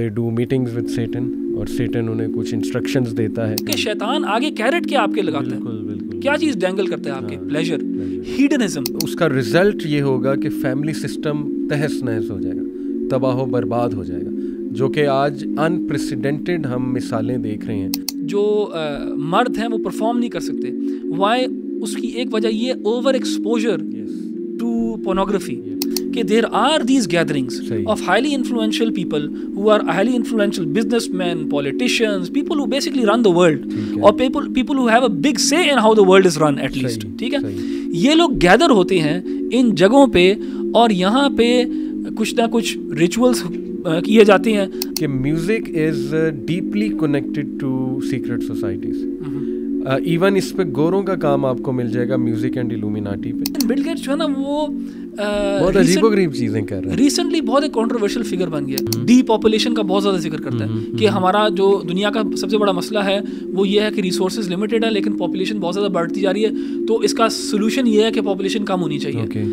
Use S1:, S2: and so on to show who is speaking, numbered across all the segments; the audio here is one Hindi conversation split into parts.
S1: They do meetings with Satan और सेटन उन्हें कुछ इंस्ट्रक्शंस देता है
S2: कि शैतान आगे कैरेट के आपके लगाता है बिल्कुल बिल्कुल क्या चीज डैंगल करता है आपके प्लेजर हाँ, हीडनिज्म
S1: उसका रिजल्ट ये होगा कि फैमिली सिस्टम तहस नहस हो जाएगा तबाह बर्बाद हो जाएगा जो कि आज अनप्रेसिडेंटेड हम मिसालें देख रहे हैं
S2: जो आ, मर्द हैं वो परफॉर्म नहीं कर सकते वाई उसकी एक वजह ये ओवर एक्सपोजर टू पोर्नोग्राफी कि there are these gatherings of highly influential people who are highly influential business man politicians people who basically run the world और people people who have a big say in how the world is run at least ठीक है ये लोग गैदर होते हैं इन जगहों पे और यहाँ पे कुछ ना कुछ रिचुअल्स किए जाते हैं कि music is deeply connected to secret societies
S1: even uh, इस पे गोरों का काम आपको मिल जाएगा म्यूजिक एंड इलूमिनाटी पे
S2: बिल गेट्स जो है ना वो uh, बहुत अजीबो गरीब
S1: चीजें कर रहा है
S2: रिसेंटली बहुत एक कंट्रोवर्शियल फिगर बन गया डी हम्म। पॉपुलेशन का बहुत ज्यादा जिक्र करता है हम्म, कि हम्म, हमारा जो दुनिया का सबसे बड़ा मसला है वो ये है कि रिसोर्सेज लिमिटेड है लेकिन पॉपुलेशन बहुत ज्यादा बढ़ती जा रही है तो इसका सोल्यूशन ये है कि पॉपुलेशन कम होनी चाहिए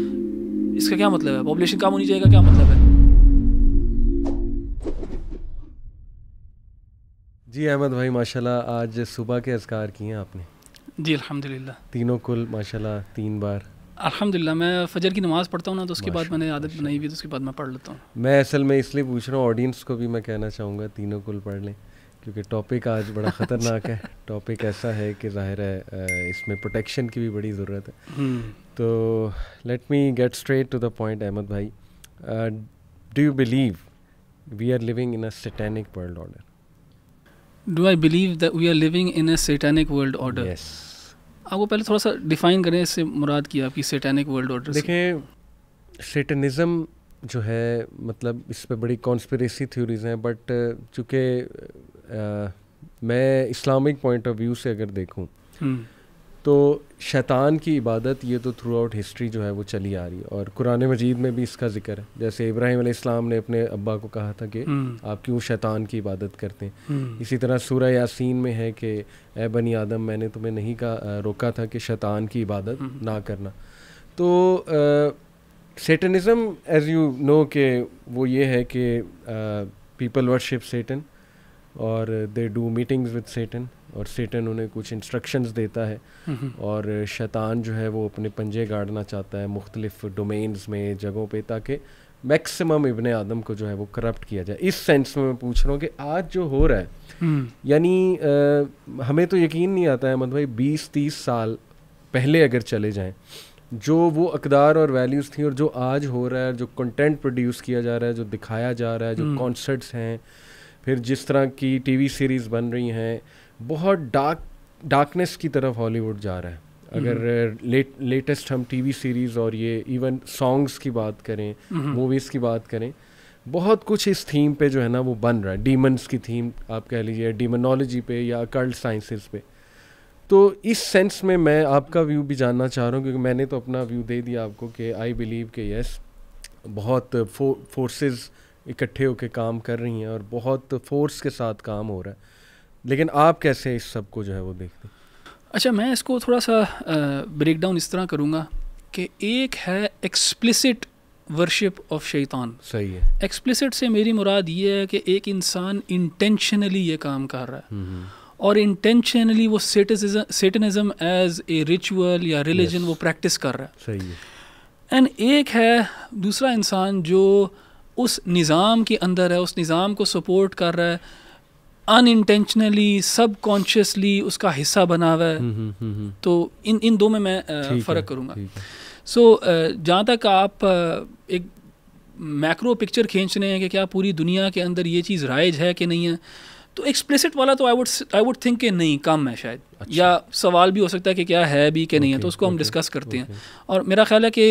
S2: इसका क्या मतलब है पॉपुलेशन कम होनी चाहिए क्या मतलब है
S1: जी अहमद भाई माशाल्लाह आज सुबह के असकार किए हैं
S2: आपने जी अल्हम्दुलिल्लाह
S1: तीनों कुल माशाल्लाह तीन बार
S2: अल्हम्दुलिल्लाह मैं फ़जर की नमाज़ पढ़ता हूँ ना तो उसके बाद मैंने आदत बनाई हुई तो उसके बाद मैं पढ़ लेता
S1: हूँ मैं असल में इसलिए पूछ रहा हूँ ऑडियंस को भी मैं कहना चाहूँगा तीनों कुल पढ़ लें क्योंकि टॉपिक आज बड़ा ख़तरनाक अच्छा। है टॉपिक ऐसा है कि ज़ाहिर है इसमें प्रोटेक्शन की भी बड़ी ज़रूरत है हम्म। तो let me get straight to the point Ahmed भाई do you believe we are living in a satanic world order
S2: do I believe that we are living in a satanic world order आपको पहले थोड़ा सा डिफाइन करें इससे मुराद की आपकी सेटेनिक वर्ल्ड ऑर्डर देखें
S1: सेटनिज़म जो है मतलब इस पर बड़ी कॉन्स्परेसी थ्योरीज हैं बट चूँकि मैं इस्लामिक पॉइंट ऑफ व्यू से अगर देखूँ हम्म। तो शैतान की इबादत ये तो थ्रू आउट हिस्ट्री जो है वो चली आ रही है और कुरान मजीद में भी इसका जिक्र है जैसे इब्राहिम इस्लाम ने अपने अब्बा को कहा था कि हम्म। आप क्यों शैतान की इबादत करते हैं हम्म। इसी तरह सूर्य यासीन में है कि ए बनी आदम मैंने तुम्हें नहीं कहा रोका था कि शैतान की इबादत हम्म। ना करना तो सेटनिज़म एज़ यू नो के वो ये है कि पीपल वर्शिप सेटन और they do meetings with Satan और सेटन उन्हें कुछ इंस्ट्रक्शंस देता है और शैतान जो है वो अपने पंजे गाड़ना चाहता है मुख्तलिफ डोमेन्स में जगहों पे ताकि मैक्सिमम इबन आदम को जो है वो करप्ट किया जाए इस सेंस में मैं पूछ रहा हूँ कि आज जो हो रहा है हम्म। यानी हमें तो यकीन नहीं आता है अहमद मतलब भाई बीस तीस साल पहले अगर चले जाएँ जो वो अकदार और वैल्यूज़ थी और जो आज हो रहा है जो कंटेंट प्रोड्यूस किया जा रहा है जो दिखाया जा रहा है जो कॉन्सर्ट्स हम्म। हैं फिर जिस तरह की टीवी सीरीज़ बन रही हैं बहुत डार्क डार्कनेस की तरफ हॉलीवुड जा रहा है हम्म। अगर लेट लेटेस्ट हम टीवी सीरीज़ और ये इवन सॉन्ग्स की बात करें मूवीज़ हम्म। की बात करें बहुत कुछ इस थीम पे जो है ना वो बन रहा है डीमंस की थीम आप कह लीजिए डीमनोलॉजी पे या अकल्ट साइंसेस पे तो इस सेंस में मैं आपका व्यू भी जानना चाह रहा हूँ क्योंकि मैंने तो अपना व्यू दे दिया आपको कि आई बिलीव के यस बहुत फोर्सेज इकट्ठे होकर काम कर रही हैं और बहुत फोर्स के साथ काम हो रहा है लेकिन आप कैसे इस सब को जो है वो देखते हैं
S2: अच्छा मैं इसको थोड़ा सा ब्रेक डाउन इस तरह करूँगा कि एक है एक्सप्लिसिट वर्शिप ऑफ शैतान सही है एक्सप्लिसिट से मेरी मुराद ये है कि एक इंसान इंटेंशनली ये काम कर रहा है हम्म, हम्म। और इंटेंशनली वो सेटनिज्म एज ए रिचुअल या रिलीजन yes. वो प्रैक्टिस कर रहा है सही है एंड एक है दूसरा इंसान जो उस निज़ाम के अंदर है उस निज़ाम को सपोर्ट कर रहा है अन इंटेंशनली सब कॉन्शियसली उसका हिस्सा बना हुआ है हम्म, हम्म, हम्म, तो इन इन दो में मैं फ़र्क करूँगा सो जहाँ तक आप एक मैक्रो पिक्चर खींच रहे हैं कि क्या पूरी दुनिया के अंदर ये चीज़ राइज है कि नहीं है तो एक्सप्लिसिट वाला तो I would I would think कि नहीं कम है शायद अच्छा। या सवाल भी हो सकता है कि क्या है भी कि नहीं है तो उसको हम डिस्कस करते हैं और मेरा ख्याल है कि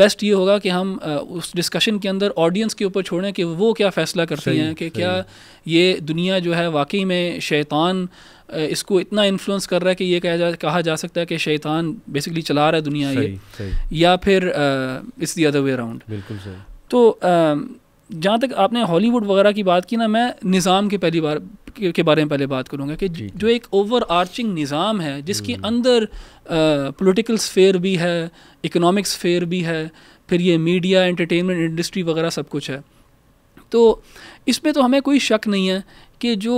S2: बेस्ट ये होगा कि हम उस डिस्कशन के अंदर ऑडियंस के ऊपर छोड़ें कि वो क्या फ़ैसला करते हैं कि क्या ये दुनिया जो है वाकई में शैतान इसको इतना इन्फ्लुएंस कर रहा है कि ये कहा जा कहा जा सकता है कि शैतान बेसिकली चला रहा है दुनिया ये या फिर इस दी अदर वे अराउंड तो जहाँ तक आपने हॉलीवुड वगैरह की बात की ना मैं निज़ाम के पहली बार के बारे में पहले बात करूँगा कि जो एक ओवर आर्चिंग निज़ाम है जिसके हम्म। अंदर पोलिटिकल स्फेयर भी है इकोनॉमिक स्फेयर भी है फिर ये मीडिया एंटरटेनमेंट इंडस्ट्री वगैरह सब कुछ है तो इसमें तो हमें कोई शक नहीं है कि जो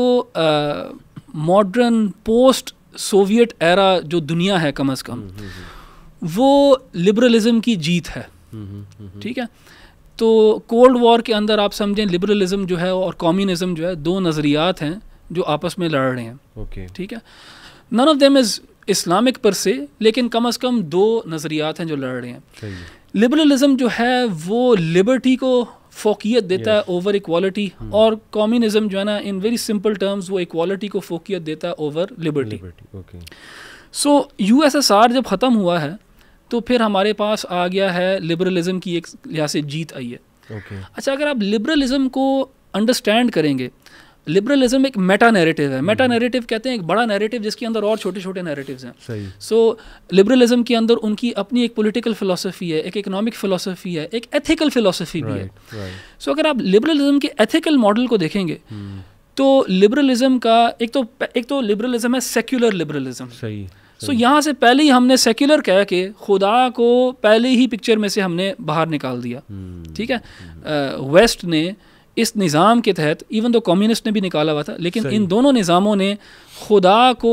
S2: मॉडर्न पोस्ट सोवियत एरा जो दुनिया है कम अज़ कम हम्म, हम्म, वो लिबरलिज़म की जीत है ठीक है तो कोल्ड वॉर के अंदर आप समझें लिबरलिज्म जो है और कम्युनिज्म जो है दो नज़रियात हैं जो आपस में लड़ रहे हैं okay. ठीक है none of them is Islamic per se लेकिन कम अज़ कम दो नज़रियात हैं जो लड़ रहे हैं लिबरलिज्म जो है वो लिबर्टी को फोकियत देता yes. है ओवर इक्वालिटी और कम्युनिज्म जो है ना इन वेरी सिंपल टर्म्स वो इक्वालिटी को फोकियत देता है ओवर लिबर्टी सो यू जब ख़त्म हुआ है तो फिर हमारे पास आ गया है लिबरलिज़म की एक लिहाज से जीत आई है okay. अच्छा अगर आप लिबरलिज़म को अंडरस्टैंड करेंगे लिबरलिज्म एक मेटा नैरेटिव है मेटा नैरेटिव mm-hmm. कहते हैं एक बड़ा नैरेटिव जिसके अंदर और छोटे छोटे नैरेटिव्स हैं सो लिबरलिज्म के अंदर उनकी अपनी एक पॉलिटिकल फिलोसफी है एक इकोनॉमिक फिलोसफी है एक एथिकल फिलोसफी भी है सो अगर आप लिबरलिज्म के एथिकल मॉडल को देखेंगे hmm. तो लिबरलिज्म का एक तो एक तो लिबरलिज्म है सेक्युलर लिबरलिज्म सही सो यहाँ से पहले ही हमने सेक्युलर कह के खुदा को पहले ही पिक्चर में से हमने बाहर निकाल दिया hmm. ठीक है वेस्ट uh, ने इस निज़ाम के तहत इवन तो कम्युनिस्ट ने भी निकाला हुआ था लेकिन इन दोनों निज़ामों ने खुदा को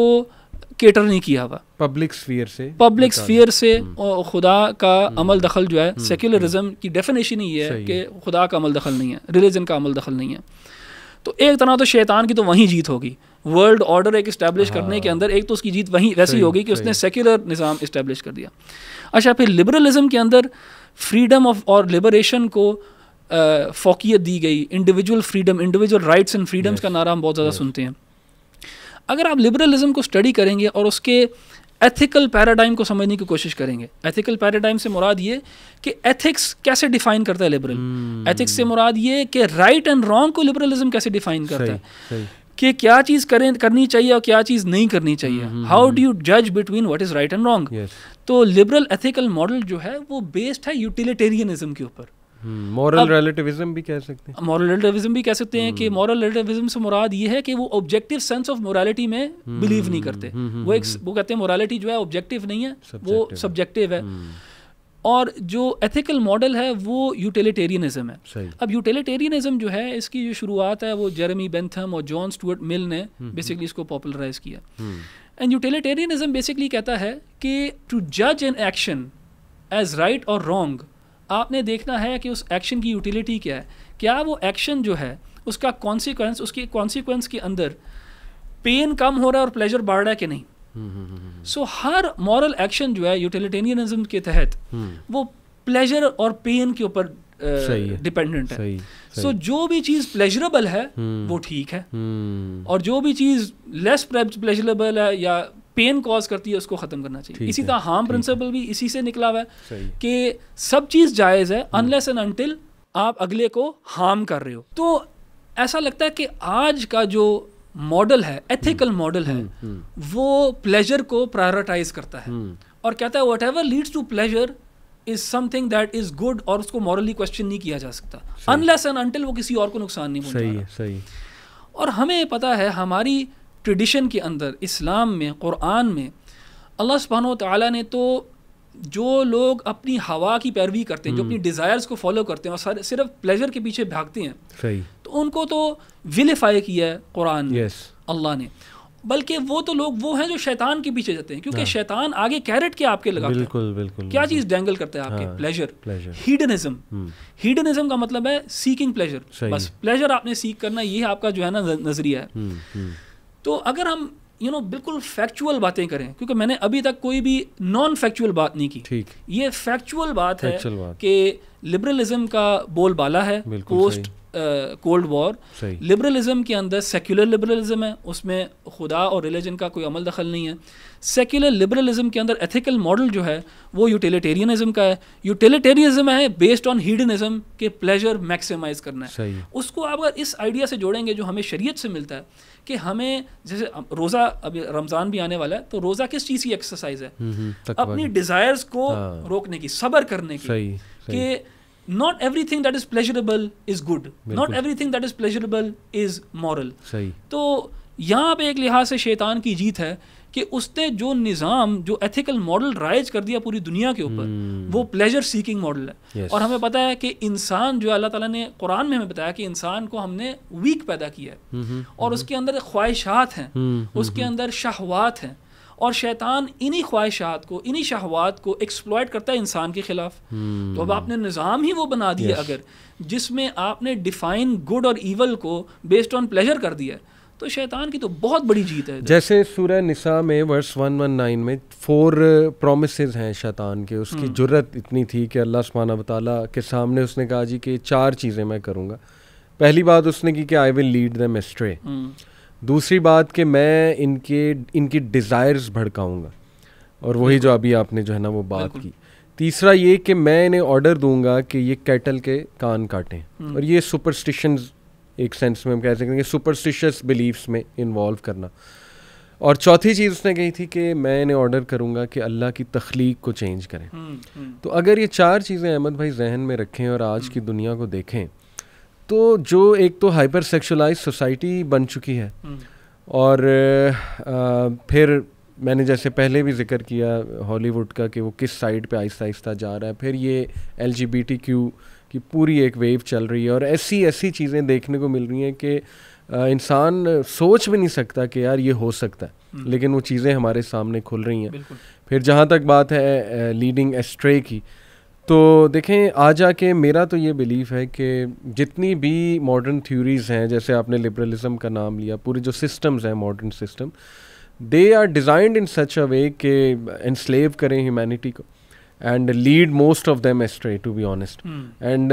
S2: केटर नहीं किया हुआ
S1: पब्लिक स्फीयर से पब्लिक स्फीयर
S2: से hmm. खुदा का hmm. अमल दखल जो है सेक्युलरिज्म की डेफिनेशन ही है कि खुदा का अमल दखल नहीं है रिलीजन का अमल दखल नहीं है तो एक तरह तो शैतान की तो वहीं जीत होगी वर्ल्ड ऑर्डर एक इस्टेब्लिश हाँ। करने के हाँ। अंदर एक तो उसकी जीत वहीं वैसी होगी कि उसने सेक्युलर निज़ाम इस्टेब्लिश कर दिया अच्छा फिर लिबरलिज्म के अंदर फ्रीडम ऑफ और लिबरेशन को फोकियत दी गई individual freedom individual rights and freedoms का नारा हम बहुत ज़्यादा सुनते हैं अगर आप लिबरलिज्म को स्टडी करेंगे और उसके एथिकल पैराडाइम को समझने की कोशिश करेंगे एथिकल पैराडाइम से मुराद ये कि एथिक्स कैसे डिफाइन करता है लिबरल एथिक्स hmm. से मुराद ये कि राइट एंड रॉन्ग को लिबरलिज्म कैसे डिफाइन करता है कि क्या चीज़ करें करनी चाहिए और क्या चीज़ नहीं करनी चाहिए हाउ डू यू जज between what is right and wrong तो लिबरल एथिकल मॉडल जो है वो बेस्ड है यूटिलिटेरियनिज्म के ऊपर मॉरल रिलेटिविज्म भी कह सकते हैं मॉरल रिलेटिविज्म भी कह सकते हैं कि मॉरल रिलेटिविज्म से मुराद ये है कि वो ऑब्जेक्टिव सेंस ऑफ मोरालिटी में बिलीव हम्म, नहीं करते हम्म, हम्म, वो एक वो कहते हैं मोरालिटी जो है ऑब्जेक्टिव नहीं है वो सब्जेक्टिव है और जो एथिकल मॉडल है वो यूटिलिटेरियनिज्म है अब यूटिलिटेरियनिज्म जो है इसकी जो शुरुआत है वो जेरेमी बेंथम और जॉन स्टूअर्ट मिल ने बेसिकली हम्म, हम्म। इसको पॉपुलराइज किया एंड यूटिलिटेरियनिज्म बेसिकली कहता है कि टू जज एन एक्शन एज राइट और रॉन्ग आपने देखना है कि उस एक्शन की यूटिलिटी क्या है क्या वो एक्शन जो है उसका कॉन्सिक्वेंस उसके कॉन्सिक्वेंस के अंदर पेन कम हो रहा है और प्लेजर बढ़ रहा है कि नहीं सो हर मॉरल एक्शन जो है यूटिलिटेनियनिज्म के तहत हम्म। वो प्लेजर और पेन के ऊपर डिपेंडेंट है सो जो भी चीज प्लेजरेबल है हम्म। वो ठीक है हम्म। और जो भी चीज लेस प्लेजरेबल है या पेन कॉज करती है उसको ख़त्म करना चाहिए इसी तरह हार्म प्रिंसिपल भी इसी से निकला हुआ है कि सब चीज़ जायज़ है अनलेस एंड अनटिल आप अगले को हार्म कर रहे हो तो ऐसा लगता है कि आज का जो मॉडल है एथिकल हम्म, मॉडल है हम्म, हम्म। वो प्लेजर को प्रायोरिटाइज करता है और कहता है whatever leads to pleasure is something that is good और उसको मॉरली क्वेश्चन नहीं किया जा सकता अनलेस एंड अनटिल वो किसी और को नुकसान नहीं पहुंचा सही, सही और हमें पता है हमारी ट्रेडिशन के अंदर इस्लाम में कुरान में अल्लाह सुबहान ताली ने तो जो लोग अपनी हवा की पैरवी करते हैं जो हम्म। अपनी डिज़ायर्स को फॉलो करते हैं और सिर्फ प्लेजर के पीछे भागते हैं सही तो उनको तो विलिफाई किया है कुरान yes. अल्लाह ने बल्कि वो तो लोग वो हैं जो शैतान के पीछे जाते हैं क्योंकि हाँ। शैतान आगे कैरेट के आपके लगा बिल्कुल, बिल्कुल क्या चीज़ डेंगल करता है आपके हाँ, प्लेजर हीडनिज्म हीडनिज्म का मतलब है सीकिंग प्लेजर बस प्लेजर आपने सीख करना ये आपका जो है ना नज़रिया है हम्म, हम्म। तो अगर हम यू नो बिल्कुल फैक्चुअल बातें करें क्योंकि मैंने अभी तक कोई भी नॉन फैक्चुअल बात नहीं की ठीक ये फैक्चुअल बात है कि लिबरलिज्म का बोलबाला है पोस्ट कोल्ड वॉर लिबरलिज्म के अंदर सेक्युलर लिबरलिज्म है उसमें खुदा और रिलीजन का कोई अमल दखल नहीं है सेक्युलर लिबरलिज्म के अंदर एथिकल मॉडल जो है वो यूटिलिटेरियनिज्म का है यूटिलिटेरियनिज्म है बेस्ड ऑन हीडनिज्म के प्लेजर मैक्सिमाइज करना है उसको आप अगर इस आइडिया से जोड़ेंगे जो हमें शरीयत से मिलता है कि हमें जैसे रोज़ा अभी रमज़ान भी आने वाला है तो रोज़ा किस चीज़ की एक्सरसाइज है हम्म, हम्म, अपनी डिज़ायर्स को हाँ। रोकने की सबर करने की सही, सही। कि not everything that is pleasurable is good not everything that is pleasurable is moral तो यहाँ पे एक लिहाज से शैतान की जीत है कि उसने जो निज़ाम जो एथिकल मॉडल राइज कर दिया पूरी दुनिया के ऊपर हम्म। वो प्लेजर सीकिंग मॉडल है और हमें पता है कि इंसान जो अल्लाह ताला ने कुरान में हमें बताया कि इंसान को हमने वीक पैदा किया है हम्म, हम्म, और उसके अंदर ख्वाहिशात हैं उसके अंदर शाहवात हैं और शैतान इन्हीं ख्वाहिशात को इन्हीं शाहवात को एक्सप्लॉयट करता है इंसान के
S3: ख़िलाफ़ तो अब
S2: आपने निज़ाम ही वो बना दिया अगर जिसमें आपने डिफ़ाइन गुड और ईवल को बेस्ड ऑन प्लेजर कर दिया है तो शैतान की तो बहुत बड़ी जीत है जैसे
S1: सूर्य निसा में वर्स 119 में फोर प्रोमिस हैं शैतान के उसकी हम्म। ज़रूरत इतनी थी कि अल्लाह सुबहाना बताला के सामने उसने कहा जी कि चार चीज़ें मैं करूँगा पहली बात उसने की कि I will lead them astray दूसरी बात कि मैं इनके इनकी डिज़ायर्स भड़काऊँगा और वही जो अभी आपने जो है ना वो बात की तीसरा ये कि मैं इन्हें ऑर्डर दूंगा कि ये कैटल के कान काटें हम्म। और ये सुपरस्टिशंस एक सेंस में हम कह सकते हैं कि सुपरस्टिशियस बिलीव्स में इन्वॉल्व करना और चौथी चीज़ उसने कही थी कि मैं इन्हें ऑर्डर करूँगा कि अल्लाह की तख्लीक को चेंज करें हम्म, हम्म। तो अगर ये चार चीज़ें अहमद भाई जहन में रखें और आज की हम्म। दुनिया को देखें तो जो एक तो हाइपर सेक्शुलाइज सोसाइटी बन चुकी है और आ, फिर मैंने जैसे पहले भी जिक्र किया हॉलीवुड का कि वो किस साइड पे आहिस्ता आहिस्ता जा रहा है फिर ये L G B T Q की पूरी एक वेव चल रही है और ऐसी ऐसी चीज़ें देखने को मिल रही हैं कि इंसान सोच भी नहीं सकता कि यार ये हो सकता है हम्म। लेकिन वो चीज़ें हमारे सामने खुल रही हैं फिर जहाँ तक बात है लीडिंग एस्ट्रे की तो देखें आ जा के मेरा तो ये बिलीफ है कि जितनी भी मॉडर्न थ्योरीज़ हैं जैसे आपने लिबरलिज्म का नाम लिया पूरे जो सिस्टम्स हैं modern system they are designed in such a way कि इंस्लेव करें ह्यूमैनिटी को and lead most of them astray to be honest and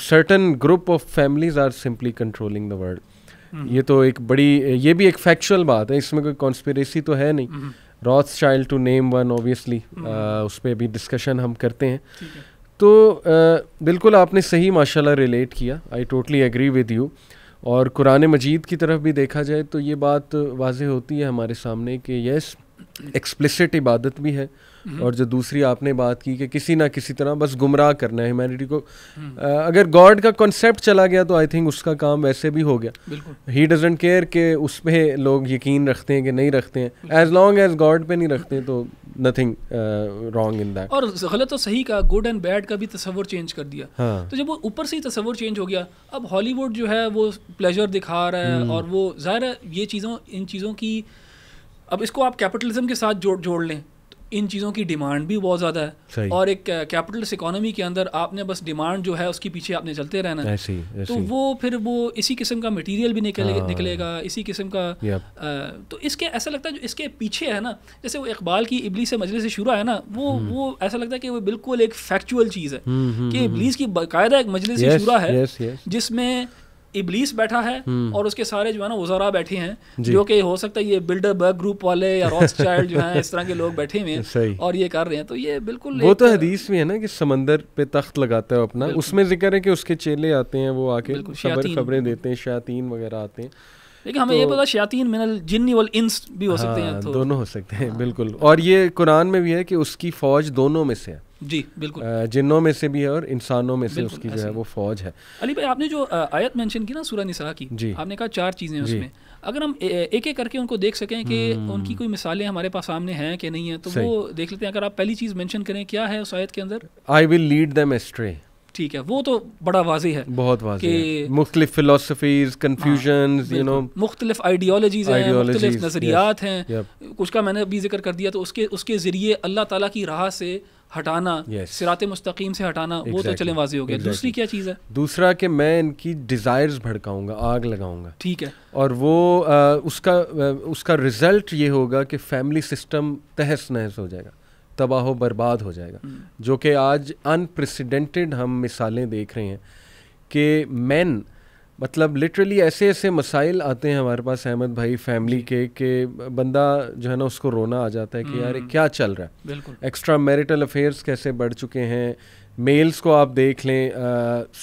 S1: certain group of families are simply controlling the world ये तो एक बड़ी ये भी एक फैक्चुअल बात है इसमें कोई कॉन्स्पिरेसी तो है नहीं Rothschild to name one obviously उस पर भी डिस्कशन हम करते हैं है। तो uh, बिल्कुल आपने सही माशाल्लाह रिलेट किया I totally agree with you और कुरान मजीद की तरफ भी देखा जाए तो ये बात वाज होती है हमारे सामने कि यस एक्सप्लिसिट इबादत भी है और जो दूसरी आपने बात की कि किसी ना किसी तरह बस गुमराह करना है ह्यूमैनिटी को हम्म। अगर गॉड का कॉन्सेप्ट चला गया तो आई थिंक उसका काम वैसे भी हो गया ही डजेंट केयर के उस पर लोग यकीन रखते हैं कि नहीं रखते हैं एज लॉन्ग एज गॉड पे नहीं रखते तो नथिंग रॉन्ग इन दैट और
S2: गलत तो सही का गुड एंड बैड का भी तस्वर चेंज कर दिया हाँ. तो जब वो ऊपर से ही तस्वर चेंज हो गया अब हॉलीवुड जो है वो प्लेजर दिखा रहा है हम्म। और वो ज़ाहिर है ये चीज़ों इन चीज़ों की अब इसको आप कैपिटलिज्म के साथ जोड़ जोड़ लें इन चीज़ों की डिमांड भी बहुत ज़्यादा है और एक कैपिटलिस्ट इकोनॉमी के अंदर आपने बस डिमांड जो है उसके पीछे आपने चलते रहना है ऐसी, ऐसी। तो वो फिर वो इसी किस्म का मटेरियल भी निकले हाँ। निकलेगा इसी किस्म का आ, तो इसके ऐसा लगता है जो इसके पीछे है ना जैसे वो इकबाल की इबली से मजलिस से शुरू है ना वो हम्म। वो ऐसा लगता है कि वो बिल्कुल एक फैक्चुअल चीज़ है हम्म, हम्म, कि इबलीस की बाकायदा एक मजलिस से शुरू है जिसमें इबलीस बैठा है हम्म। और उसके सारे जो है ना वजारा बैठे हैं जो कि हो सकता है ये बिल्डर बर्ग ग्रुप वाले या रॉस चाइल्ड जो हैं इस तरह के लोग बैठे हुए हैं और ये कर रहे हैं तो ये बिल्कुल वो तो
S1: हदीस में है ना कि समंदर पे तख्त लगाता है अपना उसमें जिक्र है कि उसके चेले आते हैं वो आके खबरें देते हैं शातीन वगैरह आते हैं लेकिन हमें तो, ये पता
S2: शयातीन मिनल जिन्नी वल इंस भी हो सकते हैं हाँ, तो दोनों
S1: हो सकते हैं हाँ। बिल्कुल और ये कुरान में भी है कि उसकी फौज दोनों में से है जी बिल्कुल जिन्नों में से भी है और इंसानों में से उसकी जो है वो फौज है
S2: अली भाई आपने जो आयत मेंशन की ना सूरा निसा की जी आपने कहा चार चीज़ें उसमें अगर हम एक एक करके उनको देख सकें कि हम्म। उनकी कोई मिसालें हमारे पास सामने हैं कि नहीं है तो वो देख लेते हैं अगर आप पहली चीज़ मेंशन करें क्या है उस आयत के अंदर
S1: I will lead them astray
S2: ठीक है वो तो बड़ा वाजी है
S1: बहुत वाजी है मुख्तलिफ फिलोसफीज कंफ्यूजन यू नो
S2: मुख्तलिफ आइडियोलॉजीज हैं मुख्तलिफ नजरियात हैं कुछ का मैंने अभी जिक्र कर दिया तो उसके उसके ज़रिए अल्लाह ताला की राह से हटाना yes. सिरात मुस्तकीम से हटाना exactly. वो तो चले वाजी हो गया exactly. दूसरी क्या चीज़ है
S1: दूसरा कि मैं इनकी डिज़ायर्स भड़काऊंगा आग लगाऊंगा ठीक है और वो आ, उसका आ, उसका रिज़ल्ट ये होगा कि फैमिली सिस्टम तहस नहस हो जाएगा तबाह बर्बाद हो जाएगा हम्म। जो कि आज अनप्रेसिडेंटेड हम मिसालें देख रहे हैं कि मैन मतलब लिटरली ऐसे ऐसे मसाइल आते हैं हमारे पास अहमद भाई फैमिली के कि बंदा जो है ना उसको रोना आ जाता है कि यार हम्म। क्या चल रहा है बिल्कुल एक्स्ट्रा मैरिटल अफेयर्स कैसे बढ़ चुके हैं मेल्स को आप देख लें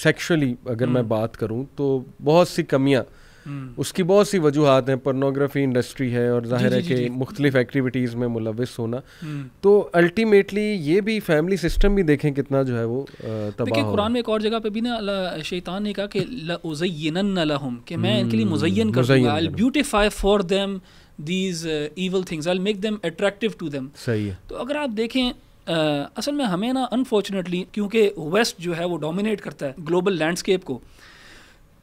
S1: सेक्सुअली अगर हम्म। मैं बात करूं तो बहुत सी कमियां Hmm. उसकी बहुत सी वजूहत हैं पर्नोग्राफी इंडस्ट्री है और जाहिर है कि मुख्तलिफ एक्टिविटीज़ में मुलविस होना hmm. तो अल्टीमेटली ये भी फैमिली सिस्टम भी देखें कितना जो है वो तबाह कुरान
S2: में एक और जगह पे भी ना शैतान ने कहा कि लहम कि मैं इनके लिए hmm. मुजैन कर beautify for them these evil things I make them attractive to them सही है तो अगर आप देखें असल में हमें ना अनफॉर्चुनेटली क्योंकि वेस्ट जो है वो डोमिनेट करता है ग्लोबल लैंडस्केप को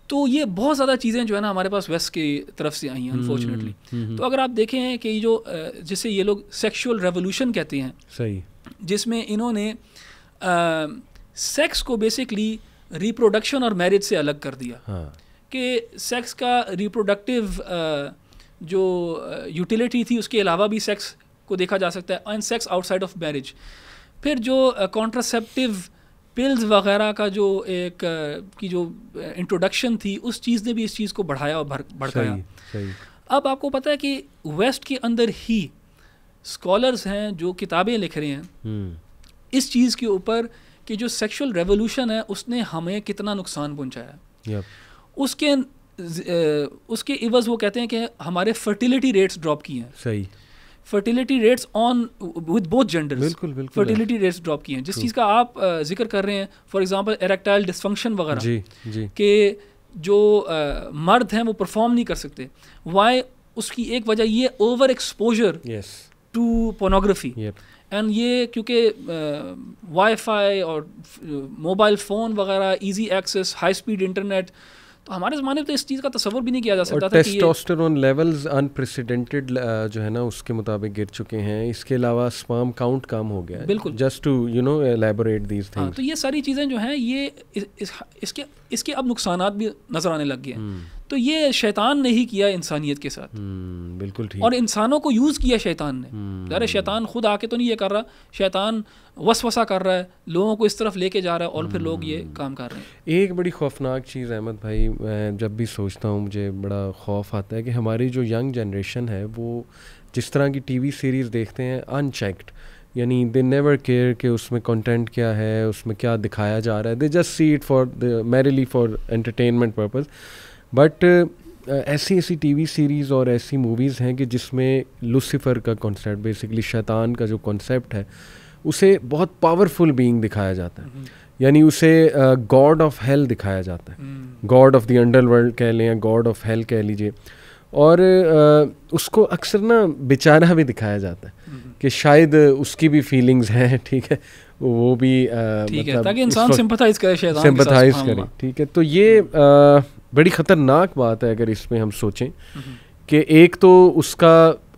S2: तो ये बहुत ज़्यादा चीज़ें जो है ना हमारे पास वेस्ट की तरफ से आई हैं अनफॉर्चुनेटली हम्म, हम्म, हम्म। तो अगर आप देखें कि जो जिसे ये लोग सेक्शुअल रेवोल्यूशन कहते हैं सही जिसमें इन्होंने सेक्स को बेसिकली रिप्रोडक्शन और मैरिज से अलग कर दिया हाँ. कि सेक्स का रिप्रोडक्टिव जो यूटिलिटी थी उसके अलावा भी सेक्स को देखा जा सकता है and sex outside of marriage फिर जो कॉन्ट्रासेप्टिव uh, पिल्स वगैरह का जो एक की जो इंट्रोडक्शन थी उस चीज़ ने भी इस चीज़ को बढ़ाया और भड़काया अब आपको पता है कि वेस्ट के अंदर ही स्कॉलर्स हैं जो किताबें लिख रहे हैं हम्म। इस चीज़ के ऊपर कि जो सेक्सुअल रेवोल्यूशन है उसने हमें कितना नुकसान पहुंचाया उसके उसके इवज वो कहते हैं कि हमारे फर्टिलिटी रेट्स ड्रॉप किए हैं सही fertility rates on with both gender बिल्कुल बिल्कुल फर्टिलिटी रेट्स ड्रॉप किए हैं जिस चीज़ का आप जिक्र कर रहे हैं फॉर एग्जांपल एरेक्टाइल डिस्फंक्शन वगैरह के जो आ, मर्द हैं वो परफॉर्म नहीं कर सकते वाई उसकी एक वजह ये over exposure to pornography and ये क्योंकि वाईफाई और मोबाइल फ़ोन वगैरह easy access high speed internet तो हमारे ज़माने में तो इस चीज़ का तस्वर भी नहीं किया जा सकता था टेस्टोस्टेरोन
S1: लेवल्स अनप्रेसिडेंटेड जो है ना उसके मुताबिक गिर चुके हैं इसके अलावा स्पर्म काउंट कम हो गया बिल्कुल just to you know elaborate these things
S2: तो ये सारी चीज़ें जो हैं ये इस, इस, इसके इसके अब नुकसान भी नज़र आने लग गए हैं हम्म। तो ये शैतान ने ही किया इंसानियत के साथ
S3: हम्म, बिल्कुल
S2: ठीक और इंसानों को यूज़ किया शैतान ने हम्म। अरे शैतान खुद आके तो नहीं ये कर रहा शैतान वसवसा कर रहा है लोगों को इस तरफ लेके जा रहा है और फिर लोग ये हम्म। काम कर रहे
S1: हैं एक बड़ी खौफनाक चीज़ अहमद भाई मैं जब भी सोचता हूँ मुझे बड़ा खौफ आता है कि हमारी जो यंग जनरेशन है वो जिस तरह की टीवी सीरीज़ देखते हैं अनचेक्ड यानी दे नेवर केयर कि उसमें कंटेंट क्या है उसमें क्या दिखाया जा रहा है they just see it for merely for entertainment purpose but uh, ऐसी ऐसी टीवी सीरीज़ और ऐसी मूवीज़ हैं कि जिसमें लूसीफर का कॉन्सेप्ट बेसिकली शैतान का जो कॉन्सेप्ट है उसे बहुत पावरफुल बीइंग दिखाया जाता है हम्म। यानी उसे गॉड ऑफ हेल दिखाया जाता है गॉड ऑफ द अंडरवर्ल्ड कह लें या गॉड ऑफ हेल कह लीजिए और uh, उसको अक्सर ना बेचारा भी दिखाया जाता है हम्म। कि शायद उसकी भी फीलिंग्स हैं ठीक है वो भी uh, ठीक मतलब है ताकि इंसान सिंपथाइज करे सिंपथाइज करे ठीक है तो ये uh, बड़ी ख़तरनाक बात है अगर इसमें हम सोचें हम्म। कि एक तो उसका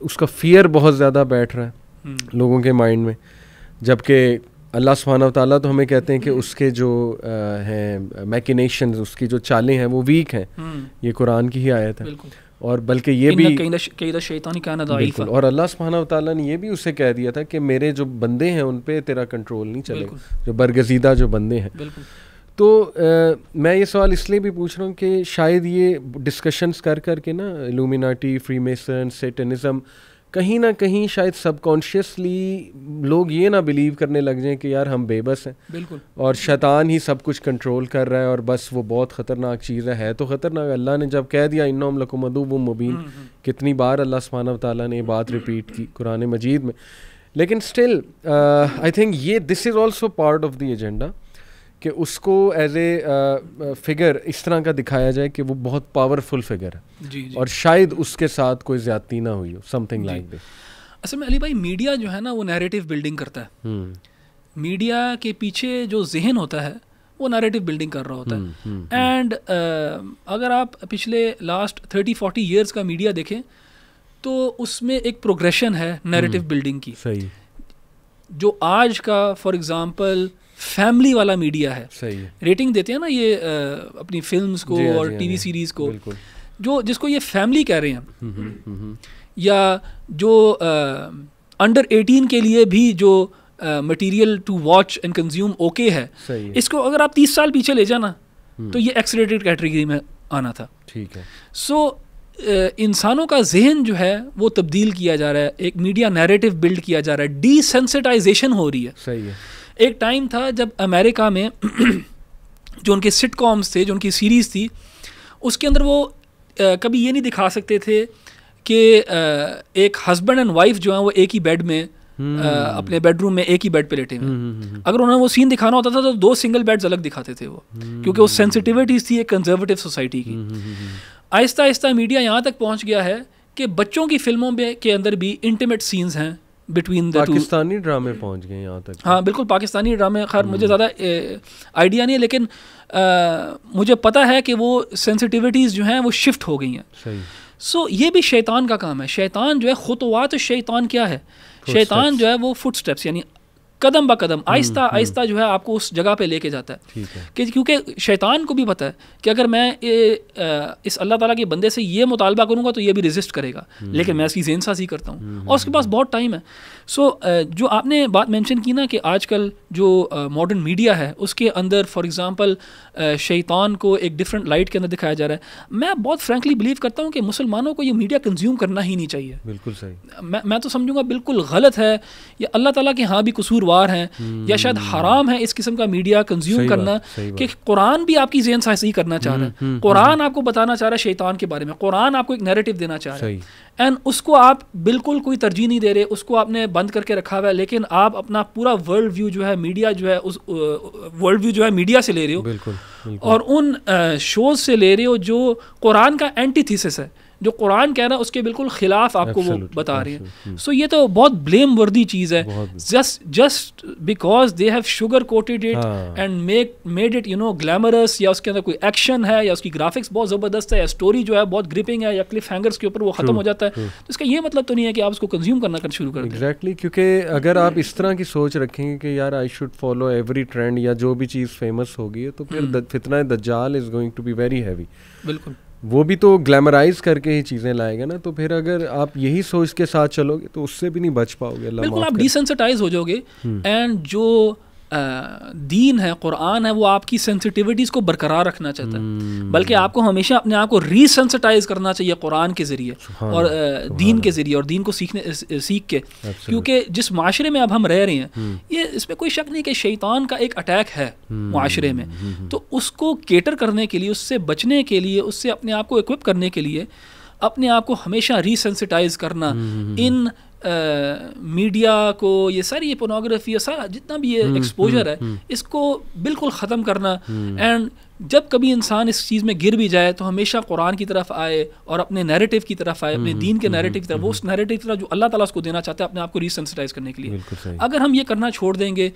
S1: उसका फियर बहुत ज़्यादा बैठ रहा है हम्म। लोगों के माइंड में जबकि अल्लाह सुबहाना ताला तो हमें कहते हैं कि हम्म। उसके जो हैं मैकिनेशन उसकी जो चालें हैं वो वीक हैं ये कुरान की ही आयत है और बल्कि ये भी
S2: और
S1: अल्लाह सुबहाना ताला ने ये भी उसे कह दिया था कि मेरे जो बंदे हैं उन पर तेरा कंट्रोल नहीं चलेगा जो बरगजीदा जो बंदे हैं तो आ, मैं ये सवाल इसलिए भी पूछ रहा हूँ कि शायद ये डिस्कशंस कर कर के ना लूमिनाटी फ्री मेसन सेटनिज़म कहीं ना कहीं शायद सबकॉन्शियसली लोग ये ना बिलीव करने लग जाएं कि यार हम बेबस हैं बिल्कुल और शैतान ही सब कुछ कंट्रोल कर रहा है और बस वो बहुत ख़तरनाक चीज़ है, है तो ख़तरनाक अल्लाह ने जब कह दिया इन्ना लकुमदू वो मुबीन हम्म, हम्म। कितनी बार अल्लाह सुबहाना ताली ने ये बात रिपीट की कुरान मजीद में लेकिन स्टिल आई थिंक ये this is also part of the agenda कि उसको एज ए फिगर इस तरह का दिखाया जाए कि वो बहुत पावरफुल फिगर है जी, जी. और शायद उसके साथ कोई ज्यादती ना हुई हो समथिंग लाइक
S2: दिस असल में अली भाई मीडिया जो है ना वो नैरेटिव बिल्डिंग करता है मीडिया हम्म। के पीछे जो जहन होता है वो नैरेटिव बिल्डिंग कर रहा होता है एंड हम्म, हम्म, uh, अगर आप पिछले लास्ट थर्टी फोर्टी ईयर्स का मीडिया देखें तो उसमें एक प्रोग्रेशन है नैरेटिव बिल्डिंग की सही जो आज का फॉर एग्ज़ाम्पल फैमिली वाला मीडिया है सही है रेटिंग देते हैं ना ये आ, अपनी फिल्म्स को हाँ, और हाँ, टीवी हाँ। सीरीज़ को जो जिसको ये फैमिली कह रहे हैं हम्म, हम्म, हम्म, या जो अंडर एटीन के लिए भी जो material to watch and consume okay है इसको अगर आप तीस साल पीछे ले जाना तो ये एक्सलेटेड कैटेगरी में आना था ठीक है सो so, इंसानों का जहन जो है वो तब्दील किया जा रहा है एक मीडिया नैरेटिव बिल्ड किया जा रहा है डिसेंसिटाइजेशन हो रही है सही है एक टाइम था जब अमेरिका में जो उनके सिट कॉम्स थे जो उनकी सीरीज़ थी उसके अंदर वो आ, कभी ये नहीं दिखा सकते थे कि एक हस्बैंड एंड वाइफ जो है वो एक ही बेड में आ, हम्म। अपने बेडरूम में एक ही बेड पे लेटे हुए हम्म, हम्म, अगर उन्होंने वो सीन दिखाना होता था तो दो सिंगल बेड्स अलग दिखाते थे वो क्योंकि वो सेंसिटिविटीज थी एक कंजर्वेटिव सोसाइटी की आहिस्ता आहिस्ता मीडिया यहाँ तक पहुँच गया है कि बच्चों की फिल्मों में के अंदर भी इंटीमेट सीन्स हैं बिटवीन
S1: पाकिस्तानी ड्रामे पहुंच गए यहाँ तक
S2: हाँ बिल्कुल पाकिस्तानी ड्रामे खैर मुझे हम्म। ज़्यादा आइडिया नहीं है लेकिन आ, मुझे पता है कि वो सेंसिटिविटीज़ जो हैं वो शिफ्ट हो गई हैं सो ये भी शैतान का काम है शैतान जो है खुतवात शैतान क्या है शैतान जो है वो फुट स्टेप्स यानी कदम ब कदम हम्म, आहिस्ता हम्म। आहिस्ता जो है आपको उस जगह पे लेके जाता है, है। कि क्योंकि शैतान को भी पता है कि अगर मैं ए, इस अल्लाह ताला के बंदे से ये मुतालबा करूँगा तो ये भी रजिस्ट करेगा हम्म। लेकिन मैं इसकी जेन साजी करता हूँ और उसके पास बहुत टाइम है सो जो आपने बात मैंशन की ना कि आजकल जो मॉडर्न मीडिया है उसके अंदर फॉर एग्ज़ाम्पल शैतान को एक डिफरेंट लाइट के अंदर दिखाया जा रहा है मैं बहुत फ्रेंकली बिलीव करता हूँ कि मुसलमानों को ये मीडिया कंज्यूम करना ही नहीं चाहिए बिल्कुल सही मैं मैं तो समझूंगा बिल्कुल गलत है या अल्लाह ताला के हाँ भी कसूर नागवार हैं या शायद हम्म। हराम है इस किस्म का मीडिया कंज्यूम करना कि कुरान भी आपकी जहन साहसी करना चाह रहा है हम्म, हम्म, कुरान आपको बताना चाह रहा है शैतान के बारे में कुरान आपको एक नैरेटिव देना चाह रहा है एंड उसको आप बिल्कुल कोई तरजीह नहीं दे रहे उसको आपने बंद करके रखा हुआ है लेकिन आप अपना पूरा वर्ल्ड व्यू जो है मीडिया जो है उस वर्ल्ड व्यू जो है मीडिया से ले रहे हो और उन शोज से ले रहे हो जो कुरान का एंटी थीसिस है जो कुरान कह रहा है उसके बिल्कुल खिलाफ आपको वो बता रही है सो hmm. ये तो बहुत ब्लेम वर्दी चीज़ है just just because they have sugar coated it and make made it you know glamorous या उसके अंदर कोई एक्शन है या उसकी ग्राफिक्स बहुत ज़बरदस्त है या स्टोरी जो है बहुत ग्रिपिंग है या क्लिफ हैंगर्स के ऊपर वो ख़त्म हो जाता है तो इसका ये मतलब तो नहीं है कि आप उसको कंज्यूम करना कर शुरू कर एग्जैक्टली
S1: क्योंकि अगर आप इस तरह की सोच रखेंगे कि यार I should follow every trend या जो भी चीज़ फेमस होगी तो फिर hmm. फितना दज्जाल is going to be very heavy बिल्कुल वो भी तो ग्लैमराइज करके ही चीज़ें लाएगा ना तो फिर अगर आप यही सोच के साथ चलोगे तो उससे भी नहीं बच पाओगे बिल्कुल आप
S2: डिसेंसिटाइज हो जाओगे एंड हम्म। जो दीन है कुरान है वो आपकी सेंसिटिविटीज़ को बरकरार रखना चाहता है हम्म। बल्कि आपको हमेशा अपने आप को रीसेंसिटाइज करना चाहिए कुरान के ज़रिए और दीन के ज़रिए और दीन को सीखने सीख के क्योंकि जिस माशरे में अब हम रह रहे हैं हम्म। ये इसमें कोई शक नहीं कि शैतान का एक अटैक है हम्म। माशरे में तो उसको केटर करने के लिए उससे बचने के लिए उससे अपने आप को इक्विप करने के लिए अपने आप को हमेशा रीसेंसिटाइज करना इन मीडिया को ये सारी ये पोनोग्राफी और सारा जितना भी ये एक्सपोजर हम्म, हम्म, है हम्म। इसको बिल्कुल ख़त्म करना एंड जब कभी इंसान इस चीज़ में गिर भी जाए तो हमेशा कुरान की तरफ आए और अपने नैरेटिव की तरफ आए अपने दीन के नैरेटिव की तरफ वो उस नैरेटिव की तरफ जो अल्लाह ताला उसको देना चाहता है अपने आप को रिसेंसिटाइज करने के
S3: लिए अगर
S2: हम ये करना छोड़ देंगे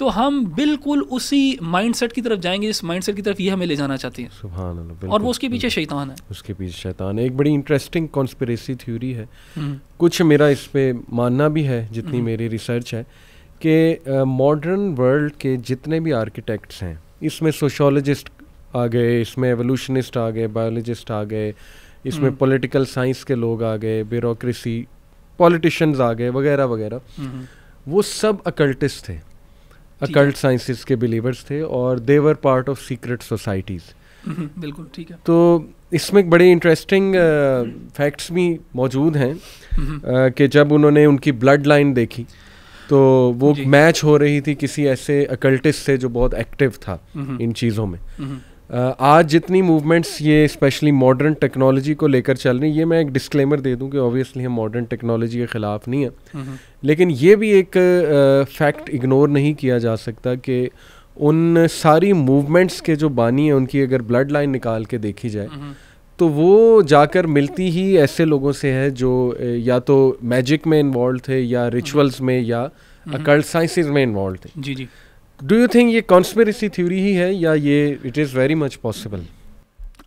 S2: तो हम बिल्कुल उसी माइंडसेट की तरफ जाएंगे जिस माइंडसेट की तरफ ये हमें ले जाना चाहती है और वो उसके पीछे हम्म। शैतान है
S1: उसके पीछे शैतान है एक बड़ी इंटरेस्टिंग कॉन्स्परेसी थ्योरी है हम्म। कुछ मेरा इस पर मानना भी है जितनी हम्म। मेरी रिसर्च है कि मॉडर्न वर्ल्ड के जितने भी आर्किटेक्ट्स हैं इसमें सोशोलॉजिस्ट आ गए इसमें एवोल्यूशनिस्ट आ गए बायोलॉजिस्ट आ गए इसमें पॉलिटिकल साइंस के लोग आ गए ब्यूरोसी पॉलिटिशियंस आ गए वगैरह वगैरह वो सब अकल्टिस्ट थे अकल्ट साइंसिस के बिलीवर्स थे और they were part of secret societies बिल्कुल ठीक है तो इसमें बड़े इंटरेस्टिंग फैक्ट्स भी मौजूद हैं हम्म। कि जब उन्होंने उनकी ब्लड लाइन देखी तो वो मैच हो रही थी किसी ऐसे अकल्टिस्ट से जो बहुत एक्टिव था हम्म। इन चीज़ों में हम्म। आज जितनी मूवमेंट्स ये स्पेशली मॉडर्न टेक्नोलॉजी को लेकर चल रही ये मैं एक डिस्क्लेमर दे दूं कि ऑब्वियसली हम मॉडर्न टेक्नोलॉजी के ख़िलाफ़ नहीं है लेकिन ये भी एक फैक्ट इग्नोर नहीं किया जा सकता कि उन सारी मूवमेंट्स के जो बानी हैं उनकी अगर ब्लड लाइन निकाल के देखी जाए तो वो जाकर मिलती ही ऐसे लोगों से है जो या तो मैजिक में इन्वॉल्व थे या रिचुअल्स में या अकल्ट साइंसिस में इन्वॉल्व थे जी जी डू यू थिंक ये कॉन्स्पेरेसी थ्योरी ही है या ये it is very much possible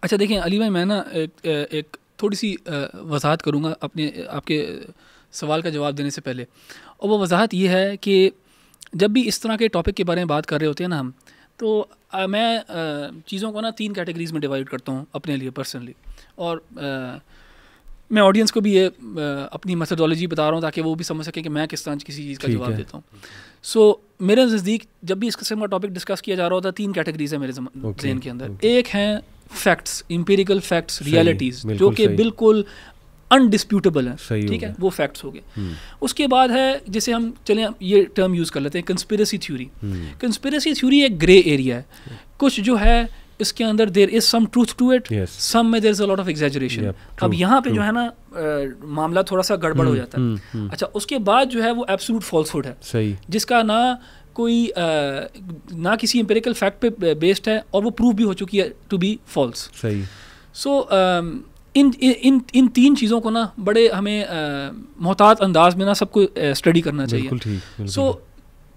S2: अच्छा देखें अली भाई मैं ना एक, एक थोड़ी सी वजाहत करूँगा अपने आपके सवाल का जवाब देने से पहले और वो वजाहत ये है कि जब भी इस तरह के टॉपिक के बारे में बात कर रहे होते हैं ना हम तो आ, मैं चीज़ों को ना तीन कैटेगरीज़ में डिवाइड करता हूँ अपने लिए पर्सनली और आ, मैं ऑडियंस को भी ये अपनी मैथडोलॉजी बता रहा हूँ ताकि वो भी समझ सकें कि मैं किस तरह किसी चीज़ का जवाब देता हूँ सो so, मेरे नज़दीक जब भी इस किस्म का टॉपिक डिस्कस किया जा रहा होता है तीन कैटेगरीज है मेरे जहन के अंदर एक हैं फैक्ट्स इम्पेरिकल फैक्ट्स रियलिटीज़ जो कि बिल्कुल अनडिस्प्यूटेबल है ठीक है वो फैक्ट्स हो गए हम्म। उसके बाद है जैसे हम चले ये टर्म यूज़ कर लेते हैं कंस्पेरेसी थ्यूरी कंस्पिरेसी थ्यूरी एक ग्रे एरिया है कुछ जो है इसके अंदर there is some truth to it some में there is a lot of exaggeration अब यहाँ पे true. जो है ना आ, मामला थोड़ा सा गड़बड़ हो hmm, जाता
S3: है hmm, hmm. अच्छा
S2: उसके बाद जो है वो एब्सोलूट फॉल्सहुड है सही जिसका ना कोई आ, ना किसी एम्पेरिकल फैक्ट पे बेस्ड है और वो प्रूव भी हो चुकी है टू बी फॉल्स सही सो so, इन इन इन तीन चीज़ों को ना बड़े हमें मोहतात अंदाज में ना सबको स्टडी करना चाहिए सो so,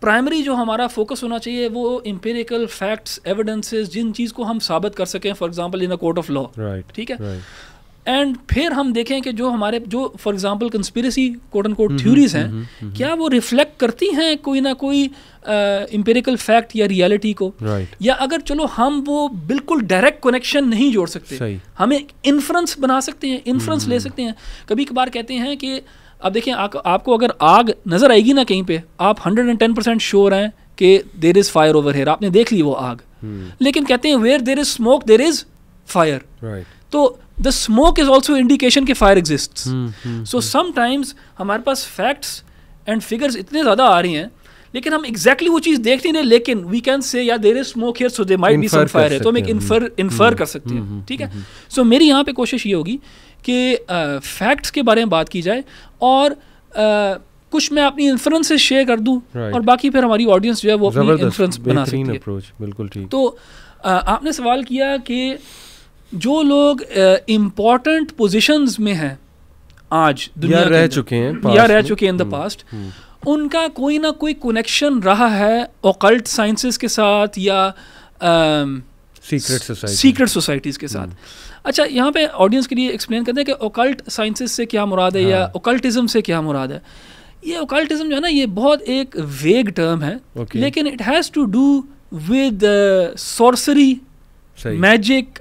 S2: प्राइमरी जो हमारा फोकस होना चाहिए वो इम्पेरिकल फैक्ट्स एविडेंसेस जिन चीज़ को हम साबित कर सकें for example in a court of law ठीक है right. एंड फिर हम देखें कि जो हमारे जो for example conspiracy quote and quote theories हैं हम्म, हम्म, क्या हम्म. वो रिफ्लेक्ट करती हैं कोई ना कोई इम्पेरिकल uh, फैक्ट या रियलिटी को right. या अगर चलो हम वो बिल्कुल डायरेक्ट कनेक्शन नहीं जोड़ सकते हमें इन्फ्रेंस बना सकते हैं इन्फ्रेंस ले सकते हैं कभी कभार कहते हैं कि अब देखिए आप, आपको अगर आग नज़र आएगी ना कहीं पे आप 110 परसेंट श्योर हैं कि there is fire over here आपने देख ली वो आग hmm. लेकिन कहते हैं where there is smoke there is fire तो the smoke is also indication के फायर एग्जिस्ट सो समाइम्स हमारे पास फैक्ट्स एंड फिगर्स इतने ज़्यादा आ रही हैं लेकिन हम एग्जैक्टली exactly वो चीज़ देखते नहीं लेकिन वी कैन से या there is smoke here so they might be some fire है तो हम एक इन्फर हम्म। इन्फर कर सकते हम्म, हैं ठीक है सो मेरी यहाँ पे कोशिश ये होगी कि फैक्ट्स के बारे में बात की जाए और आ, कुछ मैं अपनी इन्फ्लुएंसेस शेयर कर दूं right. और बाकी फिर हमारी ऑडियंस जो है वो अपनी इन्फ्लुएंस बना सकती है बिल्कुल ठीक तो आ, आपने सवाल किया कि जो लोग इम्पोर्टेंट पोजिशन में हैं आज दुनिया रह चुके हैं या रह चुके हैं इन द पास्ट उनका कोई ना कोई कनेक्शन रहा है ओकल्ट साइंसेस के साथ या सीक्रेट सोसाइटी सीक्रेट सोसाइटीज़ के साथ hmm. अच्छा यहाँ पे ऑडियंस के लिए एक्सप्लेन करते हैं कि ओकल्ट साइंसिस से क्या मुराद है या ओकल्टिज्म हाँ। से क्या मुराद है ये ओकल्टिज्म जो है ना ये बहुत एक वेग टर्म है लेकिन it has to do with sorcery magic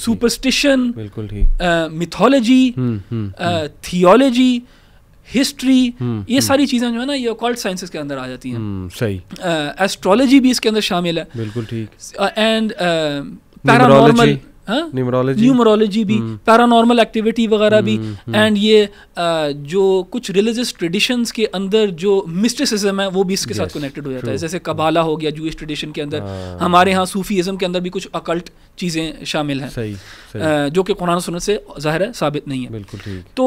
S2: superstition बिल्कुल uh, mythology hmm, theology hmm, uh, hmm. History hmm, ये हम्म। सारी चीज़ें जो है ना ये ऑकल्ट साइंसेस के अंदर आ जाती हैं हम्म, सही एस्ट्रोलॉजी uh, भी इसके अंदर शामिल है बिल्कुल ठीक एंड पैरानॉर्मल न्यूमरोलॉजी भी पैरानॉर्मल एक्टिविटी वगैरह भी एंड ये जो कुछ रिलीजियस ट्रेडिशंस के अंदर जो मिस्टिसिज्म है वो भी इसके साथ कनेक्टेड हो जाता है जैसे कबाला हो गया जूस ट्रेडिशन के अंदर हाँ। हमारे यहाँ सूफीज़म के अंदर भी कुछ अकल्ट चीज़ें शामिल हैं जो कि कुरान सुनत से ज़ाहिर है साबित नहीं है तो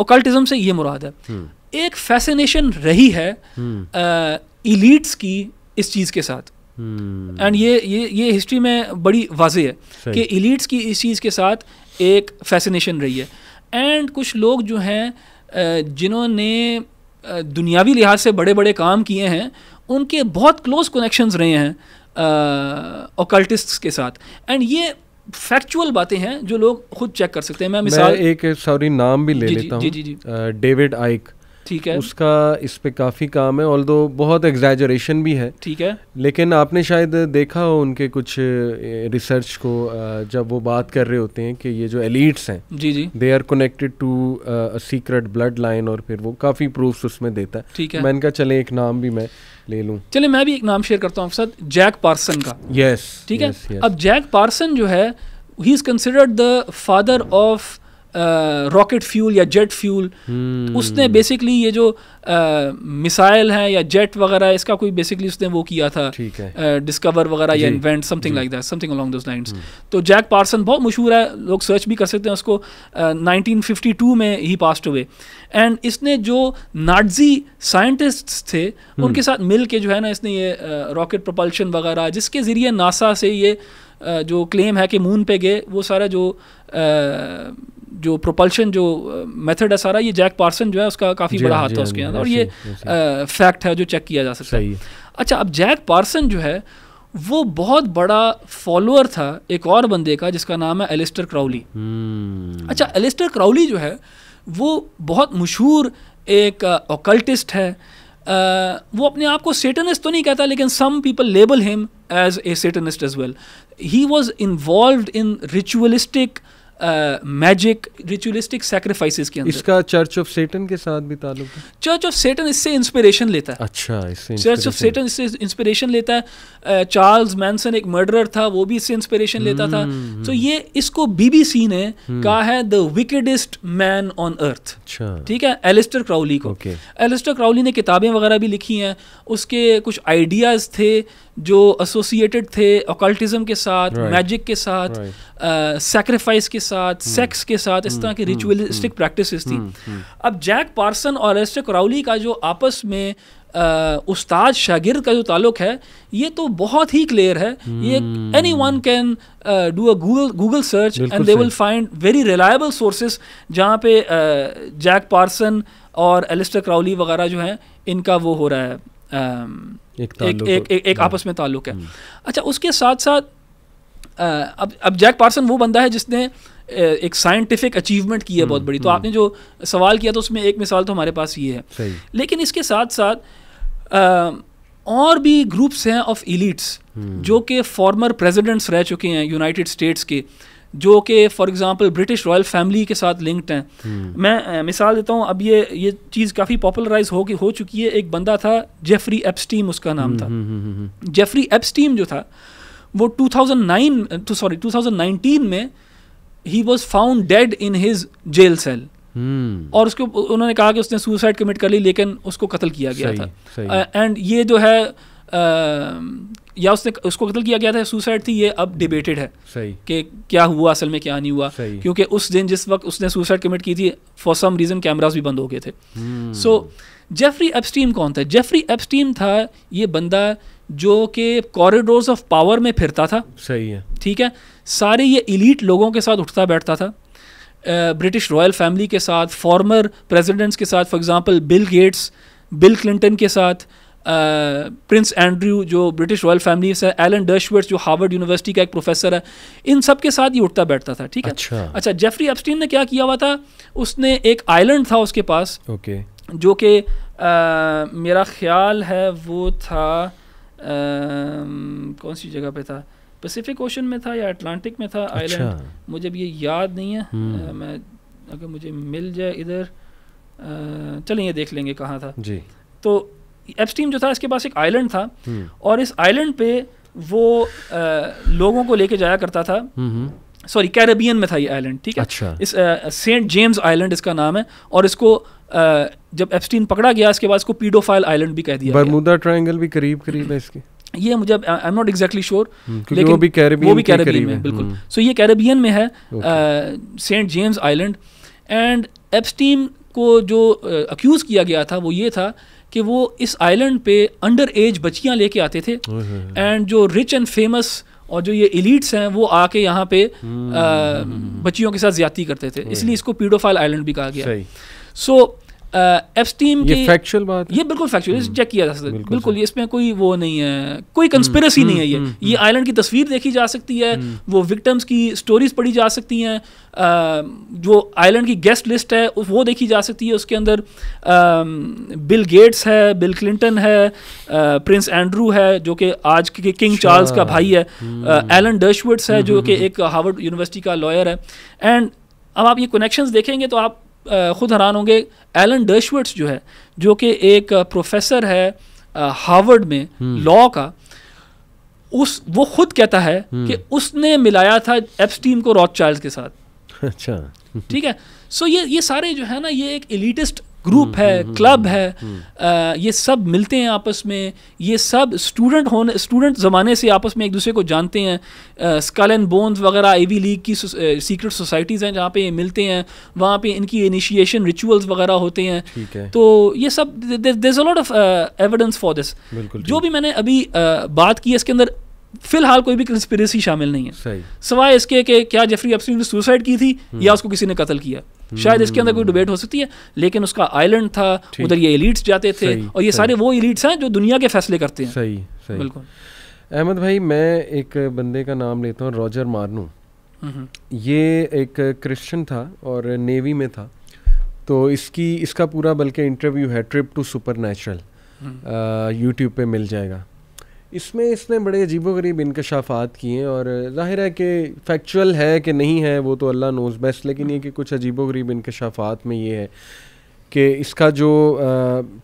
S2: ओकल्टिज्म से ये मुराद है हम्म। एक फैसिनेशन रही है इलीट्स हम्म। की इस चीज़ के साथ एंड हम्म। ये ये ये हिस्ट्री में बड़ी वाजे है कि इलीट्स की इस चीज़ के साथ एक फैसिनेशन रही है एंड कुछ लोग जो हैं जिन्होंने दुनियावी लिहाज से बड़े बड़े काम किए हैं उनके बहुत क्लोज कनेक्शंस रहे हैं ओकल्टिस्ट्स के साथ एंड ये फैक्चुअल बातें हैं जो लोग खुद चेक कर सकते हैं मैं मिसाल मैं
S1: एक सॉरी नाम भी ले जी, लेता हूँ डेविड आइक ठीक है उसका इस पे काफ़ी काम है ऑल बहुत एग्जैजरेशन भी है ठीक है लेकिन आपने शायद देखा हो उनके कुछ रिसर्च को जब वो बात कर रहे होते हैं कि ये जो एलिट्स हैं जी जी they are connected to secret bloodline और फिर वो काफ़ी प्रूफ उसमें देता है ठीक है मैंने कहा चले एक नाम भी मैं ले लूँ
S2: चले मैं भी एक नाम शेयर करता हूँ आपके साथ जैक पार्सन का यस ठीक है अब जैक पार्सन जो है he is considered the father of rocket fuel या जेट फ्यूल hmm. उसने बेसिकली ये जो मिसाइल है या जेट वगैरह इसका कोई बेसिकली उसने वो किया था डिस्कवर वगैरह या invent something like that something along those lines तो जैक पार्सन बहुत मशहूर है लोग सर्च भी कर सकते हैं उसको नाइनटीन फिफ्टी टू में ही पास्ट हुए एंड इसने जो नाटजी साइंटिस्ट थे hmm. उनके साथ मिल के जो है ना इसने ये रॉकेट प्रपल्शन वगैरह जिसके ज़रिए नासा से ये जो क्लेम है कि मून पे गए वो सारा जो जो प्रोपल्शन जो मेथड uh, है सारा ये जैक पार्सन जो है उसका काफ़ी बड़ा हाँ, हाथ था हाँ, उसके हाँ, अंदर और ये फैक्ट uh, है जो चेक किया जा सकता है अच्छा अब जैक पार्सन जो है वो बहुत बड़ा फॉलोअर था एक और बंदे का जिसका नाम है एलिस्टर हम्म। क्राउली अच्छा एलिस्टर क्राउली जो है वो बहुत मशहूर एक ओकल्टिस्ट uh, है आ, वो अपने आप को सेटनिस्ट तो नहीं कहता लेकिन some people label him as a satanist as well he was involve in ritualistic magic ritualistic sacrifice के अंदर इसका
S1: चर्च ऑफ सेटन
S2: के साथ भी ताल्लुक है चर्च ऑफ सेटन इससे इंस्पिरेशन लेता
S1: है अच्छा इससे
S3: चर्च ऑफ सेटन
S2: इससे इंस्पिरेशन लेता है चार्ल्स मैनसन एक मर्डरर था वो भी इससे इंस्पिरेशन लेता था हम्म, हम्म। तो ये इसको बीबीसी ने हम्म। कहा है the wickedest man on earth ठीक है एलिस्टर क्राउली को एलिस्टर क्राउली ने किताबें वगैरह भी लिखी हैं उसके कुछ आइडियाज़ थे जो एसोसिएटेड थे ओकल्टिज्म के साथ right. मैजिक के साथ सेक्रीफाइस right. uh, के साथ सेक्स hmm. के साथ इस hmm. तरह की रिचुअलिस्टिक hmm. प्रैक्टिस थी अब जैक पार्सन और एस्टे क्राउली का जो आपस में uh, उस्ताद शागिर्द का जो ताल्लुक है ये तो बहुत ही क्लियर है ये anyone can do a Google Google search and they will find very reliable sources जहाँ पे जैक uh, पार्सन और एलिस्टर क्राउली वगैरह जो हैं इनका वो हो रहा है एक, एक, एक, एक, हाँ। एक आपस में ताल्लुक है हम्म। अच्छा उसके साथ साथ अब अब जैक पार्सन वो बंदा है जिसने एक साइंटिफिक अचीवमेंट की है बहुत हम्म, बड़ी तो हम्म। आपने जो सवाल किया तो उसमें एक मिसाल तो हमारे पास ये है लेकिन इसके साथ साथ और भी ग्रुप्स हैं ऑफ इलीट्स जो कि फॉर्मर प्रेसिडेंट्स रह चुके हैं यूनाइटेड स्टेट्स के जो कि for example British royal family के साथ लिंक्ड हैं hmm. मैं मिसाल देता हूँ अब ये ये चीज़ काफ़ी पॉपुलराइज हो हो चुकी है एक बंदा था जेफरी एप्सटीम उसका नाम था जेफरी hmm, एप्सटीम hmm, जो था वो 2009 तो सॉरी 2019 में he was found dead in his jail cell और उसको उन्होंने कहा कि उसने सुसाइड कमिट कर ली लेकिन उसको कत्ल किया गया था एंड ये जो है या उसने उसको कत्ल किया गया था सुसाइड थी ये अब डिबेटेड है सही कि क्या हुआ असल में क्या नहीं हुआ क्योंकि उस दिन जिस वक्त उसने सुसाइड कमिट की थी फॉर सम रीज़न कैमराज भी बंद हो गए थे सो जेफरी एपस्टीम कौन था जेफरी एपस्टीम था ये बंदा जो कि कॉरिडोर्स ऑफ पावर में फिरता था सही है ठीक है सारे ये इलीट लोगों के साथ उठता बैठता था ब्रिटिश रॉयल फैमिली के साथ फॉर्मर प्रेसिडेंट्स के साथ for example Bill Gates Bill Clinton के साथ प्रिंस एंड्रयू जो ब्रिटिश रॉयल फैमिली से एलन डर्शवर्ट्स जो हार्वर्ड यूनिवर्सिटी का एक प्रोफेसर है इन सब के साथ ही उठता बैठता था ठीक है अच्छा, अच्छा जेफरी एपस्टीन ने क्या किया हुआ था उसने एक आइलैंड था उसके पास ओके जो कि मेरा ख्याल है वो था आ, कौन सी जगह पे था पैसिफिक ओशन में था या अटलांटिक में था अच्छा। आइलैंड अच्छा। मुझे भी ये याद नहीं है आ, हम्म। मैं अगर मुझे मिल जाए इधर चलें देख लेंगे कहाँ था जी तो एप्सटीन जो था इसके पास एक आइलैंड था हम्म। और इस आइलैंड पे वो आ, लोगों को लेके जाया करता था सॉरी कैरेबियन में था ये आइलैंड ठीक है अच्छा। इस सेंट जेम्स आइलैंड इसका नाम है और इसको आ, जब एप्सटीन पकड़ा गया इसके बाद इसको पीडोफाइल आइलैंड भी कह दिया बरमुदा
S1: ट्रायंगल भी करीब करीब है इसके
S2: ये मुझे I am not exactly sure लेकिन वो भी कैरेबियन वो भी कैरेबियन में बिल्कुल सो ये कैरेबियन में है Saint James Island and Epstein को जो अक्यूज़ किया गया था वो ये था कि वो इस आइलैंड पे अंडर एज बच्चियाँ लेके आते थे एंड जो रिच एंड फेमस और जो ये इलीट्स हैं वो आके यहाँ पे आ, हम्म, हम्म, हम्म, बच्चियों के साथ ज्यादा करते थे इसलिए इसको पीडोफाइल आइलैंड भी कहा गया सो so, एप्सटीन ये फैक्चुअल बात ये बिल्कुल फैक्चुअल हम्म, चेक किया जा सकता है बिल्कुल, इसमें कोई वो नहीं है कोई कंस्पिरेसी हम्म, नहीं हम्म, है ये ये आइलैंड की तस्वीर देखी जा सकती है वो विक्टम्स की स्टोरीज पढ़ी जा सकती हैं जो आइलैंड की गेस्ट लिस्ट है वो देखी जा सकती है उसके अंदर बिल गेट्स है बिल क्लिंटन है प्रिंस एंड्रू है जो कि आज के किंग चार्ल्स अच्छा। का भाई है एलन डर्शवर्ड्स है जो कि एक हार्वर्ड यूनिवर्सिटी का लॉयर है एंड अब आप ये कनेक्शंस देखेंगे तो आप ख़ुद हैरान होंगे एलन डर्शवर्ट्स जो है जो कि एक प्रोफेसर है हार्वर्ड में हम्म। लॉ का उस वो खुद कहता है हम्म। कि उसने मिलाया था एप्सटीन को रॉथ के साथ अच्छा ठीक है सो so ये ये सारे जो है ना ये एक एलिटिस्ट ग्रुप हम्म, है हम्म, हम्म, क्लब है आ, ये सब मिलते हैं आपस में ये सब स्टूडेंट होने स्टूडेंट ज़माने से आपस में एक दूसरे को जानते हैं स्कल एंड बोन्स वगैरह एवी लीग की सीक्रेट सोसाइटीज़ हैं जहाँ पे ये मिलते हैं वहाँ पे इनकी इनिशिएशन रिचुअल्स वगैरह होते हैं तो ये सब the, the, the, the, the, evidence for this जो भी मैंने अभी बात की है इसके अंदर फिलहाल कोई भी कंस्पिरेसी शामिल नहीं है सवाए इसके कि क्या जेफरी एपस्टीन ने सुसाइड की थी हम्म। या उसको किसी ने कत्ल किया शायद इसके अंदर कोई डिबेट हम्म। हो सकती है लेकिन उसका आइलैंड था उधर ये एलिट्स जाते थे और ये सारे वो एलिट्स हैं जो दुनिया के फैसले करते हैं सही
S1: सही बिल्कुल अहमद भाई मैं एक बंदे का नाम लेता हूँ रॉजर मार्नू हम्म। ये एक क्रिश्चियन था और नेवी में था तो इसकी इसका पूरा बल्कि इंटरव्यू है trip to supernatural YouTube पे मिल जाएगा इसमें इसने बड़े अजीबो गरीब इनकशाफात किए और जाहिर है कि फैक्चुअल है कि नहीं है वो तो अल्लाह नोज बेस्ट लेकिन ये कि कुछ अजीबो गरीब इनकशाफात में ये है कि इसका जो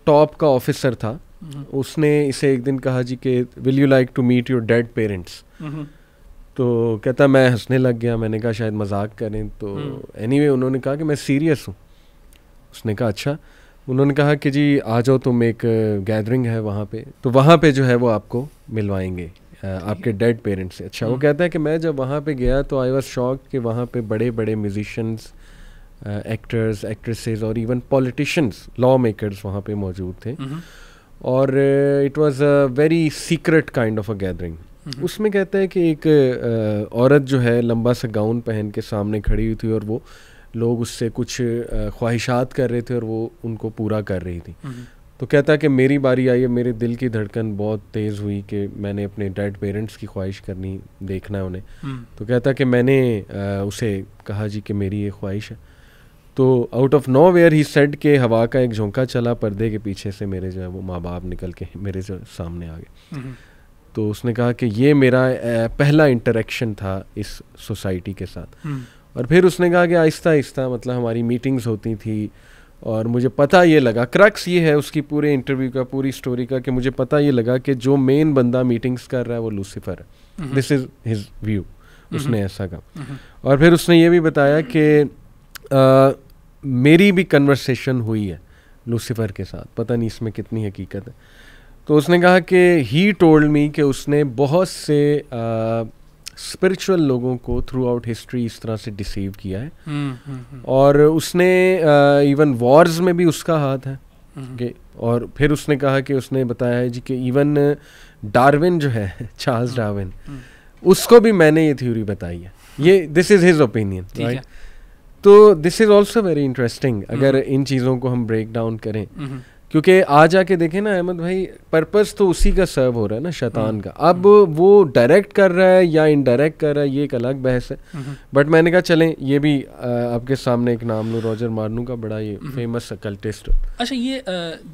S1: टॉप का ऑफिसर था हम्म। उसने इसे एक दिन कहा जी कि will you like to meet your dead parents तो कहता मैं हंसने लग गया मैंने कहा शायद मजाक करें तो एनी हम्म। anyway, उन्होंने कहा कि मैं सीरियस हूँ उसने कहा अच्छा उन्होंने कहा कि जी आ जाओ तुम एक गैदरिंग है वहाँ पे तो वहाँ पे जो है वो आपको मिलवाएंगे आपके डेड पेरेंट्स से अच्छा वो hmm. कहता है कि मैं जब वहाँ पे गया तो आई वाज शॉक कि वहाँ पे बड़े बड़े म्यूजिशंस एक्टर्स एक्ट्रेसेस और इवन पॉलिटिशियंस लॉ मेकर्स वहाँ पे मौजूद थे hmm. और it was a very secret kind of a gathering उसमें कहता है कि एक औरत जो है लंबा सा गाउन पहन के सामने खड़ी हुई थी और वो लोग उससे कुछ ख्वाहिशात कर रहे थे और वो उनको पूरा कर रही थी हम्म। तो कहता कि मेरी बारी आई है मेरे दिल की धड़कन बहुत तेज़ हुई कि मैंने अपने डेड पेरेंट्स की ख्वाहिश करनी देखना है उन्हें हम्म। तो कहता कि मैंने उसे कहा जी कि मेरी ये ख्वाहिश है तो आउट ऑफ नो वेयर ही सेड के हवा का एक झोंका चला पर्दे के पीछे से मेरे जो है वो माँ बाप निकल के मेरे जो सामने आ गए हम्म। तो उसने कहा कि ये मेरा पहला इंटरेक्शन था इस सोसाइटी के साथ और फिर उसने कहा कि आहिस्ता आहिस्ता मतलब हमारी मीटिंग्स होती थी और मुझे पता ये लगा क्रक्स ये है उसकी पूरे इंटरव्यू का पूरी स्टोरी का कि मुझे पता ये लगा कि जो मेन बंदा मीटिंग्स कर रहा है वो लूसीफर है दिस इज़ हिज व्यू उसने ऐसा कहा हम्म। और फिर उसने ये भी बताया कि मेरी भी कन्वर्सेशन हुई है लूसीफर के साथ पता नहीं इसमें कितनी हकीकत है तो उसने कहा कि ही टोल्ड मी कि उसने बहुत से आ, स्पिरिचुअल लोगों को थ्रू आउट हिस्ट्री इस तरह से डिसीव किया है हुँ, हम्म, हुँ, हम्म, हम्म। और उसने इवन uh, वॉर्स में भी उसका हाथ है okay? और फिर उसने कहा कि उसने बताया है जी कि इवन डार्विन जो है चार्ल्स डार्विन उसको भी मैंने ये थ्योरी बताई है ये this is his opinion right तो this is also very interesting अगर इन चीज़ों को हम ब्रेक डाउन करें क्योंकि आ जाके देखे ना अहमद भाई पर्पस तो उसी का सर्व हो रहा है ना शैतान हम्म। का अब वो डायरेक्ट कर रहा है या इनडायरेक्ट कर रहा है ये एक अलग बहस है बट हम्म। मैंने कहा चलें ये भी आपके सामने एक नाम लो रॉजर मार्नू का बड़ा ये फेमस हम्म। कल्टिस्ट
S2: अच्छा ये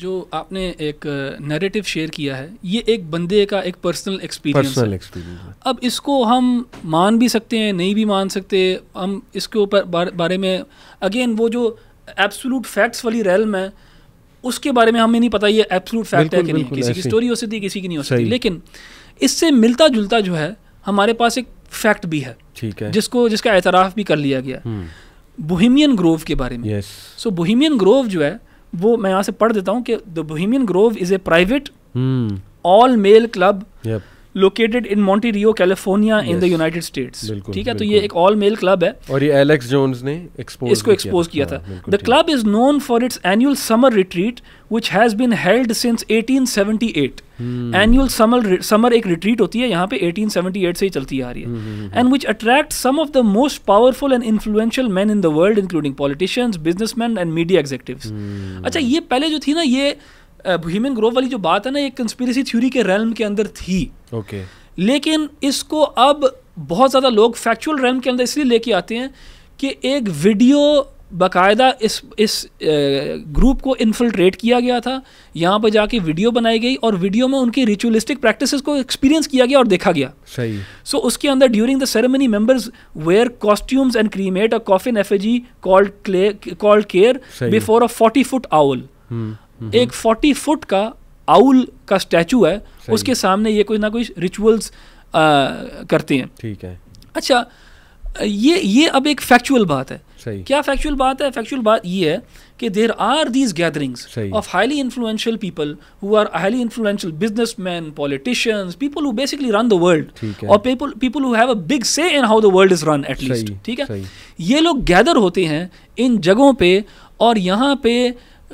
S2: जो आपने एक नेरेटिव शेयर किया है ये एक बंदे का एक पर्सनल एक्सपीरियंस पर्सनल एक्सपीरियंस अब इसको हम मान भी सकते हैं नहीं भी मान सकते हम इसके ऊपर बारे में अगेन वो जो एब्सोलूट फैक्ट्स वाली रेलम है उसके बारे में हमें नहीं पता ये एब्सोलूट फैक्ट है कि नहीं किसी की स्टोरी हो सकती है किसी की नहीं हो सकती लेकिन इससे मिलता जुलता जो है हमारे पास एक फैक्ट भी है ठीक है जिसको जिसका एतराफ़ भी कर लिया गया बोहिमियन हम्म। ग्रोव के बारे में सो बोहिमियन ग्रोव जो है वो मैं यहाँ से पढ़ देता हूँ कि the Bohemian Grove is a private all male club located in Rio California in the United States ठीक है तो ये एक ऑल मेल क्लब है
S1: और ये एलेक्स जोन्स ने एक्सपोज इसको एक्सपोज किया था the
S2: club is known for its annual summer retreat which has been held since 1878 annual summer summer एक रिट्रीट होती है यहाँ पे 1878 से ही चलती आ रही है and which attract some of the most powerful and influential man in the world including politicians businessman and media executives अच्छा ये पहले जो थी ना ये बोहेमियन ग्रोव वाली जो बात है ना एक कंस्पिरेसी थ्योरी के रैलम के अंदर थी ओके लेकिन इसको अब बहुत ज़्यादा लोग फैक्चुअल रैम के अंदर इसलिए लेके आते हैं कि एक वीडियो बाकायदा इस इस ग्रुप को इन्फिल्ट्रेट किया गया था यहाँ पर जाके वीडियो बनाई गई और वीडियो में उनकी रिचुअलिस्टिक प्रैक्टिसेस को एक्सपीरियंस किया गया और देखा गया सही सो so, उसके अंदर during the ceremony members wear costumes and cremate a coffin effigy called called care before a forty foot owl hmm. एक फोर्टी फुट का आउल का स्टैचू है उसके सामने ये कोई ना कोई रिचुअल्स करते हैं ठीक है अच्छा ये ये अब एक फैक्चुअल बात है सही। क्या फैक्चुअल बात है फैक्चुअल बात ये है कि there are these gatherings of highly influential people who are highly influential business man politicians people who basically run the world और people people who have a big say in how the world is run at least ठीक है ये लोग गैदर होते हैं इन जगहों पे और यहाँ पे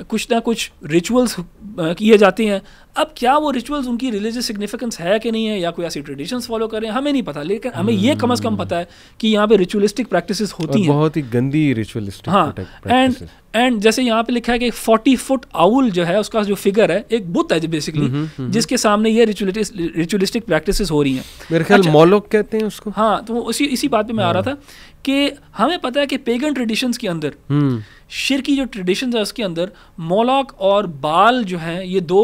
S2: कुछ ना कुछ रिचुअल्स किए जाते हैं अब क्या वो रिचुअल्स उनकी रिलीजियस सिग्निफिकेंस है कि नहीं है या कोई ऐसी ट्रेडिशंस फॉलो करें हमें नहीं पता लेकिन हमें ये कम अज़ कम hmm. पता है कि यहाँ पे रिचुअलिस्टिक प्रैक्टिसेस होती हैं बहुत
S1: ही गंदी रिचुअलिस्टिक हाँ
S2: एंड एंड जैसे यहाँ पे लिखा है कि फोर्टी फुट आउल जो है उसका जो फिगर है एक बुत है बेसिकली hmm, hmm, जिसके सामने ये रिचुअलिस्टिक प्रैक्टिस हो रही हैं मेरे ख्याल अच्छा, मोलोक कहते हैं उसको हाँ तो उसी इसी बात पे मैं आ रहा हाँ। था कि हमें पता है कि पेगन ट्रेडिशंस के अंदर शिर की जो ट्रेडिशंस है उसके अंदर मोलॉक और बाल जो हैं ये दो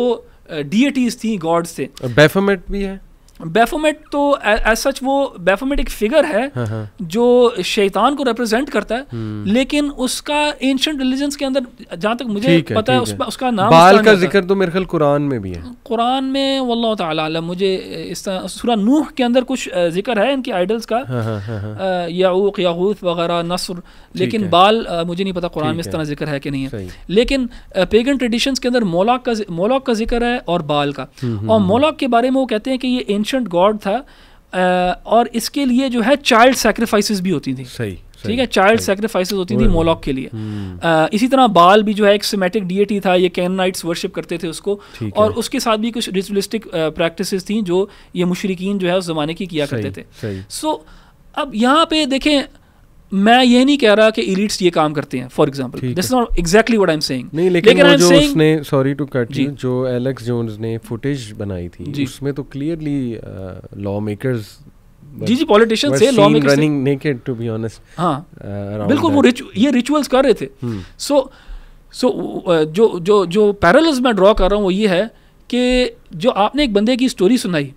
S2: डीएटीज थी गॉड्स थे बेफोमेट भी है बेफोमेट तो एज सच वो बेफोमेट एक फिगर है हाँ, हाँ। जो शैतान को रिप्रेजेंट करता है हम्म। लेकिन उसका एंशंट रिलीजन्स के अंदर जहाँ तक मुझे है, पता है, उस, है उसका नाम बाल का जिक्र
S1: तो मेरे ख्याल कुरान में भी
S2: है कुरान में वल्लाह ताला मुझे इस तरह सूरह नूह के अंदर कुछ जिक्र है इनके आइडल्स का हाँ, याऊक याहूत वगैरह नसर लेकिन बाल मुझे नहीं पता कुरान में इस तरह जिक्र है कि नहीं है लेकिन पेगन ट्रेडिशंस के अंदर मोलाक का मोलाक का जिक्र है और बाल का हम्म, हम्म, और मोलाक के बारे में वो कहते हैं कि ये एंशंट गॉड था और इसके लिए जो है चाइल्ड सेक्रीफाइसेस भी होती थी सही ठीक है चाइल्ड सेक्रीफाइस होती थी मोलॉक के लिए आ, हम्म। इसी तरह बाल भी जो है एक सिमेटिक डीएटी था ये कैननाइट्स वर्शिप करते थे उसको और उसके साथ भी कुछ रिचुअलिस्टिक प्रैक्टिसेस थी जो ये मुशरकिन जो है उस ज़माने की किया करते थे सो अब यहाँ पे देखें मैं ये नहीं कह रहा कि इलीट्स ये काम करते हैं for example this not exactly what I am saying नहीं लेकिन, लेकिन वो जो saying, उसने
S1: सॉरी टू कट यू जो एलेक्स जोन्स ने फुटेज बनाई थी उसमें तो क्लियरली लॉ मेकर्स जी जी पॉलिटिशियन से law makers running naked to be honest हां बिल्कुल वो रिच ये रिचुअल्स कर रहे थे
S2: सो हम्म। सो uh, जो जो जो पैरेलल्स मैं ड्रॉ कर रहा हूँ वो ये है कि जो आपने एक बंदे की स्टोरी सुनाई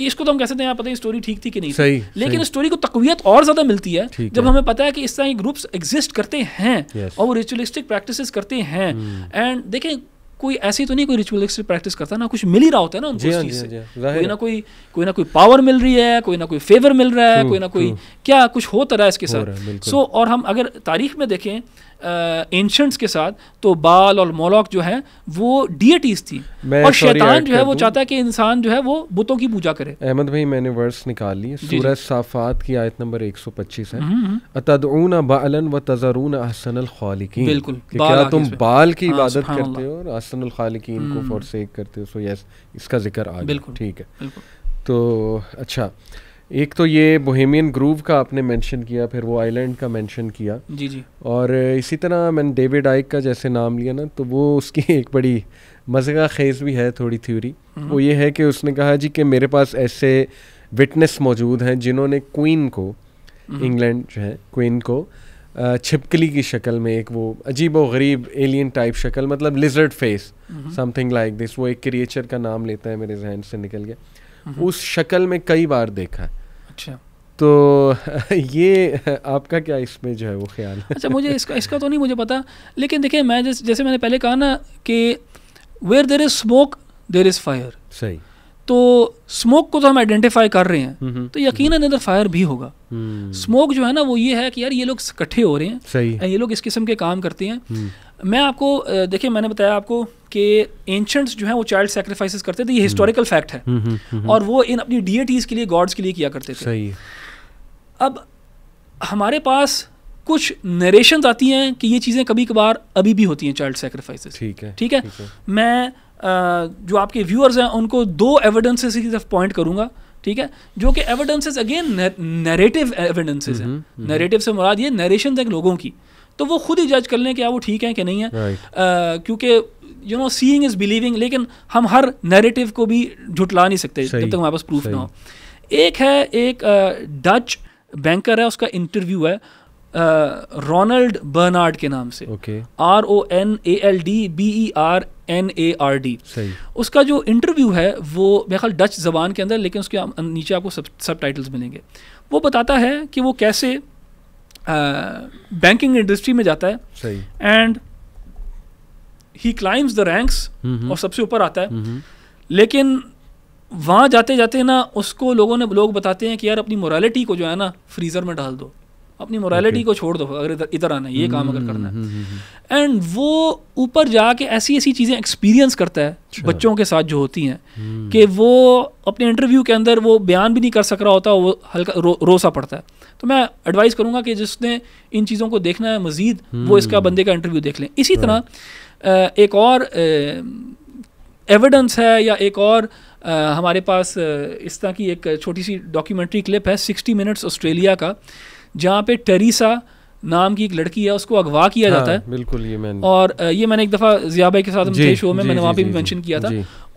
S2: इसको तो हम कह सकते हैं पता है स्टोरी ठीक थी कि नहीं सही, लेकिन सही। स्टोरी को तकवीत और ज्यादा मिलती है जब है। हमें पता है कि इस तरह के ग्रुप्स एग्जिस्ट करते हैं yes. और वो रिचुअलिस्टिक प्रैक्टिस करते हैं एंड हम्म। hmm. देखें कोई ऐसी तो नहीं कोई रिचुअलिस्टिक प्रैक्टिस करता ना कुछ मिल ही रहा होता है ना उनको हाँ, चीज हाँ, से हाँ, कोई ना कोई कोई ना कोई पावर मिल रही है कोई ना कोई फेवर मिल रहा है कोई ना कोई क्या कुछ होता रहा है इसके साथ सो और हम अगर तारीख में देखें एंशंट्स के साथ तो बाल और मोलॉक जो है वो डीएटीज थी और शैतान जो है वो चाहता है कि इंसान जो है वो
S1: बुतों की पूजा करे अहमद भाई मैंने वर्ड्स निकाल लिए सूरज साफात की आयत नंबर 125 है हम्म, हम्म। अतदऊन बालन व तजरून अहसन खालिकीन बिल्कुल क्या तुम बाल की हाँ, इबादत हम्म। करते हो और अहसन खालिकीन को फॉरसेक करते हो सो यस इसका जिक्र आ गया ठीक है तो अच्छा एक तो ये बोहेमियन ग्रूव का आपने मेंशन किया फिर वो आइलैंड का मेंशन किया जी जी और इसी तरह मैंने डेविड आइक का जैसे नाम लिया ना तो वो उसकी एक बड़ी मज़े का खेज भी है थोड़ी थ्योरी हम्म। वो ये है कि उसने कहा जी कि मेरे पास ऐसे विटनेस मौजूद हैं जिन्होंने क्वीन को इंग्लैंड हम्म। जो है क्वीन को छिपकली की शक्ल में एक वो अजीब व गरीब एलियन टाइप शक्ल मतलब lizard face something like this वो एक क्रिएचर का नाम लेता है मेरे जहन से निकल गया हम्म। उस शक्ल में कई बार देखा है अच्छा तो ये आपका क्या इसमें जो है वो ख्याल अच्छा मुझे इसका
S2: इसका तो नहीं मुझे पता लेकिन देखिए मैं जैस, जैसे मैंने पहले कहा ना कि where there is smoke there is fire सही तो स्मोक को तो हम आइडेंटिफाई कर रहे हैं हम्म, हम्म। तो यकीन है इधर फायर भी होगा स्मोक जो है ना वो ये है कि यार ये लोग इकट्ठे हो रहे हैं सही ये लोग इस किस्म के काम करते हैं मैं आपको देखिए मैंने बताया आपको कि एंशंट्स जो हैं वो चाइल्ड सेक्रीफाइसेस करते थे ये हिस्टोरिकल हम्म। फैक्ट है हम्म, हम्म, और वो इन अपनी डीएटीज़ के लिए गॉड्स के लिए किया करते थे सही अब हमारे पास कुछ नरेशन आती हैं कि ये चीज़ें कभी कभार अभी भी होती हैं चाइल्ड सेक्रीफाइसेस ठीक है ठीक है, मैं जो आपके व्यूअर्स हैं उनको दो एविडेंसेस की तरफ पॉइंट करूंगा ठीक है जो कि एविडेंसेस अगेन नैरेटिव एविडेंसेस हैं नैरेटिव से मुराद ये नरेशन है लोगों की तो वो खुद ही जज कर लें कि वो ठीक है कि नहीं है क्योंकि you know seeing is believing लेकिन हम हर नैरेटिव को भी झुटला नहीं सकते जब तक हमारे पास प्रूफ ना हो एक है एक डच बैंकर है उसका इंटरव्यू है रोनल्ड बर्नार्ड के नाम से R O N A L D B E R N A R D उसका जो इंटरव्यू है वो मेरे ख्याल डच जबान के अंदर लेकिन उसके नीचे आपको सब सब टाइटल्स मिलेंगे वो बताता है कि वो कैसे बैंकिंग इंडस्ट्री में जाता है and he climbs the ranks और सबसे ऊपर आता है लेकिन वहाँ जाते जाते ना उसको लोगों ने लोग बताते हैं कि यार अपनी मोरालिटी को जो है ना फ्रीज़र में डाल दो अपनी मोरालिटी okay. को छोड़ दो अगर इधर इधर आना है ये काम अगर हम्म, करना है एंड हम्म, हम्म, वो ऊपर जाके ऐसी ऐसी चीज़ें एक्सपीरियंस करता है अच्छा। बच्चों के साथ जो होती हैं कि वो अपने इंटरव्यू के अंदर वो बयान भी नहीं कर सक रहा होता वो हल्का रो, रोसा पड़ता है तो मैं एडवाइस करूँगा कि जिसने इन चीज़ों को देखना है मज़ीद वो इसका बंदे का इंटरव्यू देख लें इसी तरह एक और एविडेंस है या एक और हमारे पास इस तरह की एक छोटी सी डॉक्यूमेंट्री क्लिप है सिक्सटी मिनट्स ऑस्ट्रेलिया का जहाँ पे टेरिसा नाम की एक लड़की है उसको अगवा किया हाँ, जाता है बिल्कुल ये मैंने और ये मैंने एक दफ़ा जिया भाई के साथ जी, शो में मैंने वहाँ पे भी मेंशन किया था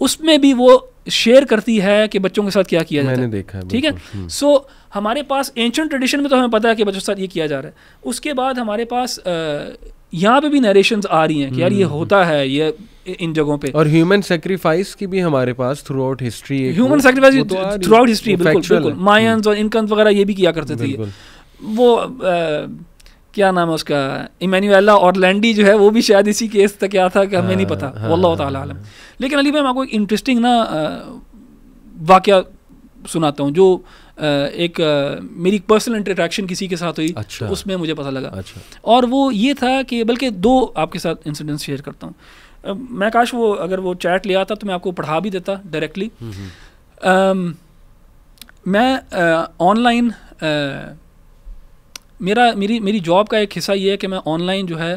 S2: उसमें भी वो शेयर करती है कि बच्चों के साथ क्या किया जाता है देखा ठीक है सो हम्म। हमारे पास एंशंट ट्रेडिशन में तो हमें पता है कि बच्चों के साथ ये किया जा रहा है उसके बाद हमारे पास यहाँ पे भी नरेशन आ रही हैं कि यार ये हम्म, होता हम्म। है ये इन जगहों पे और ह्यूमन सेक्रीफाइस
S1: की भी हमारे पास throughout history human sacrifice throughout history बिल्कुल बिल्कुल
S2: मायंस और इनकन वगैरह ये भी किया करते थे वो आ, क्या नाम है उसका इमेनुएला और लैंडी जो है वो भी शायद इसी केस तक क्या था कि हमें नहीं पता हाँ, वल्ला हाँ, तलम हाँ। लेकिन अली भाई मैं आपको एक इंटरेस्टिंग ना वाक़ सुनाता हूँ जो एक मेरी पर्सनल इंटरेक्शन किसी के साथ हुई अच्छा। तो उसमें मुझे पता लगा अच्छा। और वो ये था कि बल्कि दो आपके साथ इंसिडेंट्स शेयर करता हूँ मैं काश वो अगर वो चैट ले आता तो मैं आपको पढ़ा भी देता डायरेक्टली हम्म, हम्म। मैं ऑनलाइन मेरा मेरी मेरी जॉब का एक हिस्सा ये है कि मैं ऑनलाइन जो है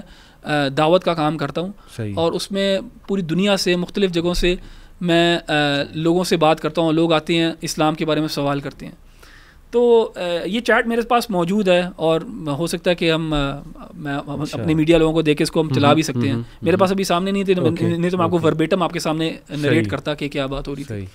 S2: दावत का काम करता हूँ और उसमें पूरी दुनिया से मुख्तलिफ़ जगहों से मैं लोगों से बात करता हूँ लोग आते हैं इस्लाम के बारे में सवाल करते हैं तो ये चैट मेरे पास मौजूद है और हो सकता है कि हम मैं अच्छा। अपने मीडिया लोगों को देख के इसको हम चला हम्म, भी सकते हम्म, हैं हम्म, मेरे पास अभी सामने नहीं थे तो नहीं तो मैं आपको वर्बेटम आपके सामने नरेट करता कि क्या बात हो रही थी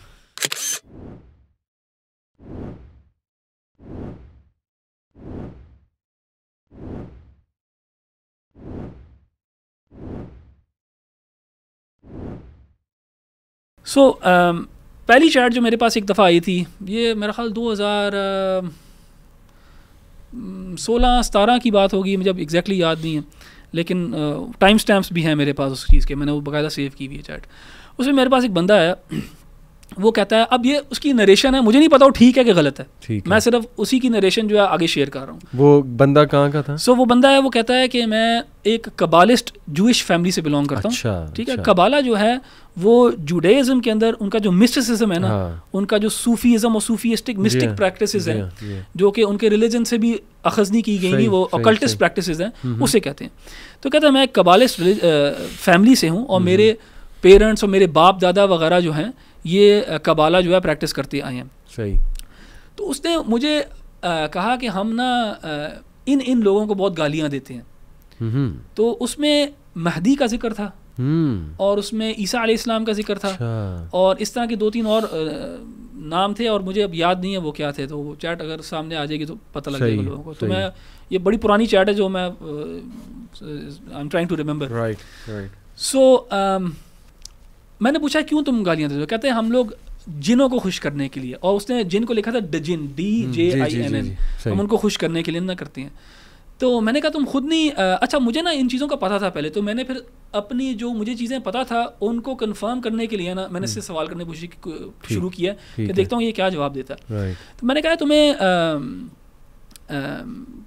S2: सो so, um, पहली चैट जो मेरे पास एक दफ़ा आई थी ये मेरा ख्याल um, सोलह सतारह की बात होगी मुझे अब एग्जैक्टली याद नहीं है लेकिन टाइम uh, स्टैम्प्स भी हैं मेरे पास उस चीज़ के मैंने वो बाकायदा सेव की हुई है चैट उसमें मेरे पास एक बंदा आया वो कहता है अब ये उसकी नरेशन है मुझे नहीं पता वो ठीक है कि गलत है मैं सिर्फ उसी की नरेशन जो है आगे शेयर कर रहा हूँ वो बंदा कहाँ का था सो so, वो बंदा है वो कहता है कि मैं एक कबालिस्ट जूश फैमिली से बिलोंग करता हूँ अच्छा, ठीक अच्छा। है कबाला जो है वो जुडाइजम के अंदर उनका जो मिस्टिसिज्म है ना हाँ। उनका जो सूफीज़म और सूफीस्टिक मिस्टिक प्रैक्टिस हैं हाँ, हाँ। जो कि उनके रिलीजन से भी अखज़ नहीं की गई नहीं वो अकल्टिस प्रैक्टिस हैं उसे कहते हैं तो कहता है मैं एक कबालिस्ट फैमिली से हूँ और मेरे पेरेंट्स और मेरे बाप दादा वगैरह जो हैं ये कबाला जो है प्रैक्टिस करते आए हैं सही तो उसने मुझे आ, कहा कि हम ना आ, इन इन लोगों को बहुत गालियाँ देते हैं हम्म। तो उसमें महदी का जिक्र था हम्म। और उसमें ईसा इस्लाम का जिक्र था अच्छा। और इस तरह के दो तीन और नाम थे और मुझे अब याद नहीं है वो क्या थे तो वो चैट अगर सामने आ जाएगी तो पता लग जाएगा लोगों को तो मैं ये बड़ी पुरानी चैट है जो मैं I am trying to remember right right so मैंने पूछा क्यों तुम गालियाँ देते हो कहते हैं हम लोग जिनों को खुश करने के लिए और उसने जिन को लिखा था djinn D hmm, J I N N हम उनको खुश करने के लिए ना करते हैं तो मैंने कहा तुम खुद नहीं अच्छा मुझे ना इन चीज़ों का पता था पहले तो मैंने फिर अपनी जो मुझे चीज़ें पता था उनको कंफर्म करने के लिए ना मैंने हम्म। इससे सवाल करने की शुरू किया कि देखता हूँ ये क्या जवाब देता तो मैंने कहा तुम्हें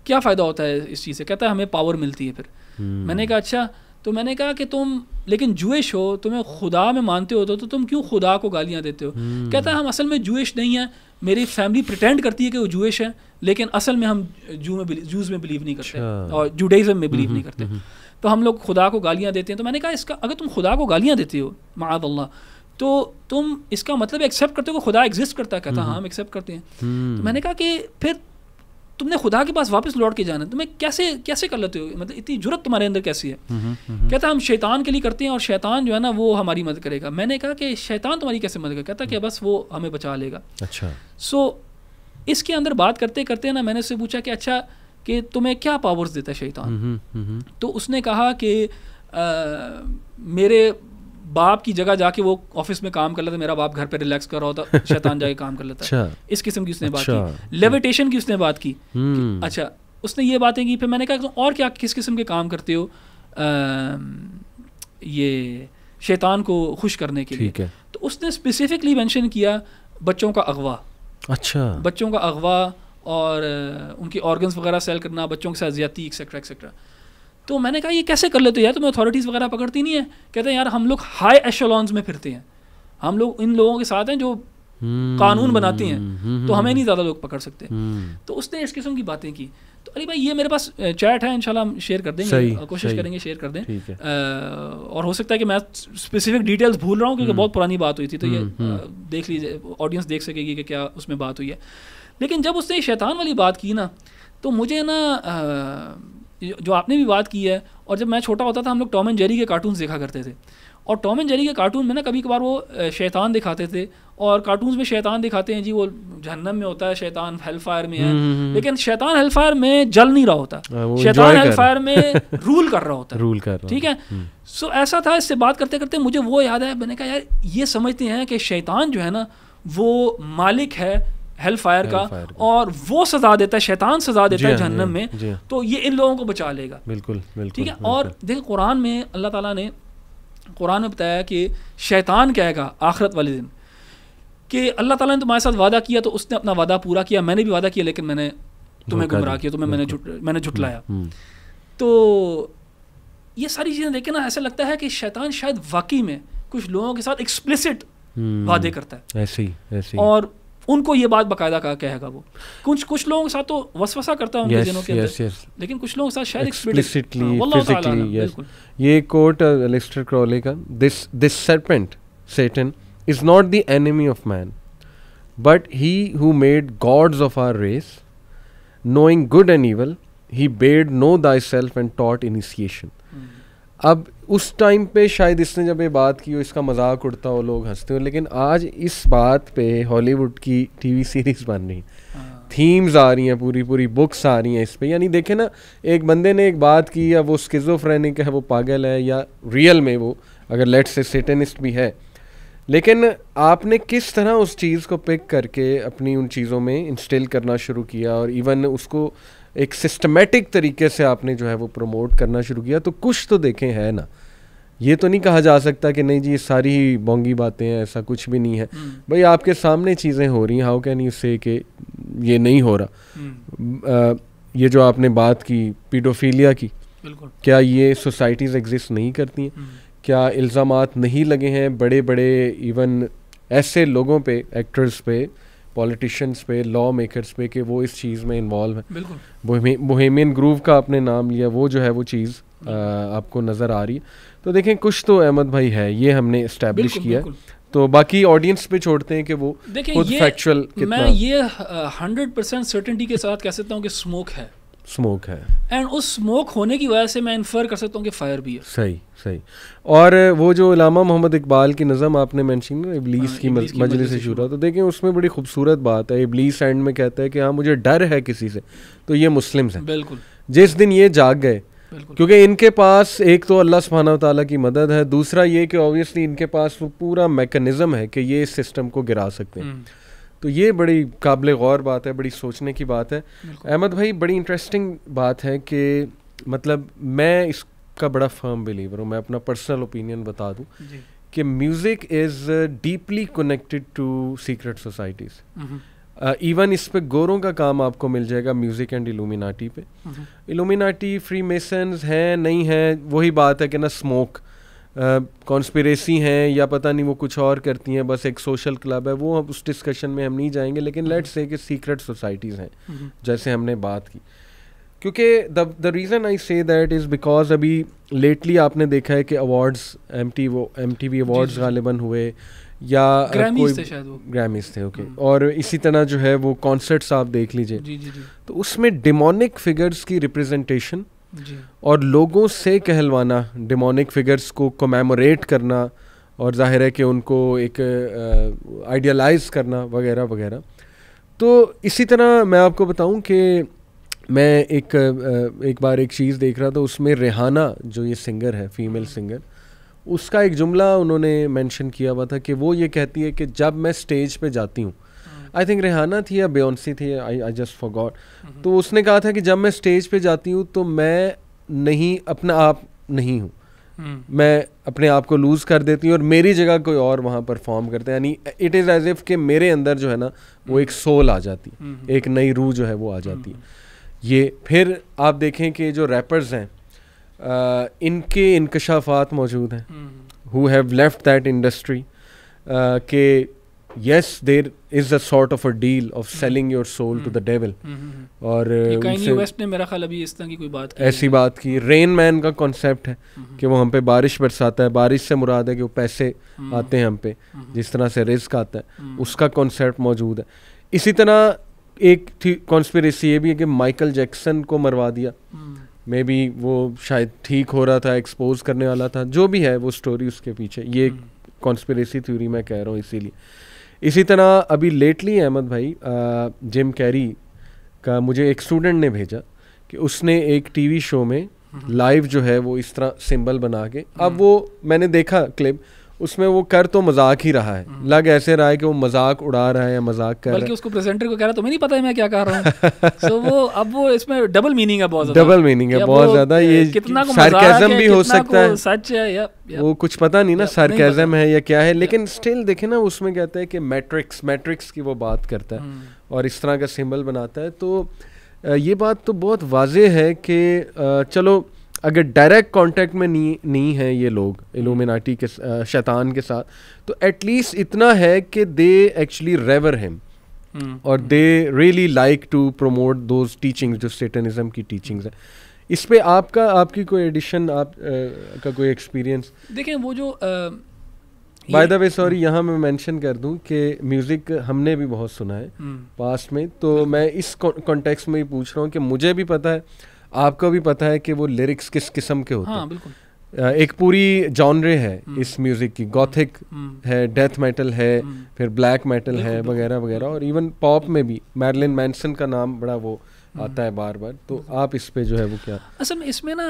S2: क्या फ़ायदा होता है इस चीज़ से कहता है हमें पावर मिलती है फिर हम्म। मैंने कहा अच्छा तो मैंने कहा कि तुम लेकिन जुएश हो तुम्हें खुदा में मानते हो तो, तो तुम क्यों खुदा को गालियाँ देते हो हम्म। कहता हम असल में जुएश नहीं हैं मेरी फैमिली प्रटेंड करती है कि वो जुएश है लेकिन असल में हम जू में जूज में बिलीव नहीं करते अच्छा। और जुडेज़म में बिलीव हम्म, नहीं करते हम्म, तो हम लोग खुदा को गालियाँ देते हैं तो मैंने कहा इसका अगर तुम खुदा को गालियाँ देते हो माद अल्लाह तो तुम इसका मतलब एक्सेप्ट करते हो खुदा एग्जिस्ट करता है कहता हाँ हम एक्सेप्ट करते हैं तो मैंने कहा कि फिर तुमने खुदा के पास वापस लौट के जाना तुम्हें तो कैसे कैसे कर लेते हो मतलब इतनी जरूरत तुम्हारे अंदर कैसी है हम्म, हम्म, हम्म, कहता हम शैतान के लिए करते हैं और शैतान जो है ना वो हमारी मदद करेगा मैंने कहा कि शैतान तुम्हारी कैसे मदद करेगा कहता कि बस वो हमें बचा लेगा अच्छा सो इसके अंदर बात करते करते ना मैंने उससे पूछा कि अच्छा कि तुम्हें क्या पावर्स देता है शैतान तो उसने कहा कि मेरे बाप की जगह जाके वो ऑफिस में काम कर लेता मेरा बाप घर पे रिलैक्स कर रहा होता शैतान जाके काम कर लेता है अच्छा। इस किस्म की उसने बात अच्छा। की लेविटेशन की उसने बात की हम्म। अच्छा उसने ये बातें की फिर मैंने कहा तो और क्या किस किस्म के काम करते हो आ, ये शैतान को खुश करने के लिए तो उसने स्पेसिफिकली मैंशन किया बच्चों का अगवा अच्छा बच्चों का अगवा और उनके ऑर्गन्स वगैरह सेल करना बच्चों के साथ ज्यादा एक्सेट्रा एक्सेट्रा तो मैंने कहा ये कैसे कर लेते हो यार तुम्हें अथॉरिटीज़ वगैरह पकड़ती नहीं है कहते हैं यार हम लोग हाई एशोलॉन्स में फिरते हैं हम लोग इन लोगों के साथ हैं जो हम्म, कानून बनाती हैं हम्म, हम्म, तो हमें नहीं ज़्यादा लोग पकड़ सकते तो उसने इस किस्म की बातें की तो अरे भाई ये मेरे पास चैट है इनशाला हम शेयर कर देंगे कोशिश करेंगे शेयर कर दें और हो सकता है कि मैं स्पेसिफिक डिटेल्स भूल रहा हूँ क्योंकि बहुत पुरानी बात हुई थी तो ये देख लीजिए ऑडियंस देख सकेगी कि क्या उसमें बात हुई है लेकिन जब उसने शैतान वाली बात की ना तो मुझे ना जो आपने भी बात की है और जब मैं छोटा होता था हम लोग टॉम एंड जेरी के कार्टून देखा करते थे और टॉम एंड जेरी के कार्टून में ना कभी कभार वो शैतान दिखाते थे और कार्टून में शैतान दिखाते हैं जी वो जहन्नम में होता है शैतान हेलफायर में है हम्म, हम्म। लेकिन शैतान हेलफायर में जल नहीं रहा होता हाँ, शैतान हेलफायर में रूल कर रहा होता है रूल कर ठीक है सो हम्म। ऐसा था इससे बात करते करते मुझे वो याद है मैंने कहा यार ये समझते हैं कि शैतान जो है ना वो मालिक है हेल फायर का, और वो सजा देता है शैतान सजा देता है हाँ, जहन्नम में हाँ, हाँ। तो ये इन लोगों को बचा लेगा बिल्कुल ठीक है और देखिए कुरान में अल्लाह ताला ने कुरान में बताया कि शैतान कहेगा आखरत वाले दिन कि अल्लाह ताला ने तुम्हारे साथ वादा किया तो उसने अपना वादा पूरा किया मैंने भी वादा किया लेकिन मैंने तुम्हें गुमराह किया तुम्हें तो मैंने जुट मैंने झुटलाया हम्म, हम्म। तो ये सारी चीज़ें देखें ना ऐसा लगता है कि शैतान शायद वाकई में कुछ लोगों के साथ एक्सप्लिसिट हम्म, वादे करता है ऐसे ही ऐसे और उनको ये बात बाकायदा कहा कहेगा वो कुछ कुछ लोगों के साथ तो वसवसा करता हूँ उनके yes, yes, yes. लेकिन कुछ लोगों के साथ शायद हाँ,
S1: ये कोट एलिस्टर क्रॉले का this this serpent Satan is not the enemy of man but he who made gods of our race knowing good and evil he bade know thyself and taught initiation अब उस टाइम पे शायद इसने जब ये बात की हो इसका मजाक उड़ता हो लोग हंसते हो लेकिन आज इस बात पे हॉलीवुड की टीवी सीरीज बन रही थीम्स हाँ। आ रही हैं पूरी पूरी बुक्स आ रही हैं इस पर यानी देखे ना एक बंदे ने एक बात की या वो स्किजोफ्रेनिक है वो पागल है या रियल में वो अगर लेट्स से सेटेनिस्ट भी है लेकिन आपने किस तरह उस चीज़ को पिक करके अपनी उन चीज़ों में इंस्टेल करना शुरू किया और इवन उसको एक सिस्टमेटिक तरीके से आपने जो है वो प्रमोट करना शुरू किया तो कुछ तो देखें है ना ये तो नहीं कहा जा सकता कि नहीं जी ये सारी ही बोंगी बातें हैं ऐसा कुछ भी नहीं है हम्म। भाई आपके सामने चीज़ें हो रही हैं हाउ कैन यू से कि ये नहीं हो रहा आ, हम्म। ये जो आपने बात की पीडोफीलिया की क्या ये सोसाइटीज़ एग्जिस्ट नहीं करती हैं हम्म। क्या इल्ज़ाम नहीं लगे हैं बड़े बड़े इवन ऐसे लोगों पे एक्टर्स पे पॉलिटिशियंस पे लॉ मेकर्स पे कि वो इस चीज़ में इन्वॉल्व है बोहेमियन ग्रूव का आपने नाम लिया वो जो है वो चीज़ आपको नज़र आ रही है तो देखें कुछ तो अहमद भाई है ये हमने इस्टेब्लिश किया बिल्कुल. तो बाकी ऑडियंस पे छोड़ते हैं कि वो देखिए मैं
S2: ये हंड्रेड परसेंट सर्टेंटी के साथ कह सकता हूँ कि स्मोक है स्मोक है एंड उस स्मोक होने की वजह से मैं इन्फर कर सकता हूँ कि फायर भी है
S1: सही सही और वो जो इलामा मोहम्मद इकबाल की नज़म आपने मैंशन की इबलीस हाँ, की मज, मजलिस से शुरू हुआ तो देखें उसमें बड़ी खूबसूरत बात है इबलीस एंड में कहता है कि हाँ मुझे डर है किसी से तो ये मुस्लिम हैं बिल्कुल जिस दिन ये जाग गए क्योंकि इनके पास एक तो अल्लाह सुबहाना ताली की मदद है दूसरा ये कि ऑब्वियसली इनके पास वो पूरा मेकनिज़म है कि ये इस सिस्टम को गिरा सकते हैं हम्म। तो ये बड़ी काबिल गौर बात है बड़ी सोचने की बात है अहमद भाई बड़ी इंटरेस्टिंग बात है कि मतलब मैं इसका बड़ा फर्म बिलीवर हूँ मैं अपना पर्सनल ओपिनियन बता दूँ कि music is deeply connected to secret societies even इस पे गोरों का काम आपको मिल जाएगा म्यूज़िक एंड इलूमिनाटी पे इलूमिनाटी फ्री मेसन हैं नहीं हैं वही बात है कि ना स्मोक कॉन्स्पिरेसी हैं या पता नहीं वो कुछ और करती हैं बस एक सोशल क्लब है वो हम उस डिस्कशन में हम नहीं जाएंगे लेकिन लेट्स हम्म। से कि सीक्रेट सोसाइटीज़ हैं हम्म। जैसे हमने बात की क्योंकि the the reason I say that is because अभी लेटली आपने देखा है कि अवार्ड्स एम टी वो एम टी वी अवार्ड्स गालिबन हुए या कोई ग्रामीज थे ओके okay. हम्म। और इसी तरह जो है वो कॉन्सर्ट्स आप देख लीजिए तो उसमें डिमोनिक फिगर्स की रिप्रेजेंटेशन और लोगों से कहलवाना डिमोनिक फिगर्स को कमेमोरेट करना और जाहिर है कि उनको एक आइडियलाइज करना वगैरह वगैरह तो इसी तरह मैं आपको बताऊं कि मैं एक एक बार एक चीज़ देख रहा था उसमें रेहाना जो ये सिंगर है फीमेल सिंगर हाँ। उसका एक जुमला उन्होंने मेंशन किया हुआ था कि वो ये कहती है कि जब मैं स्टेज पे जाती हूँ आई थिंक रेहाना थी या बेयोन्सी थी आई आई जस्ट गॉड तो उसने कहा था कि जब मैं स्टेज पे जाती हूँ तो मैं नहीं अपना आप नहीं हूँ मैं अपने आप को लूज़ कर देती हूँ और मेरी जगह कोई और वहाँ परफॉर्म करते हैं यानी इट इज़ एज इफ़ कि मेरे अंदर जो है ना वो एक सोल आ जाती है एक नई रूह जो है वो आ जाती है ये फिर आप देखें कि जो रैपर्स हैं इनके इनकशाफात मौजूद हैं who have left that industry के yes there is a sort of a deal of selling your soul to the devil और वेस्ट uh, ने
S2: मेरा ख्याल अभी इस तरह की कोई बात की ऐसी
S1: बात की रेन मैन का कॉन्सेप्ट है hmm, hmm. कि वो हम पे बारिश बरसाता है बारिश से मुराद है कि वो पैसे hmm, आते हैं हम पे जिस तरह से रिस्क आता है उसका कॉन्सेप्ट मौजूद है इसी तरह एक थी कॉन्स्परेसी ये भी है कि माइकल जैक्सन को मरवा दिया मे बी वो शायद ठीक हो रहा था एक्सपोज करने वाला था जो भी है वो स्टोरी उसके पीछे ये कॉन्स्परेसी थ्योरी मैं कह रहा हूँ इसीलिए इसी तरह अभी लेटली अहमद भाई जिम कैरी का मुझे एक स्टूडेंट ने भेजा कि उसने एक टीवी शो में लाइव हम्म। जो है वो इस तरह सिंबल बना के अब हम्म। वो मैंने देखा क्लिप उसमें वो कर तो मजाक ही रहा है हम्म। लग ऐसे रहा है कि वो मजाक उड़ा रहा है या मजाक कर बल्कि उसको
S2: प्रेजेंटर को कह रहा है तुम्हें नहीं पता है मैं क्या कर रहा हूँ तो वो अब वो इसमें डबल मीनिंग है बहुत ज्यादा डबल मीनिंग है बहुत ज्यादा ये कितना सार्केज्म भी हो सकता है सच है या,
S1: वो कुछ पता नहीं ना सार्केज्म है या क्या है लेकिन स्टिल देखे ना उसमें कहते हैं कि मैट्रिक्स मैट्रिक्स की वो बात करता है हम्म। और इस तरह का सिम्बल बनाता है तो ये बात तो बहुत वाजे है कि चलो अगर डायरेक्ट कांटेक्ट में नहीं नहीं है ये लोग इलूमिनाटी के शैतान के साथ तो एटलीस्ट इतना है कि दे एक्चुअली रेवर हिम और they really like to promote those teachings जो सेटनिज्म की टीचिंग्स है इस पे आपका आपकी कोई एडिशन आप आ, का कोई एक्सपीरियंस
S2: देखें वो जो बाय द वे सॉरी
S1: यहाँ मैं मेंशन कर दूं कि म्यूज़िक हमने भी बहुत सुना है पास्ट हम्म। में तो मैं इस कॉन्टेक्स्ट में ही पूछ रहा हूँ कि मुझे भी पता है आपको भी पता है कि वो लिरिक्स किस किस्म के होते हाँ, हैं हाँ, एक पूरी जॉनरे है हम्म। इस म्यूज़िक की गॉथिक हम्म। हम्म। है डेथ मेटल है फिर ब्लैक मेटल है वगैरह वगैरह और इवन पॉप में भी मैरलिन मैनसन का नाम बड़ा वो आता है बार बार तो आप इस पे जो है वो क्या
S2: असल में इसमें ना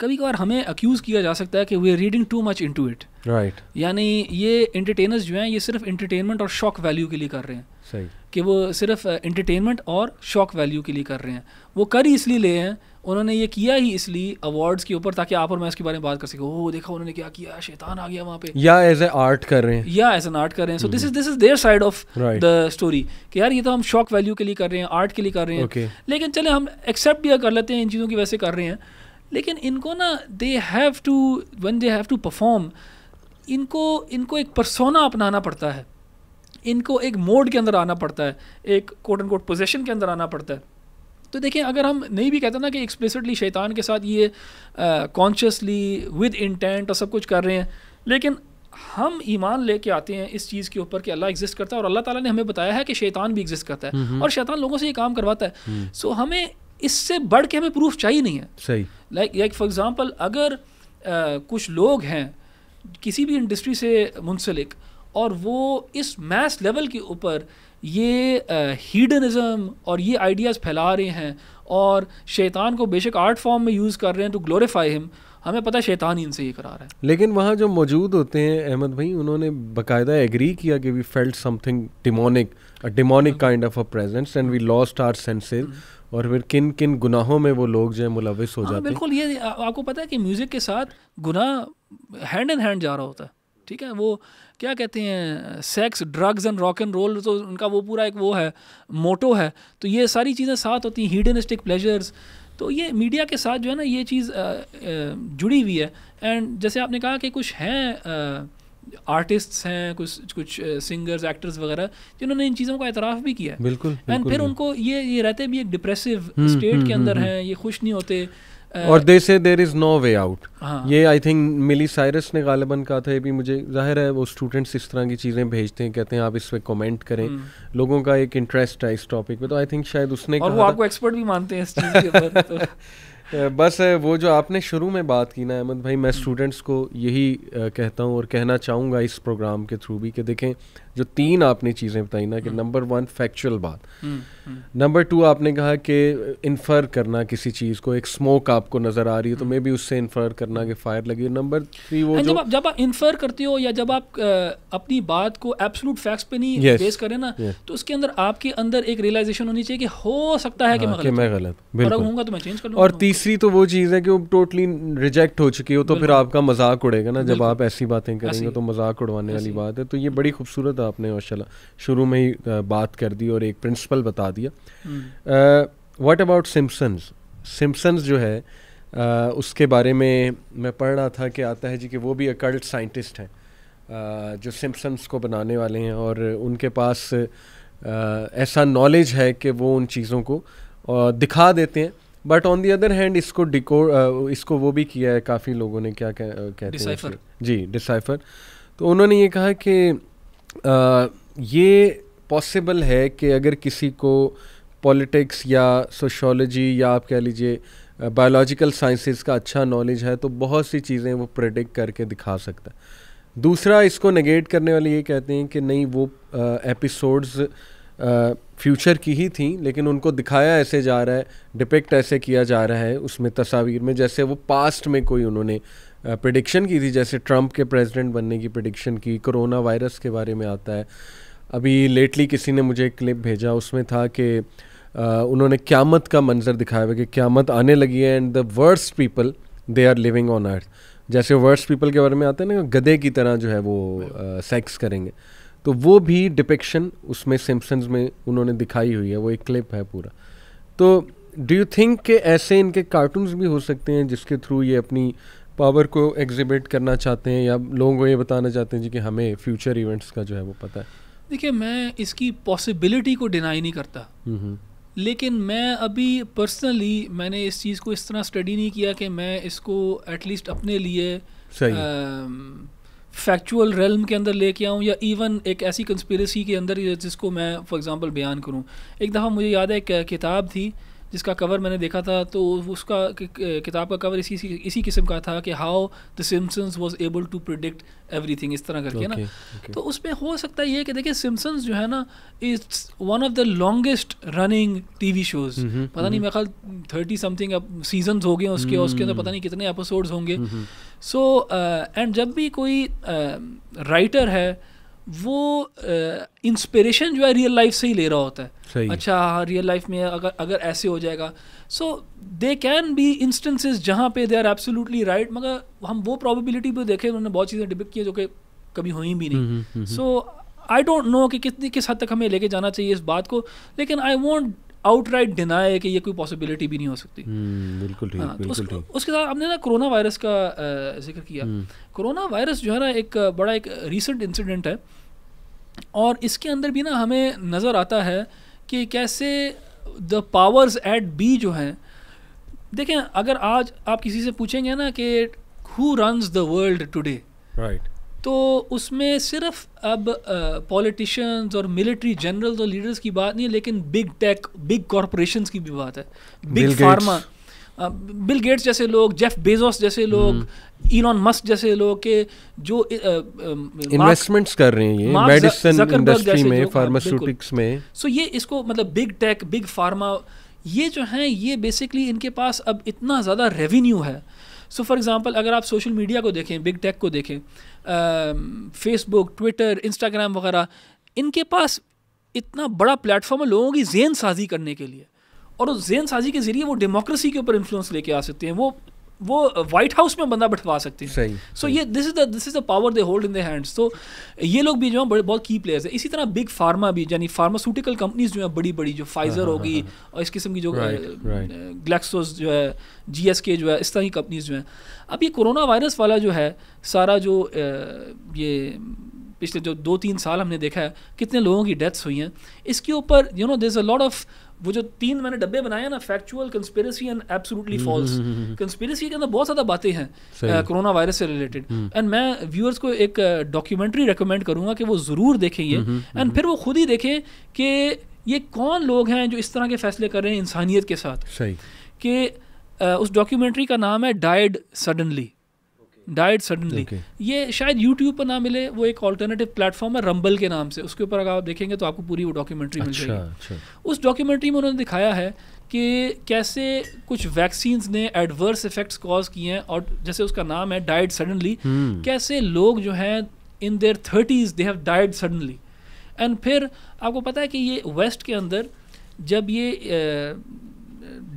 S2: कभी कभार हमें अक्यूज़ किया जा सकता है कि we are reading too much in it right यानी ये इंटरटेनर्स जो हैं ये सिर्फ इंटरटेनमेंट और शॉक वैल्यू के लिए कर रहे हैं सही कि वो सिर्फ इंटरटेनमेंट uh, और शॉक वैल्यू के लिए कर रहे हैं वो कर ही इसलिए ले हैं उन्होंने ये किया ही इसलिए अवार्ड्स के ऊपर ताकि आप और मैं इसके बारे में बात कर सकें ओह देखा उन्होंने क्या किया शैतान आ गया वहाँ पे या
S1: एज ए आर्ट कर रहे हैं
S2: या एज एन आर्ट कर रहे हैं so this is this is their side of the story कि यार ये तो हम शॉक वैल्यू के लिए कर रहे हैं आर्ट के लिए कर रहे हैं okay. लेकिन चले हम एक्सेप्ट भी कर लेते हैं इन चीज़ों की वैसे कर रहे हैं लेकिन इनको ना they have to one they have to perform इनको इनको एक परसोना अपनाना पड़ता है इनको एक मोड के अंदर आना पड़ता है एक कोट एंड कोट पोजेशन के अंदर आना पड़ता है तो देखें अगर हम नहीं भी कहते ना कि एक्सप्लिसिटली शैतान के साथ ये कॉन्शियसली विद इंटेंट और सब कुछ कर रहे हैं लेकिन हम ईमान लेके आते हैं इस चीज़ के ऊपर कि अल्लाह एग्जिस्ट करता है और अल्लाह ताला ने हमें बताया है कि शैतान भी एग्जिस्ट करता है हम्म, हम्म। और शैतान लोगों से ये काम करवाता है सो हम्म। हमें इससे बढ़ के हमें प्रूफ चाहिए नहीं है सही लाइक लाइक फॉर एग्ज़ाम्पल अगर आ, कुछ लोग हैं किसी भी इंडस्ट्री से मुंसलिक और वो इस मैस लेवल के ऊपर ये हीडनिज़म और ये आइडियाज़ फैला रहे हैं और शैतान को बेशक आर्ट फॉर्म में यूज़ कर रहे हैं टू ग्लोरीफाई हिम हमें पता है शैतान इनसे ये करा रहा है
S1: लेकिन वहाँ जो मौजूद होते हैं अहमद भाई उन्होंने बाकायदा एग्री किया कि we felt something demonic demonic kind of a presence and we lost our senses और फिर किन किन गुनाहों में वो लोग जो है मुलविस हो हाँ, जाते हैं बिल्कुल
S2: ये आपको पता है कि म्यूज़िक के साथ गुनाह हैंड इन हैंड जा रहा होता है ठीक है वो क्या कहते हैं sex drugs and rock and roll तो उनका वो पूरा एक वो है मोटो है तो ये सारी चीज़ें साथ होती हैं हीडनिस्टिक प्लेजर्स तो ये मीडिया के साथ जो है ना ये चीज़ जुड़ी हुई है एंड जैसे आपने कहा कि कुछ हैं आर्टिस्ट्स हैं कुछ कुछ सिंगर्स एक्टर्स वगैरह जिन्होंने इन चीज़ों का एतराफ़ भी किया बिल्कुल एंड फिर उनको ये ये रहते भी एक डिप्रेसिव हम्म, स्टेट हम्म, के हम्म, अंदर हैं ये खुश नहीं होते और they
S1: say there is no way out ये आई थिंक मिली साइरस ने गालिबन कहा था ये भी मुझे जाहिर है वो स्टूडेंट्स इस तरह की चीज़ें भेजते हैं कहते हैं आप इस पर कॉमेंट करें लोगों का एक इंटरेस्ट है इस टॉपिक पे तो आई थिंक शायद उसने और कहा वो आपको एक्सपर्ट भी मानते हैं इस चीज़ के ऊपर तो बस वो जो आपने शुरू में बात की ना अहमद भाई मैं स्टूडेंट्स हम्म। को यही कहता हूँ और कहना चाहूँगा इस प्रोग्राम के थ्रू भी कि देखें जो तीन आपने चीज़ें बताई ना कि नंबर वन फैक्चुअल बात नंबर हम्म, टू हम्म। आपने कहा कि इन्फर करना किसी चीज़ को एक स्मोक आपको नज़र आ रही है तो मे हम्म। भी उससे इन्फर करना कि फायर लगी नंबर थ्री वो जब आप
S2: जब आप इन्फर करते हो या जब आप अपनी बात को एब्सोलूट फैक्ट्स पे नहीं yes, बेस करें ना yes. तो उसके अंदर आपके अंदर एक रियलाइजेशन होनी चाहिए कि हो सकता है कि हाँ, मैं गलत मैं तो मैं चेंज कर और
S1: तीसरी तो वो चीज़ है कि वो टोटली रिजेक्ट हो चुकी हो तो फिर आपका मजाक उड़ेगा ना जब आप ऐसी बातें करेंगे तो मजाक उड़वाने वाली बात है तो ये बड़ी खूबसूरत सा आपने माशा शुरू में ही बात कर दी और एक प्रिंसिपल बता दिया वाट अबाउट सिम्पसन्स सिम्पसन्स जो है आ, उसके बारे में मैं पढ़ रहा था कि आता है जी कि वो भी अकल्ट साइंटिस्ट हैं जो सिम्पसन्स को बनाने वाले हैं और उनके पास आ, ऐसा नॉलेज है कि वो उन चीज़ों को आ, दिखा देते हैं but on the other hand इसको डिको इसको वो भी किया है काफ़ी लोगों ने क्या कह, कहते हैं जी डिसाइफर तो उन्होंने ये कहा कि ये पॉसिबल है कि अगर किसी को पॉलिटिक्स या सोशोलॉजी या आप कह लीजिए बायोलॉजिकल साइंसेस का अच्छा नॉलेज है तो बहुत सी चीज़ें वो प्रेडिक्ट करके दिखा सकता है दूसरा इसको नेगेट करने वाले ये कहते हैं कि नहीं वो एपिसोड्स फ्यूचर की ही थी लेकिन उनको दिखाया ऐसे जा रहा है डिपेक्ट ऐसे किया जा रहा है उसमें तस्वीर में जैसे वो पास्ट में कोई उन्होंने प्रडिक्शन की थी जैसे ट्रंप के प्रेसिडेंट बनने की प्रडिक्शन की कोरोना वायरस के बारे में आता है अभी लेटली किसी ने मुझे एक क्लिप भेजा उसमें था कि उन्होंने क्यामत का मंजर दिखाया हुआ कि क्यामत आने लगी है and the worst people they are living on earth जैसे वर्स्ट पीपल के बारे में आते हैं ना गधे की तरह जो है वो सेक्स uh, करेंगे तो वो भी डिपिक्शन उसमें सिम्पसन्स में उन्होंने दिखाई हुई है वो एक क्लिप है पूरा तो डू यू थिंक के ऐसे इनके कार्टून्स भी हो सकते हैं जिसके थ्रू ये अपनी पावर को एग्जिबिट करना चाहते हैं या लोगों को ये बताना चाहते हैं जी कि हमें फ्यूचर इवेंट्स का जो है वो पता है
S2: देखिए मैं इसकी पॉसिबिलिटी को डिनाई नहीं करता लेकिन मैं अभी पर्सनली मैंने इस चीज़ को इस तरह स्टडी नहीं किया कि मैं इसको एटलीस्ट अपने लिए फैक्चुअल रेलम के अंदर लेके आऊँ या इवन एक ऐसी कंस्पिरेसी के अंदर जिसको मैं फॉर एग्जांपल बयान करूँ एक दफ़ा मुझे याद है एक किताब थी जिसका कवर मैंने देखा था तो उसका किताब का कवर इसी इसी किस्म का था कि how the Simpsons was able to predict thing इस तरह करके okay, ना okay. तो उसमें हो सकता है ये कि देखिए सिम्सन्स जो है ना it's one of the longest running T V shows पता नहीं हम्म। मेरे ख्याल थर्टी समथिंग सीजन हो गए उसके उसके अंदर हम्म। पता नहीं कितने एपिसोड होंगे सो हम्म, एंड uh, जब भी कोई राइटर uh, है वो इंस्पिरेशन जो है रियल लाइफ से ही ले रहा होता है अच्छा रियल हाँ, लाइफ में अगर अगर ऐसे हो जाएगा so they can be instances जहाँ पे दे आर एब्सोल्युटली राइट मगर हम वो प्रोबेबिलिटी भी देखें उन्होंने बहुत चीज़ें डिपिक की जो कि कभी हुई भी नहीं सो आई डोंट नो कि कितनी किस हद तक हमें लेके जाना चाहिए इस बात को लेकिन आई वॉन्ट आउटराइट डिनाई है कि ये कोई पॉसिबिलिटी भी नहीं हो सकती
S3: हम्म, बिल्कुल ठीक हाँ, तो ठीक
S2: उसके साथ हमने ना कोरोना वायरस का जिक्र किया हम्म। कोरोना वायरस जो है ना एक बड़ा एक रिसेंट इंसिडेंट है और इसके अंदर भी ना हमें नज़र आता है कि कैसे द पावर्स एट बी जो हैं देखें अगर आज आप किसी से पूछेंगे ना कि who run the world today right तो उसमें सिर्फ अब पॉलिटिशियंस और मिलिट्री जनरल्स और लीडर्स की बात नहीं है लेकिन बिग टेक बिग कॉरपोरेशन की भी बात है बिग फार्मा बिल गेट्स जैसे लोग जेफ बेजोस जैसे लोग इलॉन हम्म। मस्क जैसे लोग के जो इन्वेस्टमेंट्स कर रहे हैं ये मेडिसिन इंडस्ट्री में फार्मास्यूटिक्स हाँ, में सो ये इसको मतलब बिग टेक बिग फार्मा ये जो हैं ये बेसिकली इनके पास अब इतना ज़्यादा रेवेन्यू है सो फॉर एग्ज़ाम्पल अगर आप सोशल मीडिया को देखें बिग टेक को देखें फेसबुक ट्विटर इंस्टाग्राम वगैरह इनके पास इतना बड़ा प्लेटफॉर्म है लोगों की जेन साजी करने के लिए और उस जेन साजी के ज़रिए वो डेमोक्रेसी के ऊपर इन्फ्लुएंस लेके आ सकते हैं वो वो व्हाइट हाउस में बंदा बैठवा सकते हैं सही सो ये this is the this is the power they hold in the hands तो ये लोग भी जो है बड़े बहुत की प्लेयर्स हैं इसी तरह बिग फार्मा भी यानी फार्मास्यूटिकल कंपनीज जो है बड़ी बड़ी जो फाइजर हाँ, हाँ, होगी हाँ, और इस किस्म की जो ग्लैक्सोस जो है जी एस के जो है इस तरह की कंपनीज जो हैं अब ये कोरोना वायरस वाला जो है सारा जो ये पिछले जो दो तीन साल हमने देखा है कितने लोगों की डेथ्स हुई हैं इसके ऊपर you know this a lot of वो जो तीन मैंने डब्बे बनाए ना factual conspiracy and absolutely false conspiracy के अंदर बहुत ज़्यादा बातें हैं कोरोना वायरस से रिलेटेड एंड हम्म। मैं व्यूअर्स को एक डॉक्यूमेंट्री रिकमेंड करूँगा कि वो ज़रूर देखें ये एंड हम्म, हम्म, फिर वो खुद ही देखें कि ये कौन लोग हैं जो इस तरह के फैसले कर रहे हैं इंसानियत के साथ कि उस डॉक्यूमेंट्री का नाम है डाइड सडनली डाइट सडनली ये शायद यूट्यूब पर ना मिले वो एक ऑल्टरनेटिव प्लेटफॉर्म है रंबल के नाम से उसके ऊपर अगर आप देखेंगे तो आपको पूरी वो डॉक्यूमेंट्री अच्छा, मिल जाएगी अच्छा। उस डॉक्यूमेंट्री में उन्होंने दिखाया है कि कैसे कुछ वैक्सीन ने एडवर्स इफेक्ट्स कॉज किए हैं और जैसे उसका नाम है डाइट सडनली हम्म। कैसे लोग जो हैं in their thirties they have died suddenly and फिर आपको पता है कि ये वेस्ट के अंदर जब ये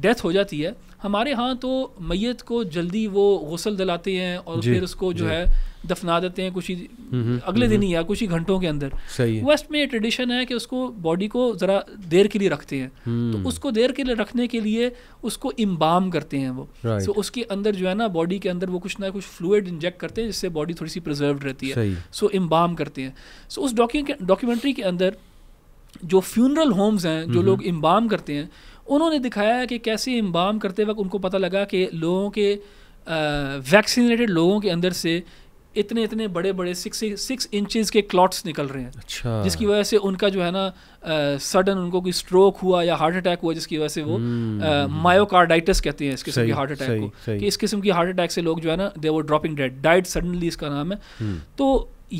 S2: डेथ हो जाती है हमारे यहाँ तो मैयत को जल्दी वो गसल दिलाते हैं और फिर उसको जो है दफना देते हैं कुछ ही हम्म, हम्म, अगले हम्म, दिन ही या कुछ ही घंटों के अंदर वेस्ट में ये ट्रेडिशन है कि उसको बॉडी को ज़रा देर के लिए रखते हैं तो उसको देर के लिए रखने के लिए उसको इम्बाम करते हैं वो सो उसके अंदर जो है ना बॉडी के अंदर वो कुछ ना कुछ फ्लूड इंजेक्ट करते हैं जिससे बॉडी थोड़ी सी प्रिजर्व रहती है सो इम्बाम करते हैं सो उस डॉक्यूमेंट्री के अंदर जो फ्यूनरल होम्स हैं जो लोग इम्बाम करते हैं उन्होंने दिखाया कि कैसे इम्बाम करते वक्त उनको पता लगा कि लोगों के वैक्सीनेटेड लोगों के अंदर से इतने इतने बड़े बड़े सिक्स सिक्स इंचज़ के क्लॉट्स निकल रहे हैं अच्छा जिसकी वजह से उनका जो है ना सडन उनको कोई स्ट्रोक हुआ या हार्ट अटैक हुआ जिसकी वजह से वो मायोकार्डाइटिस हम्म। कहते हैं इस किस्म की हार्ट अटैक को सही. कि इस किस्म की हार्ट अटैक से लोग जो है ना दे वो ड्रॉपिंग डेड डाइट सडनली इसका नाम है हम्म। तो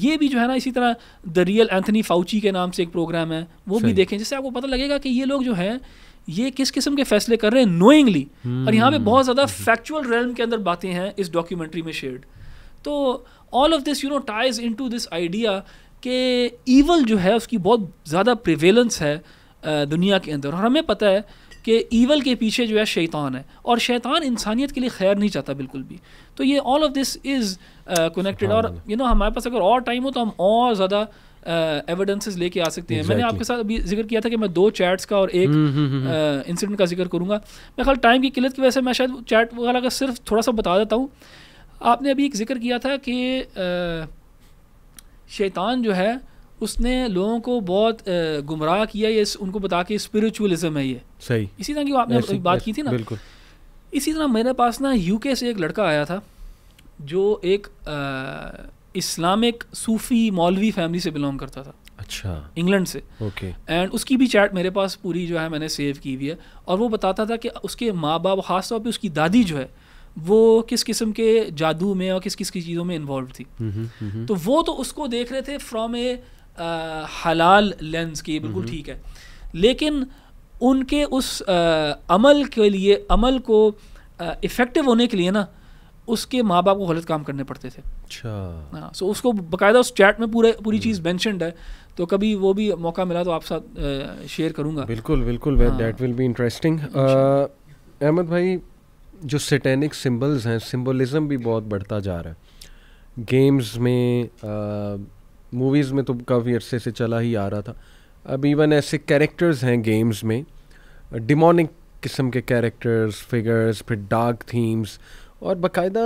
S2: ये भी जो है ना इसी तरह द रियल एंथनी फाउची के नाम से एक प्रोग्राम है वो भी देखें जिससे आपको पता लगेगा कि ये लोग जो हैं ये किस किस्म के फैसले कर रहे हैं नोइंगली hmm. हम्म। और यहाँ पे बहुत ज़्यादा फैक्चुअल रेलम के अंदर बातें हैं इस डॉक्यूमेंट्री में शेड तो all of this you know ties in to this idea कि ईवल जो है उसकी बहुत ज़्यादा प्रिवेलेंस है दुनिया के अंदर और हमें पता है कि ईवल के पीछे जो है शैतान है और शैतान इंसानियत के लिए खैर नहीं चाहता बिल्कुल भी तो ये all of this is connected और यू you नो know, हमारे पास अगर और टाइम हो तो हम और ज़्यादा एविडेंसेस uh, लेके आ सकते हैं exactly. मैंने आपके साथ अभी जिक्र किया था कि मैं दो चैट्स का और एक इंसिडेंट हम्म, हम्म, हम्म, uh, का जिक्र करूंगा मैं ख्याल टाइम की किल्लत की वजह से मैं शायद चैट वगैरह का सिर्फ थोड़ा सा बता देता हूँ आपने अभी एक जिक्र किया था कि uh, शैतान जो है उसने लोगों को बहुत गुमराह किया ये उनको बता के स्पिरिचुअलिज्म है ये सही इसी तरह की आपने बात की थी ना बिल्कुल इसी तरह मेरे पास ना यूके से एक लड़का आया था जो एक इस्लामिक सूफी मौलवी फैमिली से बिलोंग करता था अच्छा इंग्लैंड से ओके okay. एंड उसकी भी चैट मेरे पास पूरी जो है मैंने सेव की हुई है और वो बताता था कि उसके माँ बाप ख़ासतौर पर उसकी दादी जो है वो किस किस्म के जादू में और किस किस की चीज़ों में इन्वॉल्व थी नहीं, हम्म, नहीं। हम्म, हम्म, तो वो तो उसको देख रहे थे फ्रॉम ए हलाल लेंस की बिल्कुल ठीक है लेकिन उनके उस आ, अमल के लिए अमल को इफ़ेक्टिव होने के लिए ना उसके माँ बाप को गलत काम करने पड़ते थे अच्छा सो हाँ, उसको बाकायदा उस चैट में पूरे पूरी हम्म। चीज़ मैंशन है तो कभी वो भी मौका मिला तो आप साथ शेयर करूँगा बिल्कुल बिल्कुल that
S1: will be interesting Ahmed भाई जो सेटेनिक सिंबल्स हैं सिम्बलिज्म भी बहुत बढ़ता जा रहा है गेम्स में मूवीज़ में तो काफ़ी अरसे से चला ही आ रहा था अब इवन ऐसे कैरेक्टर्स हैं गेम्स में डिमोनिक किस्म के कैरेक्टर्स फिगर्स फिर डार्क थीम्स और बाकायदा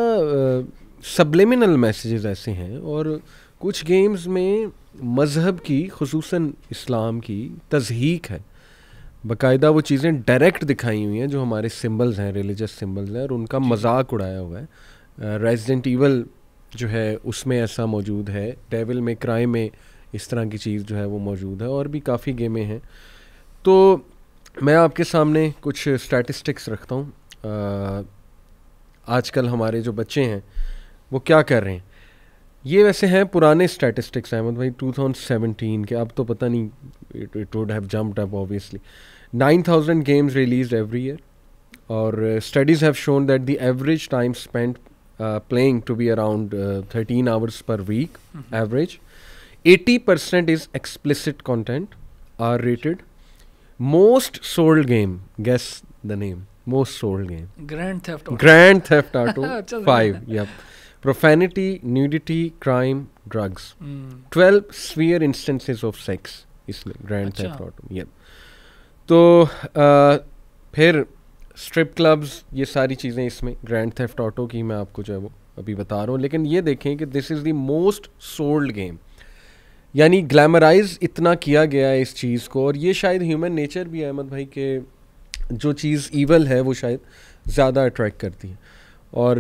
S1: सबलिमिनल मैसेजेस ऐसे हैं और कुछ गेम्स में मज़हब की खसूस इस्लाम की तजहीक है बाकायदा वो चीज़ें डायरेक्ट दिखाई हुई हैं जो हमारे सिंबल्स हैं रिलीजस सिंबल्स हैं और उनका मजाक उड़ाया हुआ है रेजिडेंट ईवल जो है उसमें ऐसा मौजूद है डेविल में क्राइम में इस तरह की चीज़ जो है वो मौजूद है और भी काफ़ी गेमें हैं तो मैं आपके सामने कुछ स्टैटिस्टिक्स रखता हूँ आजकल हमारे जो बच्चे हैं वो क्या कर रहे हैं ये वैसे हैं पुराने स्टैटिस्टिक्स अहमद भाई 2017 के अब तो पता नहीं it it would have jumped up obviously 9000 games release every year और studies have shown that the average time spend playing to be around thirteen hours per week average eighty percent is explicit content R rated most sold game guess the name most sold game grand theft auto grand theft auto 5 अच्छा, yep profanity nudity crime drugs mm. 12 severe instances of sex इसलिए ग्रैंड थे ये तो आ, uh, फिर स्ट्रिप क्लब्स ये सारी चीज़ें इसमें ग्रैंड थेफ्ट ऑटो की मैं आपको जो है वो अभी बता रहा हूँ लेकिन ये देखें कि this is the most sold game यानी ग्लैमराइज इतना किया गया है इस चीज़ को और ये शायद ह्यूमन नेचर भी है अहमद भाई के जो चीज़ ईवल है वो शायद ज़्यादा अट्रैक्ट करती है और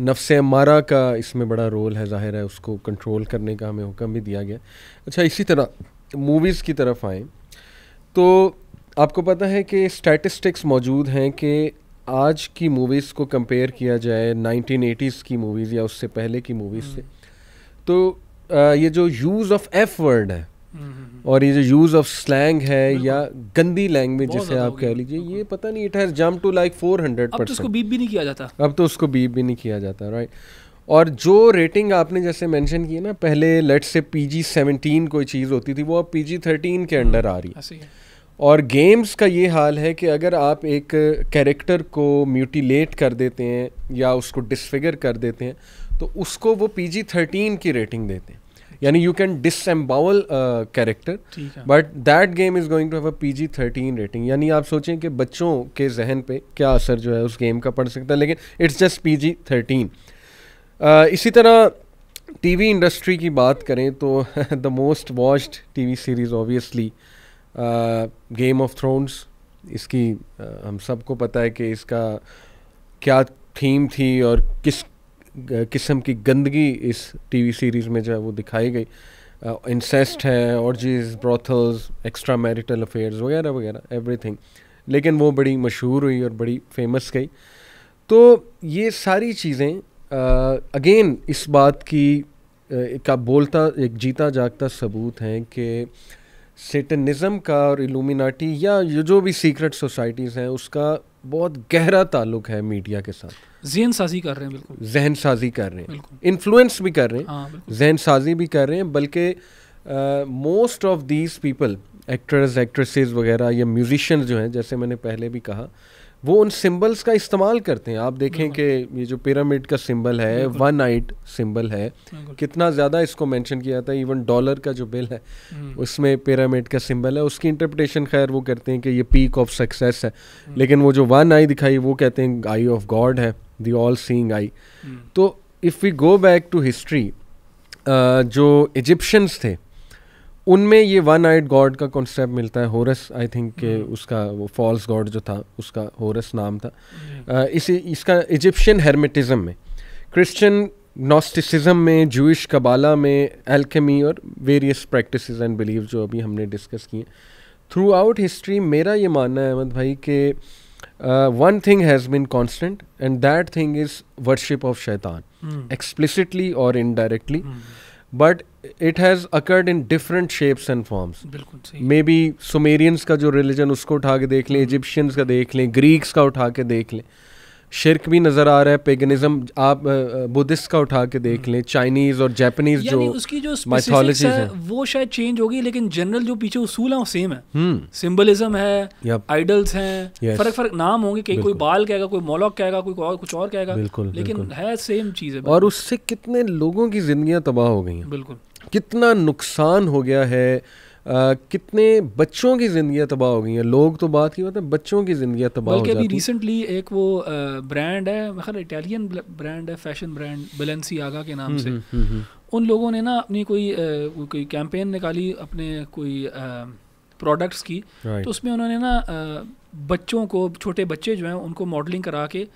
S1: नफ्स मारा का इसमें बड़ा रोल है ज़ाहिर है उसको कंट्रोल करने का हमें हुक्म भी दिया गया अच्छा इसी तरह मूवीज़ की तरफ आएँ तो आपको पता है कि स्टैटिस्टिक्स मौजूद हैं कि आज की मूवीज़ को कंपेयर किया जाए 1980s की मूवीज़ या उससे पहले की मूवीज़ हम्म। से तो आ, ये जो यूज़ ऑफ एफ वर्ड है Mm-hmm. और ये जो यूज़ ऑफ स्लैंग है या गंदी लैंग्वेज जिसे आप कह लीजिए ये पता नहीं it has jump to like four hundred percent उसको बीप भी नहीं किया जाता अब तो उसको बीप भी नहीं किया जाता राइट और जो रेटिंग आपने जैसे मेंशन की ना पहले लेट से पी जी सेवनटीन कोई चीज़ होती थी वो अब पी 13 थर्टीन के अंडर आ रही है और गेम्स का ये हाल है कि अगर आप एक कैरेक्टर को म्यूटिलेट कर देते हैं या उसको डिसफिगर कर देते हैं तो उसको वो पी जी थर्टीन की रेटिंग देते हैं यानी you can disembowel character but that game is going to have a PG thirteen rating यानी आप सोचें कि बच्चों के जहन पे क्या असर जो है उस गेम का पड़ सकता है लेकिन इट्स जस्ट पीजी थर्टीन इसी तरह टीवी इंडस्ट्री की बात करें तो the most watched TV series obviously Game of Thrones इसकी uh, हम सबको पता है कि इसका क्या थीम थी और किस किस्म की गंदगी इस टीवी सीरीज़ में जो है वो दिखाई गई इंसेस्ट है जीज ब्रॉथल्स एक्स्ट्रा मैरिटल अफेयर्स वगैरह वगैरह एवरीथिंग लेकिन वो बड़ी मशहूर हुई और बड़ी फेमस गई तो ये सारी चीज़ें अगेन इस बात की का बोलता एक जीता जागता सबूत हैं कि सेटनिज़म का और इलूमिनाटी या जो भी सीक्रेट सोसाइटीज़ हैं उसका बहुत गहरा ताल्लुक है मीडिया के साथ
S2: जहन साजी कर रहे हैं बिल्कुल जहन
S1: साजी कर रहे हैं इन्फ्लुएंस भी कर रहे हैं हाँ, जहन साजी भी कर रहे हैं बल्कि most of these people actors actresses वगैरह या म्यूजिशियंस जो हैं जैसे मैंने पहले भी कहा वो उन सिंबल्स का इस्तेमाल करते हैं आप देखें कि ये जो पिरामिड का सिंबल है वन आइट सिंबल है कितना ज़्यादा इसको मेंशन किया जाता है इवन डॉलर का जो बिल है हम्म। उसमें पिरामिड का सिंबल है उसकी इंटरप्रिटेशन खैर वो करते हैं कि ये पीक ऑफ सक्सेस है हम्म। लेकिन वो जो वन आई दिखाई वो कहते हैं आई ऑफ गॉड है दी ऑल सींग आई तो if we go back to history जो इजिप्शंस थे उनमें ये वन आइड गॉड का कॉन्सेप्ट मिलता है होरस आई थिंक के हम्म। उसका वो फॉल्स गॉड जो था उसका होरस नाम था इसी इसका इजिप्शियन हेरमेटिज्म में क्रिश्चियन नॉस्टिसिज्म में जूश कबाला में एल्केमी और वेरियस प्रैक्टिस एंड बिलीव जो अभी हमने डिस्कस किए थ्रू आउट हिस्ट्री मेरा ये मानना है अहमद भाई कि one thing has been constant and that thing is worship of शैतान एक्सप्लिसिटली और indirectly but it has occurred in different shapes and forms बिल्कुल मे बी सुमेरियंस का जो रिलीजन उसको उठा के देख लें इजिप्शियंस का देख लें ग्रीक्स का उठा के देख लें शिरक भी नज़र आ रहा है पेगनिज्म आप बुद्धिस्ट का उठा के देख हम्म। लें चाइनीज़ और जैपनीज जो उसकी जो माइथोलॉजी है
S2: वो शायद चेंज होगी लेकिन जनरल जो पीछे उसूल हम्म। है वो सेम है सिंबलिज्म है आइडल्स हैं फर्क फर्क नाम होंगे कहीं कोई बाल कहेगा कोई मोलॉक कहेगा कोई और कुछ और कहेगा बिल्कुल लेकिन है सेम चीज़ है
S1: और उससे कितने लोगों की जिंदगी तबाह हो गई हैं बिल्कुल कितना नुकसान हो गया है Uh, कितने बच्चों की ज़िंदियाँ तबाह हो गई हैं लोग तो बात की बात है बच्चों की ज़िंदियाँ तबाह हो अभी रिसेंटली
S2: एक वो ब्रांड है मेरा इटालियन ब्रांड है फैशन ब्रांड बेलेंसी आगा के नाम हम्म, से हम्म, हम्म, उन लोगों ने ना अपनी कोई कोई कैंपेन निकाली अपने कोई प्रोडक्ट्स की तो उसमें उन्होंने ना बच्चों को छोटे बच्चे जो हैं उनको मॉडलिंग करा के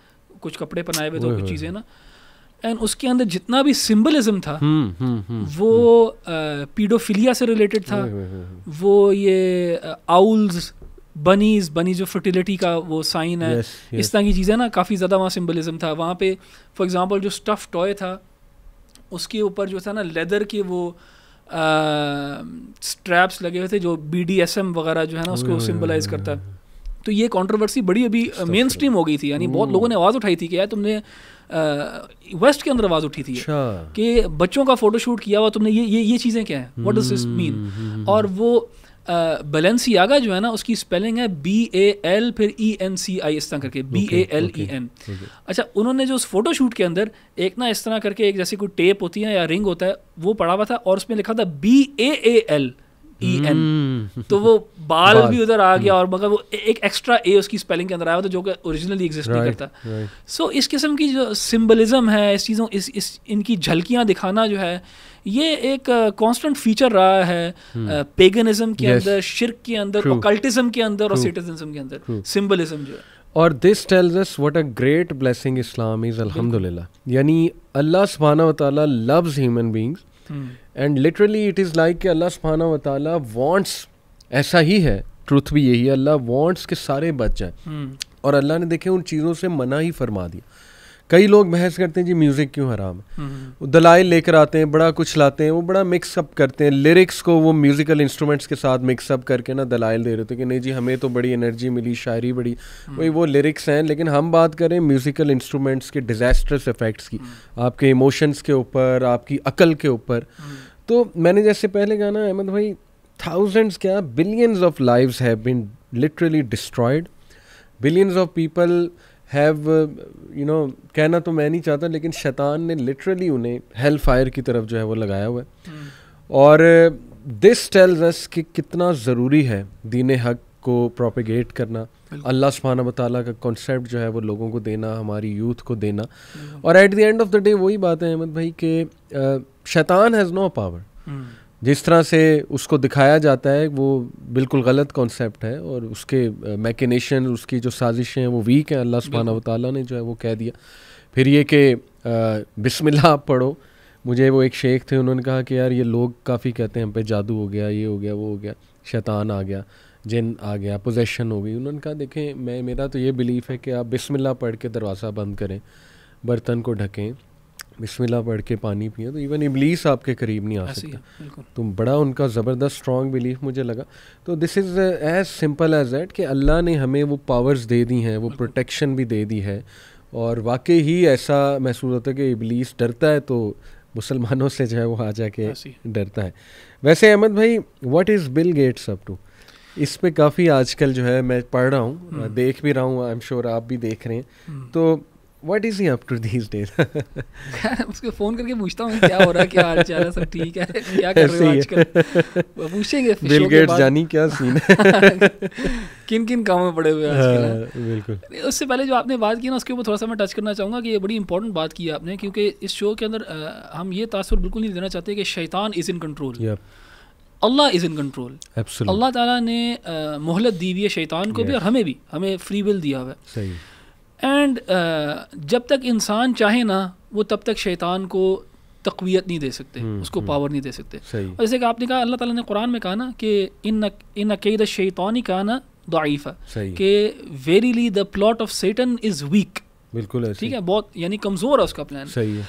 S2: कुछ कपड़े पहनाए हुए थे कुछ चीज़ें ना एंड उसके अंदर जितना भी सिम्बलिज्म था हुँ, हम्म, हुँ, हम्म, हम्म, वो पीडोफिलिया से रिलेटेड था वो ये आउल्स बनीज बनी जो फर्टिलिटी का वो साइन है yes, yes. इस तरह की चीज़ें ना काफ़ी ज़्यादा वहाँ सिम्बलिज्म था वहाँ पे फॉर एग्जांपल जो स्टफ़ टॉय था उसके ऊपर जो था ना लेदर के वो स्ट्रैप्स लगे हुए थे जो बी वगैरह जो है ना उसको सिम्बलाइज करता है तो ये कॉन्ट्रोवर्सी बड़ी अभी मेन स्ट्रीम हो गई थी यानी बहुत लोगों ने आवाज़ उठाई थी कि यार तुमने वेस्ट के अंदर आवाज़ उठी थी अच्छा। कि बच्चों का फोटोशूट किया हुआ तुमने ये ये ये चीज़ें क्या है वट डज दिस मीन और वो बेलेंसी आगा जो है ना उसकी स्पेलिंग है बी ए एल फिर ई एन सी आई इस तरह करके B A L E N
S3: अच्छा
S2: उन्होंने जो उस फोटोशूट के अंदर एक ना इस तरह करके एक जैसे कोई टेप होती है या रिंग होता है वो पड़ा हुआ था और उसमें लिखा था B A L E e N hmm. तो वो बाल, बाल भी उधर आ गया hmm. और मगर वो एक एक्स्ट्रा ए उसकी स्पेलिंग के अंदर आया था जो कि ओरिजिनली एग्जिस्ट नहीं करता सो so, इस किस्म की जो सिम्बलिज़म है इस चीज़ों इस, इस इनकी झलकियाँ दिखाना जो है ये एक कांस्टेंट uh, फीचर रहा है पेगनिज्म hmm. के अंदर शिरक के अंदर कल्टिज्म के अंदर और सिटीजनिज्म के अंदर सिम्बलिज्म जो
S1: है और this tells us what a great blessing Islam is अल्हम्दुलिल्लाह यानी अल्लाह सुबहाना व तआला loves human beings and literally it is like कि अल्लाह सुबहाना वाली वांट्स ऐसा ही है ट्रुथ भी यही है अल्लाह वांट्स के सारे बच जाए hmm. और अल्लाह ने देखे उन चीज़ों से मना ही फरमा दिया कई लोग बहस करते हैं जी म्यूज़िक क्यों हराम है हम्म, हम्म। दलाइल लेकर आते हैं बड़ा कुछ लाते हैं वो बड़ा मिक्सअप करते हैं लिरिक्स को वो म्यूज़िकल इंस्ट्रूमेंट्स के साथ मिक्सअप करके ना दलाइल दे रहे थे कि नहीं जी हमें तो बड़ी एनर्जी मिली शायरी बड़ी हम्म। वही वो लिरिक्स हैं लेकिन हम बात करें म्यूज़िकल इंस्ट्रूमेंट्स के डिज़ास्ट्रस इफ़ेक्ट्स की आपके इमोशंस के ऊपर आपकी अकल के ऊपर तो मैंने जैसे पहले कहा ना अहमद भाई थाउजेंड्स क्या billions of lives have been literally destroyed billions of people have you know कहना तो मैं नहीं चाहता लेकिन शैतान ने लिटरली उन्हें हेल फायर की तरफ जो है वो लगाया हुआ है हम्म। और दिस टेल्स अस कि कितना ज़रूरी है दीन हक को प्रोपिगेट करना अल्लाह सुबहाना वाली का कॉन्सेप्ट जो है वो लोगों को देना हमारी यूथ को देना और at the end of the day वही बात है अहमद भाई कि uh, शैतान हैज़ नो पावर जिस तरह से उसको दिखाया जाता है वो बिल्कुल गलत कॉन्सेप्ट है और उसके मैकेनेशन उसकी जो साजिशें हैं वो वीक हैं अल्लाह सुबहान ताली ने जो है वो कह दिया फिर ये कि बिस्मिल्लाह आप पढ़ो मुझे वो एक शेख थे उन्होंने कहा कि यार ये लोग काफ़ी कहते हैं हम पे जादू हो गया ये हो गया वो हो गया शैतान आ गया जिन आ गया पोजेशन हो गई उन्होंने कहा देखें मैं मेरा तो ये बिलीफ़ है कि आप बिसमिल्ला पढ़ के दरवाज़ा बंद करें बर्तन को ढकें बिस्मिल्लाह पढ़ के पानी पिए तो इवन इबलीस आपके करीब नहीं आ सकता तो बड़ा उनका ज़बरदस्त स्ट्रॉन्ग बिलीफ मुझे लगा तो this is as simple as that कि अल्लाह ने हमें वो पावर्स दे दी हैं वो प्रोटेक्शन भी दे दी है और वाकई ही ऐसा महसूस होता है कि इबलीस डरता है तो मुसलमानों से जो है वो आ जाके डरता है वैसे अहमद भाई what is Bill Gates up to इस पे काफ़ी आजकल जो है मैं पढ़ रहा हूँ हम्म। देख भी रहा हूँ आई एम श्योर आप भी देख रहे हैं हम्म। तो what is he up to these days उसको
S2: फोन करके पूछता हूँ क्या हो रहा है क्या हाल चाल है सब ठीक है क्या कर रहे हो आजकल पूछेंगे बिल गेट्स जानी क्या सीन है किन किन कामों में पड़े हुए हैं आजकल हाँ, बिल्कुल उससे पहले जो आपने बात की ना उसके ऊपर थोड़ा सा मैं टच करना चाहूँगा कि ये बड़ी इंपॉर्टेंट बात की आपने क्योंकि इस शो के अंदर हम ये तासर बिल्कुल नहीं देना चाहते कि शैतान इज़ इन कंट्रोल अल्लाह इज़ इन कंट्रोल अल्लाह ताला ने मोहलत दी हुई है शैतान को भी और हमें भी हमें फ्री विल दिया हुआ है एंड uh, जब तक इंसान चाहे ना वो तब तक शैतान को तकवीत नहीं दे सकते हम्म, उसको पावर हम्म। नहीं दे सकते और जैसे कि आपने कहा अल्लाह ताला ने कुरान में कहा ना कि इन इन शैतान शैतानी कहा ना दाइफा कि verily the plot of Satan is weak बिल्कुल ठीक है बहुत यानी कमज़ोर है उसका प्लान सही है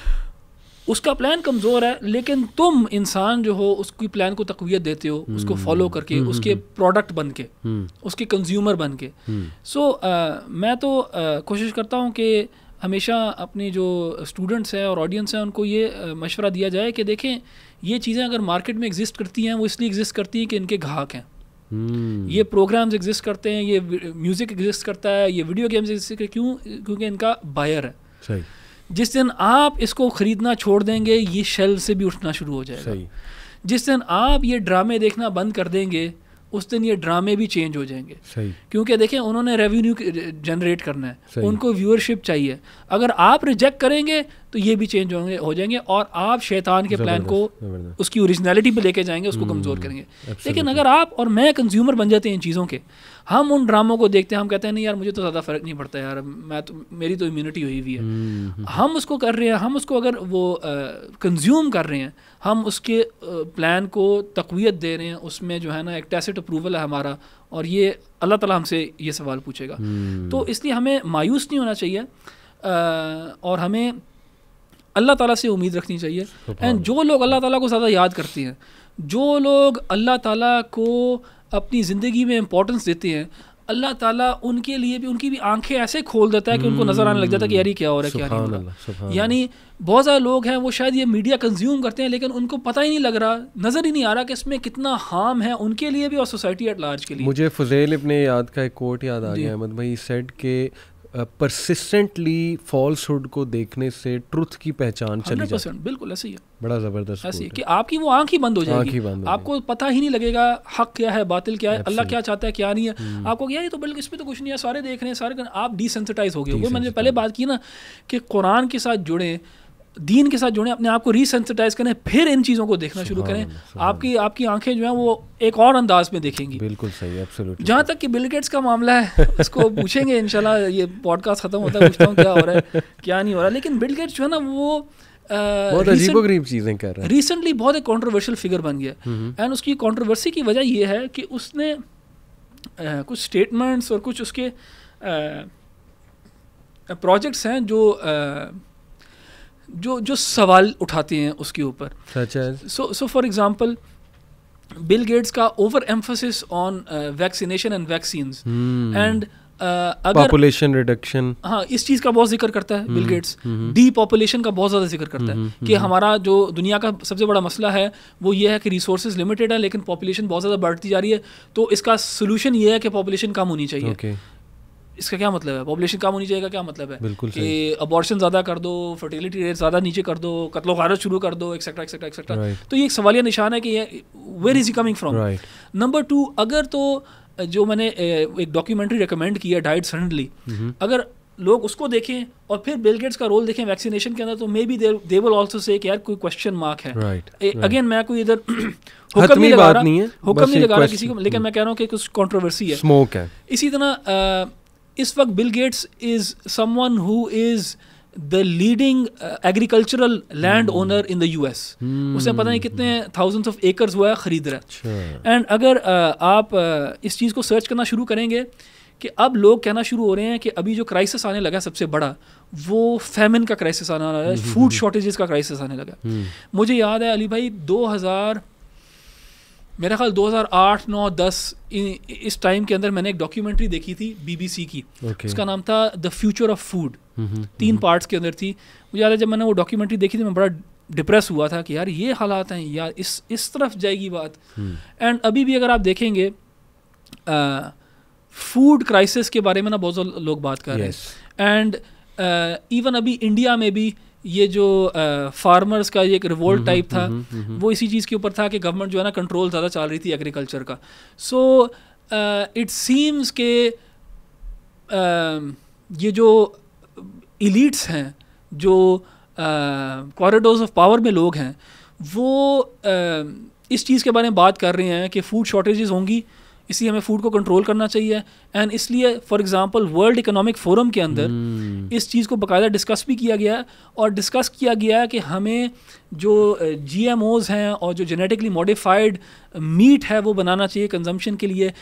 S2: उसका प्लान कमज़ोर है लेकिन तुम इंसान जो हो उसकी प्लान को तकवीत देते हो उसको फॉलो हम्म, करके हम्म, उसके प्रोडक्ट हम्म, बन के उसके कंज्यूमर बन के सो so, मैं तो आ, कोशिश करता हूँ कि हमेशा अपने जो स्टूडेंट्स हैं और ऑडियंस हैं उनको ये मशवरा दिया जाए कि देखें ये चीज़ें अगर मार्केट में एग्जिस्ट करती हैं वो इसलिए एग्जिस्ट करती हैं कि इनके घाक हैं Hmm. ये प्रोग्राम्स एग्जिस्ट करते हैं ये म्यूज़िक एग्जिस्ट करता है ये वीडियो गेम्स एग्जिस्ट क्यों क्योंकि इनका बायर है जिस दिन आप इसको ख़रीदना छोड़ देंगे ये शेल से भी उठना शुरू हो जाएगा जिस दिन आप ये ड्रामे देखना बंद कर देंगे उस दिन ये ड्रामे भी चेंज हो जाएंगे क्योंकि देखें उन्होंने रेवेन्यू जनरेट करना है उनको व्यूअरशिप चाहिए अगर आप रिजेक्ट करेंगे तो ये भी चेंज होंगे हो जाएंगे और आप शैतान के प्लान को उसकी ओरिजिनलिटी पर लेके जाएंगे उसको हम्म, कमज़ोर करेंगे लेकिन अगर आप और मैं कंज्यूमर बन जाते हैं इन चीज़ों के हम उन ड्रामों को देखते हैं हम कहते हैं नहीं यार मुझे तो ज़्यादा फ़र्क नहीं पड़ता यार मैं तो मेरी तो इम्यूनिटी हुई हुई है हम्म, हम्म, हम उसको कर रहे हैं हम उसको अगर वो कंज्यूम कर रहे हैं हम उसके प्लान को तकवीत दे रहे हैं उसमें जो है ना एक टैसेट अप्रूवल है हमारा और ये अल्लाह ताला हमसे ये सवाल पूछेगा तो इसलिए हमें मायूस नहीं होना चाहिए और हमें अल्लाह ताला से उम्मीद रखनी चाहिए एंड जो लोग अल्लाह ताला को ज़्यादा याद करते हैं जो लोग अल्लाह ताला को अपनी ज़िंदगी में इंपॉर्टेंस देते हैं अल्लाह ताला उनके लिए भी उनकी भी आंखें ऐसे खोल देता है कि उनको नज़र आने लग जाता है कि यार ये क्या हो रहा है क्या
S3: नहीं हो रहा
S2: यानी बहुत सारे लोग हैं वो शायद ये मीडिया कंज्यूम करते हैं लेकिन उनको पता ही नहीं लग रहा नज़र ही नहीं आ रहा कि इसमें कितना हार्म है उनके लिए भी और सोसाइटी एट लार्ज के लिए
S1: मुझे फुजैल अपने याद का एक कोट याद आ गया अहमद भाई सेट के परसिस्टेंटली फॉल्सहुड को देखने से ट्रुथ की पहचान चली जाती है बिल्कुल ऐसे ही है बड़ा जबरदस्त ऐसे कि
S2: आपकी वो आंख ही बंद हो जाएगी बंद हो आपको पता ही नहीं लगेगा हक क्या है बातिल क्या है अल्लाह क्या चाहता है क्या नहीं है हम्म। आपको क्या ये तो बिल्कुल इसमें तो कुछ नहीं है सारे देख रहे हैं सारे आप डिसेंसिटाइज हो गए मैंने पहले बात की ना कि कुरान के साथ जुड़े दीन के साथ जुड़ें अपने आप को रीसेंसिटाइज करें फिर इन चीज़ों को देखना शुरू करें आपकी आपकी आंखें जो हैं वो एक और अंदाज में देखेंगी बिल्कुल सही एब्सोल्युटली जहाँ तक कि बिल गेट्स का मामला है उसको पूछेंगे इन ये पॉडकास्ट खत्म होता है पूछता हूँ क्या हो रहा है क्या नहीं हो रहा लेकिन बिल गेट्स जो है ना वो बहुत चीज़ें कर रिसेंटली बहुत एक कॉन्ट्रोवर्शियल फिगर बन गया एंड हम्म, हम्म। उसकी कॉन्ट्रोवर्सी की वजह यह है कि उसने कुछ स्टेटमेंट्स और कुछ उसके प्रोजेक्ट्स हैं जो जो जो सवाल उठाती हैं उसके ऊपर so so for example Bill Gates का over emphasis on vaccination and vaccine and population reduction हाँ इस चीज़ का बहुत जिक्र करता है बिल गेट्स डी पॉपुलेशन का बहुत ज़्यादा जिक्र करता है hmm, hmm, कि hmm. हमारा जो दुनिया का सबसे बड़ा मसला है वो ये है कि रिसोर्स लिमिटेड है लेकिन पॉपुलेशन बहुत ज़्यादा बढ़ती जा रही है तो इसका सोल्यूशन ये है कि पॉपुलेशन कम होनी चाहिए okay. इसका क्या मतलब है पॉपुलेशन कम होनी चाहिए क्या मतलब है बिल्कुल कि अबॉर्शन ज़्यादा कर दो फर्टिलिटी रेट ज़्यादा नीचे कर दो कत्लो खारत शुरू कर दो एक्सेट्रा एक्सेट्रा एक्सेट्रा right. तो ये एक सवालिया निशान है कि where is he coming from number two अगर तो जो मैंने एक डॉक्यूमेंट्री रिकमेंड किया डाइट सडनली अगर लोग उसको देखें और फिर बिल का रोल देखें वैक्सीनेशन के अंदर तो maybe they will also say यार कोई क्वेश्चन मार्क है अगेन right, right. मैं कोई इधर हुक्म नहीं लगा रहा हुक्म नहीं लगा रहा किसी को लेकिन मैं कह रहा हूँ कि कुछ कंट्रोवर्सी है स्मोक है इसी तरह इस वक्त Bill Gates is someone who is the leading agricultural land owner in the U S उसे पता नहीं कितने थाउजेंड्स ऑफ एकर्स हुआ है ख़रीद रहा है एंड अच्छा। अगर uh, आप uh, इस चीज़ को सर्च करना शुरू करेंगे कि अब लोग कहना शुरू हो रहे हैं कि अभी जो क्राइसिस आने लगा सबसे बड़ा वो फैमिन का हम्म, हम्म, हम्म। क्राइसिस आने लगा है फूड शॉर्टेजेस का क्राइसिस आने लगा मुझे याद है अली भाई 2000 मेरा ख्याल 2008 9 10 इस टाइम के अंदर मैंने एक डॉक्यूमेंट्री देखी थी बीबीसी की okay. उसका नाम था द फ्यूचर ऑफ फूड तीन पार्ट्स हम्म। के अंदर थी मुझे याद है जब मैंने वो डॉक्यूमेंट्री देखी थी मैं बड़ा डिप्रेस हुआ था कि यार ये हालात हैं यार इस इस तरफ जाएगी बात एंड हम्म। अभी भी अगर आप देखेंगे फूड क्राइसिस के बारे में ना बहुत लोग बात कर रहे हैं एंड इवन अभी इंडिया में भी ये जो फार्मर्स का ये एक रिवोल्ट हम्म, टाइप था हम्म, हम्म, वो इसी चीज़ के ऊपर था कि गवर्नमेंट जो है ना कंट्रोल ज़्यादा चल रही थी एग्रीकल्चर का सो इट सीम्स के ये जो इलीट्स हैं जो कॉरिडोर्स ऑफ पावर में लोग हैं वो uh, इस चीज़ के बारे में बात कर रहे हैं कि फूड शॉर्टेजेस होंगी इसी हमें फूड को कंट्रोल करना चाहिए एंड इसलिए for example World Economic Forum के अंदर hmm. इस चीज़ को बाकायदा डिस्कस भी किया गया है और डिस्कस किया गया है कि हमें जो जी हैं और जो जेनेटिकली मॉडिफाइड मीट है वो बनाना चाहिए कंजम्पशन के लिए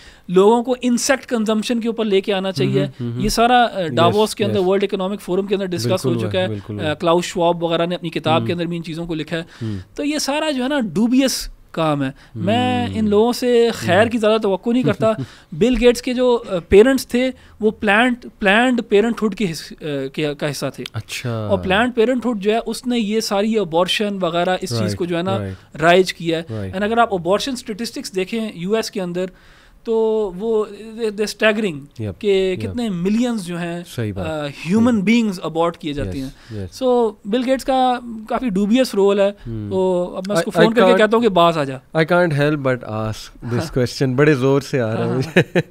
S2: लोगों को इंसेक्ट कंजम्पशन के ऊपर लेके आना चाहिए hmm, hmm, hmm, hmm. ये सारा डावोस yes, के अंदर वर्ल्ड इकोनॉमिक फोरम के अंदर डिस्कस हो चुका है क्लाउस श्वाब वगैरह ने अपनी किताब के hmm. अंदर भी इन चीज़ों को लिखा है तो ये सारा जो है ना डूबियस काम है मैं हम्म। इन लोगों से खैर की ज़्यादा तो नहीं करता बिल गेट्स के जो पेरेंट्स थे वो प्लान प्लैंड पेरेंटहुड के, के का हिस्सा थे अच्छा और पेरेंट पेरेंटहुड जो है उसने ये सारी अबॉर्शन वगैरह इस चीज़ को जो है ना राइज किया है एंड अगर आप अबॉर्शन स्टेटिस्टिक्स देखें यूएस के अंदर तो वो स्टैगरिंग yep, के कितने मिलियंस जो हैं ह्यूमन बींग्स अबॉर्ट किए जाते हैं सो बिल गेट्स का काफ़ी डूबियस रोल है hmm. तो अब मैं उसको फ़ोन करके कहता हूँ कि बास आ जा
S1: I can't help but ask this question बड़े ज़ोर से आ रहा है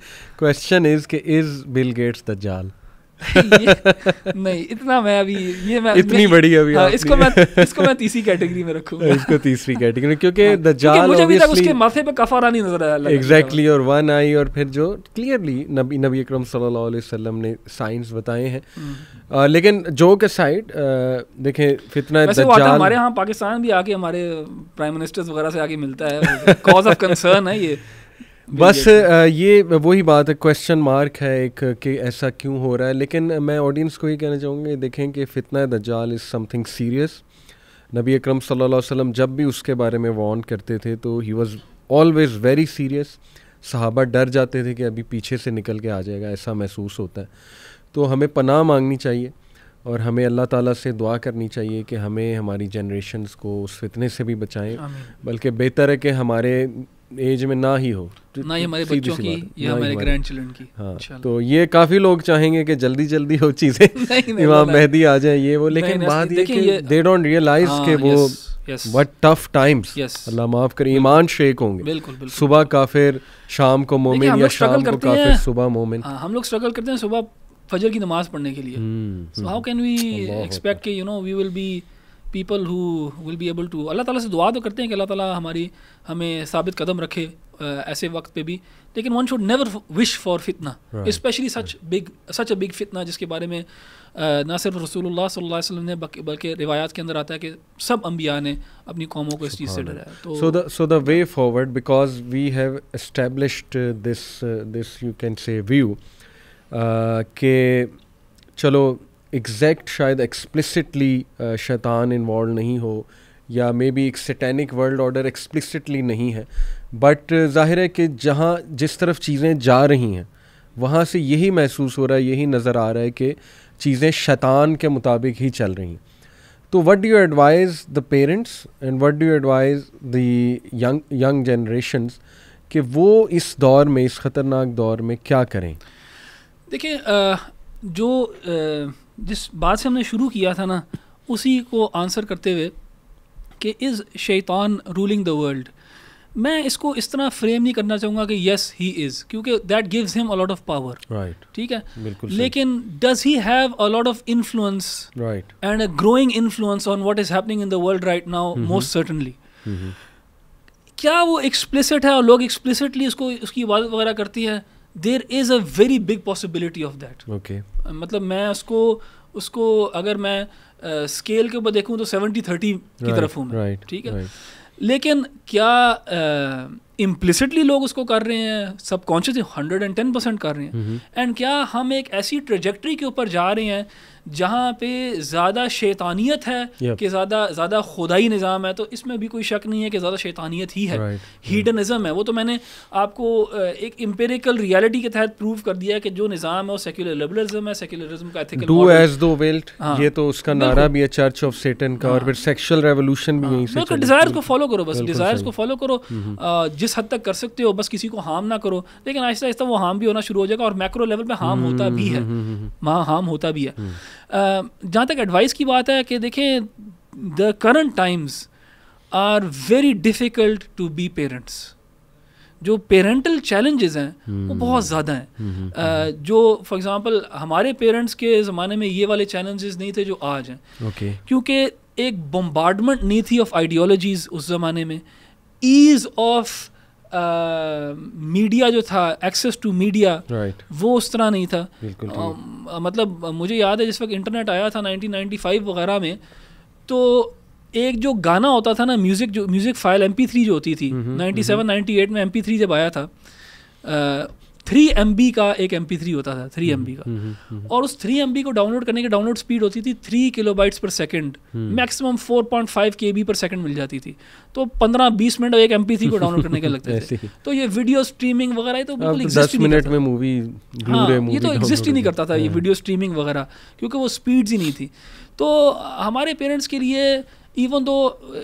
S1: क्वेश्चन इज़ कि इज़ बिल गेट्स द जाल
S4: नहीं
S2: इतना मैं अभी ये मैं इतनी मैं, बड़ी अभी हाँ, इसको मैं इसको मैं तीसरी कैटेगरी में रखूंगा इसको तीसरी कैटेगरी में
S4: क्योंकि द हाँ, जाल मुझे अभी तक उसके
S2: माथे पे कफारा नहीं नजर आया एग्जैक्टली
S1: और वन आई और फिर जो क्लियरली नबी नबी अकरम सल्लल्लाहु अलैहि वसल्लम ने साइंस बताए हैं हम्म। लेकिन जो के साइड देखें फितना द जाल हमारे
S2: यहाँ पाकिस्तान भी आके हमारे प्राइम मिनिस्टर्स वगैरह से आके मिलता है कॉज ऑफ कंसर्न है ये
S1: बस ये वही बात है क्वेश्चन मार्क है एक कि ऐसा क्यों हो रहा है लेकिन मैं ऑडियंस को ये कहना चाहूँगा देखें कि फितना दज्जाल इज़ समथिंग सीरियस नबी अकरम सल्लल्लाहु अलैहि वसल्लम जब भी उसके बारे में वॉर्न करते थे तो he was always very serious सहाबा डर जाते थे कि अभी पीछे से निकल के आ जाएगा ऐसा महसूस होता है तो हमें पनाह मांगनी चाहिए और हमें अल्लाह ताला से दुआ करनी चाहिए कि हमें हमारी जनरेशन को उस फितने से भी बचाएं बल्कि बेहतर है कि हमारे एज में ना ही हो तो ना ही हमारे बच्चों की या हमारे ग्रैंड चिल्ड्रन
S3: की हाँ
S1: तो ये काफी लोग चाहेंगे कि जल्दी जल्दी हो चीजें इमाम मेहदी आ जाए ये वो लेकिन बात ये कि दे डोंट रियलाइज के वो बट टफ टाइम्स अल्लाह माफ करे ईमान शेक होंगे सुबह काफिर शाम को मोमिन या शाम को काफिर सुबह मोमिन हाँ,
S2: हम लोग स्ट्रगल करते हैं सुबह फजर की नमाज पढ़ने के लिए हाउ कैन वी एक्सपेक्ट के you know we will be people who will be able to अल्लाह ताला से दुआ तो करते हैं कि अल्लाह ताला हमारी हमें साबित कदम रखे ऐसे वक्त पे भी लेकिन one should never wish for फितना specially such big such a big फितना जिसके बारे में ना सिर्फ रसूलुल्लाह सल्लल्लाहु अलैहि वसल्लम ने बल्कि रिवायात के अंदर आता है कि सब अम्बिया ने अपनी कौमों को इस चीज़ से डराया तो so the
S1: so the way forward because we have established this this you can say view के चलो एग्जैक्ट शायद एक्सप्लिसिटली शैतान इन्वॉल्व नहीं हो या मे बी एक सेटेनिक वर्ल्ड ऑर्डर एक्सप्लिसिटली नहीं है बट जाहिर है कि जहाँ जिस तरफ चीज़ें जा रही हैं वहाँ से यही महसूस हो रहा है यही नज़र आ रहा है कि चीज़ें शैतान के मुताबिक ही चल रही हैं तो what do you advise the parents and what do you advise दंग यंग जनरेशन्स कि वो इस दौर में इस ख़तरनाक दौर में क्या करें
S2: देखिए जो आ, जिस बात से हमने शुरू किया था ना उसी को आंसर करते हुए कि इज़ शैतान रूलिंग द वर्ल्ड मैं इसको इस तरह फ्रेम नहीं करना चाहूँगा कि यस ही इज़ क्योंकि that gives him a lot of power right ठीक है लेकिन does he have a lot of influence right and a growing influence on what is happening in the world right now most certainly क्या वो एक्सप्लिसिट है और लोग एक्सप्लिसिटली उसको उसकी इबादत वगैरह करती है there is a very big possibility of that okay मतलब मैं उसको उसको अगर मैं स्केल uh, के ऊपर देखूँ तो सेवेंटी थर्टी right, की तरफ हूँ मैं right, ठीक है right. लेकिन क्या इम्प्लिसिटली uh, लोग उसको कर रहे हैं subconsciously hundred and ten percent कर रहे हैं एंड mm-hmm. क्या हम एक ऐसी ट्रेजेक्ट्री के ऊपर जा रहे हैं जहाँ पे ज़्यादा शैतानियत है yep. कि ज़्यादा ज़्यादा खुदाई निज़ाम है तो इसमें भी कोई शक नहीं है कि ज़्यादा शैतानियत ही है हीडनिज़म right. है वो तो मैंने आपको एक एम्पेरिकल रियलिटी के तहत प्रूव कर दिया है कि जो निज़ाम है वो सेक्युलर लिबरलिज्म है सेक्युलरिज्म का एथिकल डू एज दो वेल्ट ये तो उसका नारा
S1: भी है चर्च ऑफ सेटन का और हाँ। फिर सेक्सुअल रेवोल्यूशन भी वहीं हाँ। से डिज़ायर्स को फॉलो करो बस डिज़ायर्स को फॉलो करो
S2: जिस हद तक कर सकते हो बस किसी को हार्म ना करो लेकिन आहिस्ता आहिस्ता वो हार्म भी होना शुरू हो जाएगा और मैक्रो लेवल पे हार्म होता भी है वहाँ हार्म होता भी है हम्म। जहाँ तक एडवाइस की बात है कि देखें the current times are very difficult to be parents जो पेरेंटल चैलेंजेस हैं वो hmm. बहुत ज़्यादा हैं hmm, hmm, जो फॉर एग्ज़ाम्पल हमारे पेरेंट्स के ज़माने में ये वाले चैलेंजेस नहीं थे जो आज हैं okay. क्योंकि एक बम्बार्डमेंट नहीं थी ऑफ आइडियोलॉजीज़ उस ज़माने में ईज़ ऑफ मीडिया जो था एक्सेस टू मीडिया वो उस तरह नहीं था मतलब मुझे याद है जिस वक्त इंटरनेट आया था 1995 वगैरह में तो एक जो गाना होता था ना म्यूज़िक जो म्यूज़िक फाइल एम जो होती थी 97 हम्म, 98 हम्म, हम्म। में एम जब आया था थ्री एम का एक एम थ्री होता था थ्री एम हम्म, का हम्म, हम्म, और उस थ्री एम को डाउनलोड करने की डाउनलोड स्पीड होती थी three kilobytes per second maximum four point five K B per second मिल जाती थी तो पंद्रह बीस मिनट एक एम थ्री को डाउनलोड करने के लगते थे तो ये वीडियो स्ट्रीमिंग वगैरह तो बिल्कुल मिनट में मूवी ये तो एग्जिस्ट ही नहीं हाँ, तो करता था ये वीडियो हाँ। स्ट्रीमिंग वगैरह क्योंकि वो स्पीड ही नहीं थी तो हमारे पेरेंट्स के लिए even though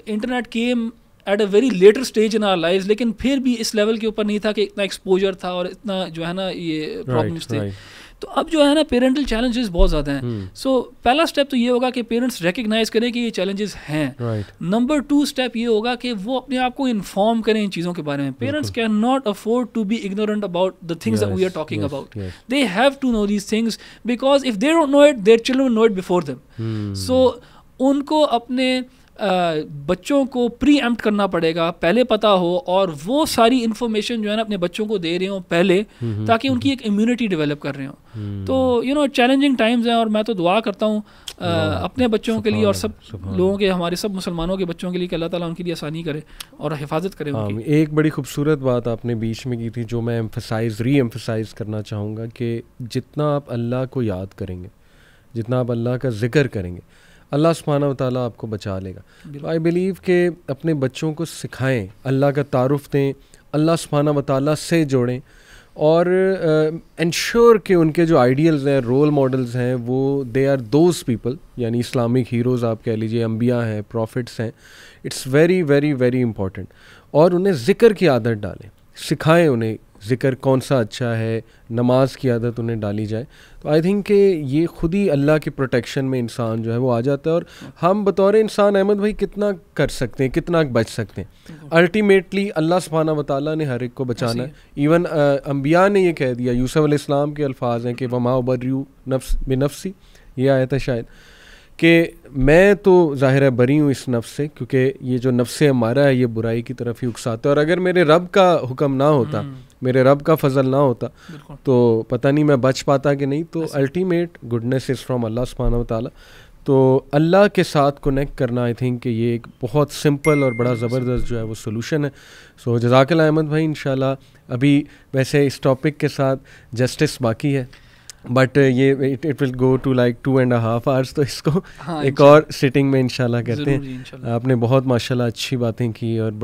S2: internet came at a very later stage in our life लेकिन फिर भी इस लेवल के ऊपर नहीं था कि इतना एक्सपोजर था और इतना जो है ना ये प्रॉब्लम्स right, थे right. तो अब जो है ना पेरेंटल चैलेंजेस बहुत ज़्यादा हैं सो hmm. so, पहला स्टेप तो ये होगा कि पेरेंट्स रिकग्नाइज करें कि ये चैलेंजेस हैं नंबर टू स्टेप ये होगा कि वो अपने आप को इन्फॉर्म करें इन चीज़ों के बारे में parents can not afford to be ignorant about the things we are talking about they have to know these things because if they don't know it their children know it before
S3: them
S2: सो उनको अपने बच्चों को प्री एम्प्ट करना पड़ेगा पहले पता हो और वो सारी इन्फॉर्मेशन जो है ना अपने बच्चों को दे रहे हो पहले हम्म, हम्म, ताकि उनकी हम्म। एक इम्यूनिटी डेवलप कर रहे हो तो यू नो चैलेंजिंग टाइम्स हैं और मैं तो दुआ करता हूँ अपने बच्चों के लिए और सब लोगों के हमारे सब मुसलमानों के बच्चों के लिए कि अल्लाह ताला उनके लिए आसानी करे और हिफाजत करे उनकी।
S1: एक बड़ी खूबसूरत बात आपने बीच में की थी जो मैं एम्फसाइज री एम्फसाइज करना चाहूँगा कि जितना आप अल्लाह को याद करेंगे जितना आप अल्लाह का जिक्र करेंगे अल्लाह सुबहाना ताली आपको बचा लेगा आई बिलीव के अपने बच्चों को सिखाएं अल्लाह का तारफ़ दें अल्लाह सुबहाना वाली से जोड़ें और इंश्योर uh, के उनके जो आइडियल्स हैं रोल मॉडल्स हैं वो दे आर दोज पीपल यानी इस्लामिक हीरोज़ आप कह लीजिए अम्बिया हैं प्रॉफिट्स हैं it's very very very important और उन्हें ज़िक्र की आदत डालें सिखाएं उन्हें ज़िक्र कौन सा अच्छा है नमाज की आदत उन्हें डाली जाए तो आई थिंक कि ये ख़ुद ही अल्लाह के प्रोटेक्शन में इंसान जो है वो आ जाता है और हम बतौर इंसान अहमद भाई कितना कर सकते हैं कितना बच सकते हैं अल्टीमेटली अल्लाह सुबहाना वाली ने हर एक को बचाना है इवन अम्बिया ने यह कह दिया यूसुफ़ इस्लाम के अल्फाज हैं कि वमा उबर यू नफ्स बेनफसी ये आया था शायद कि मैं तो ज़ाहिर है बरी हूँ इस नफ्स से क्योंकि ये जो नफ्स हमारा है ये बुराई की तरफ ही उकसाता है और अगर मेरे रब का हुक्म ना होता हम्म। मेरे रब का फजल ना होता तो पता नहीं मैं बच पाता कि नहीं तो अल्टीमेट गुडनेस इज़ फ्राम अल्लाह सुबहाना ताला तो अल्लाह के साथ कनेक्ट करना आई थिंक ये एक बहुत सिंपल और बड़ा ज़बरदस्त जो है वो सोलूशन है सो so, अहमद भाई इन अभी वैसे इस टॉपिक के साथ जस्टिस बाकी है बट ये it it will go to like two and half hours तो इसको हाँ, एक और सिटिंग में इंशाल्लाह करते हैं आपने बहुत माशाल्लाह अच्छी बातें की और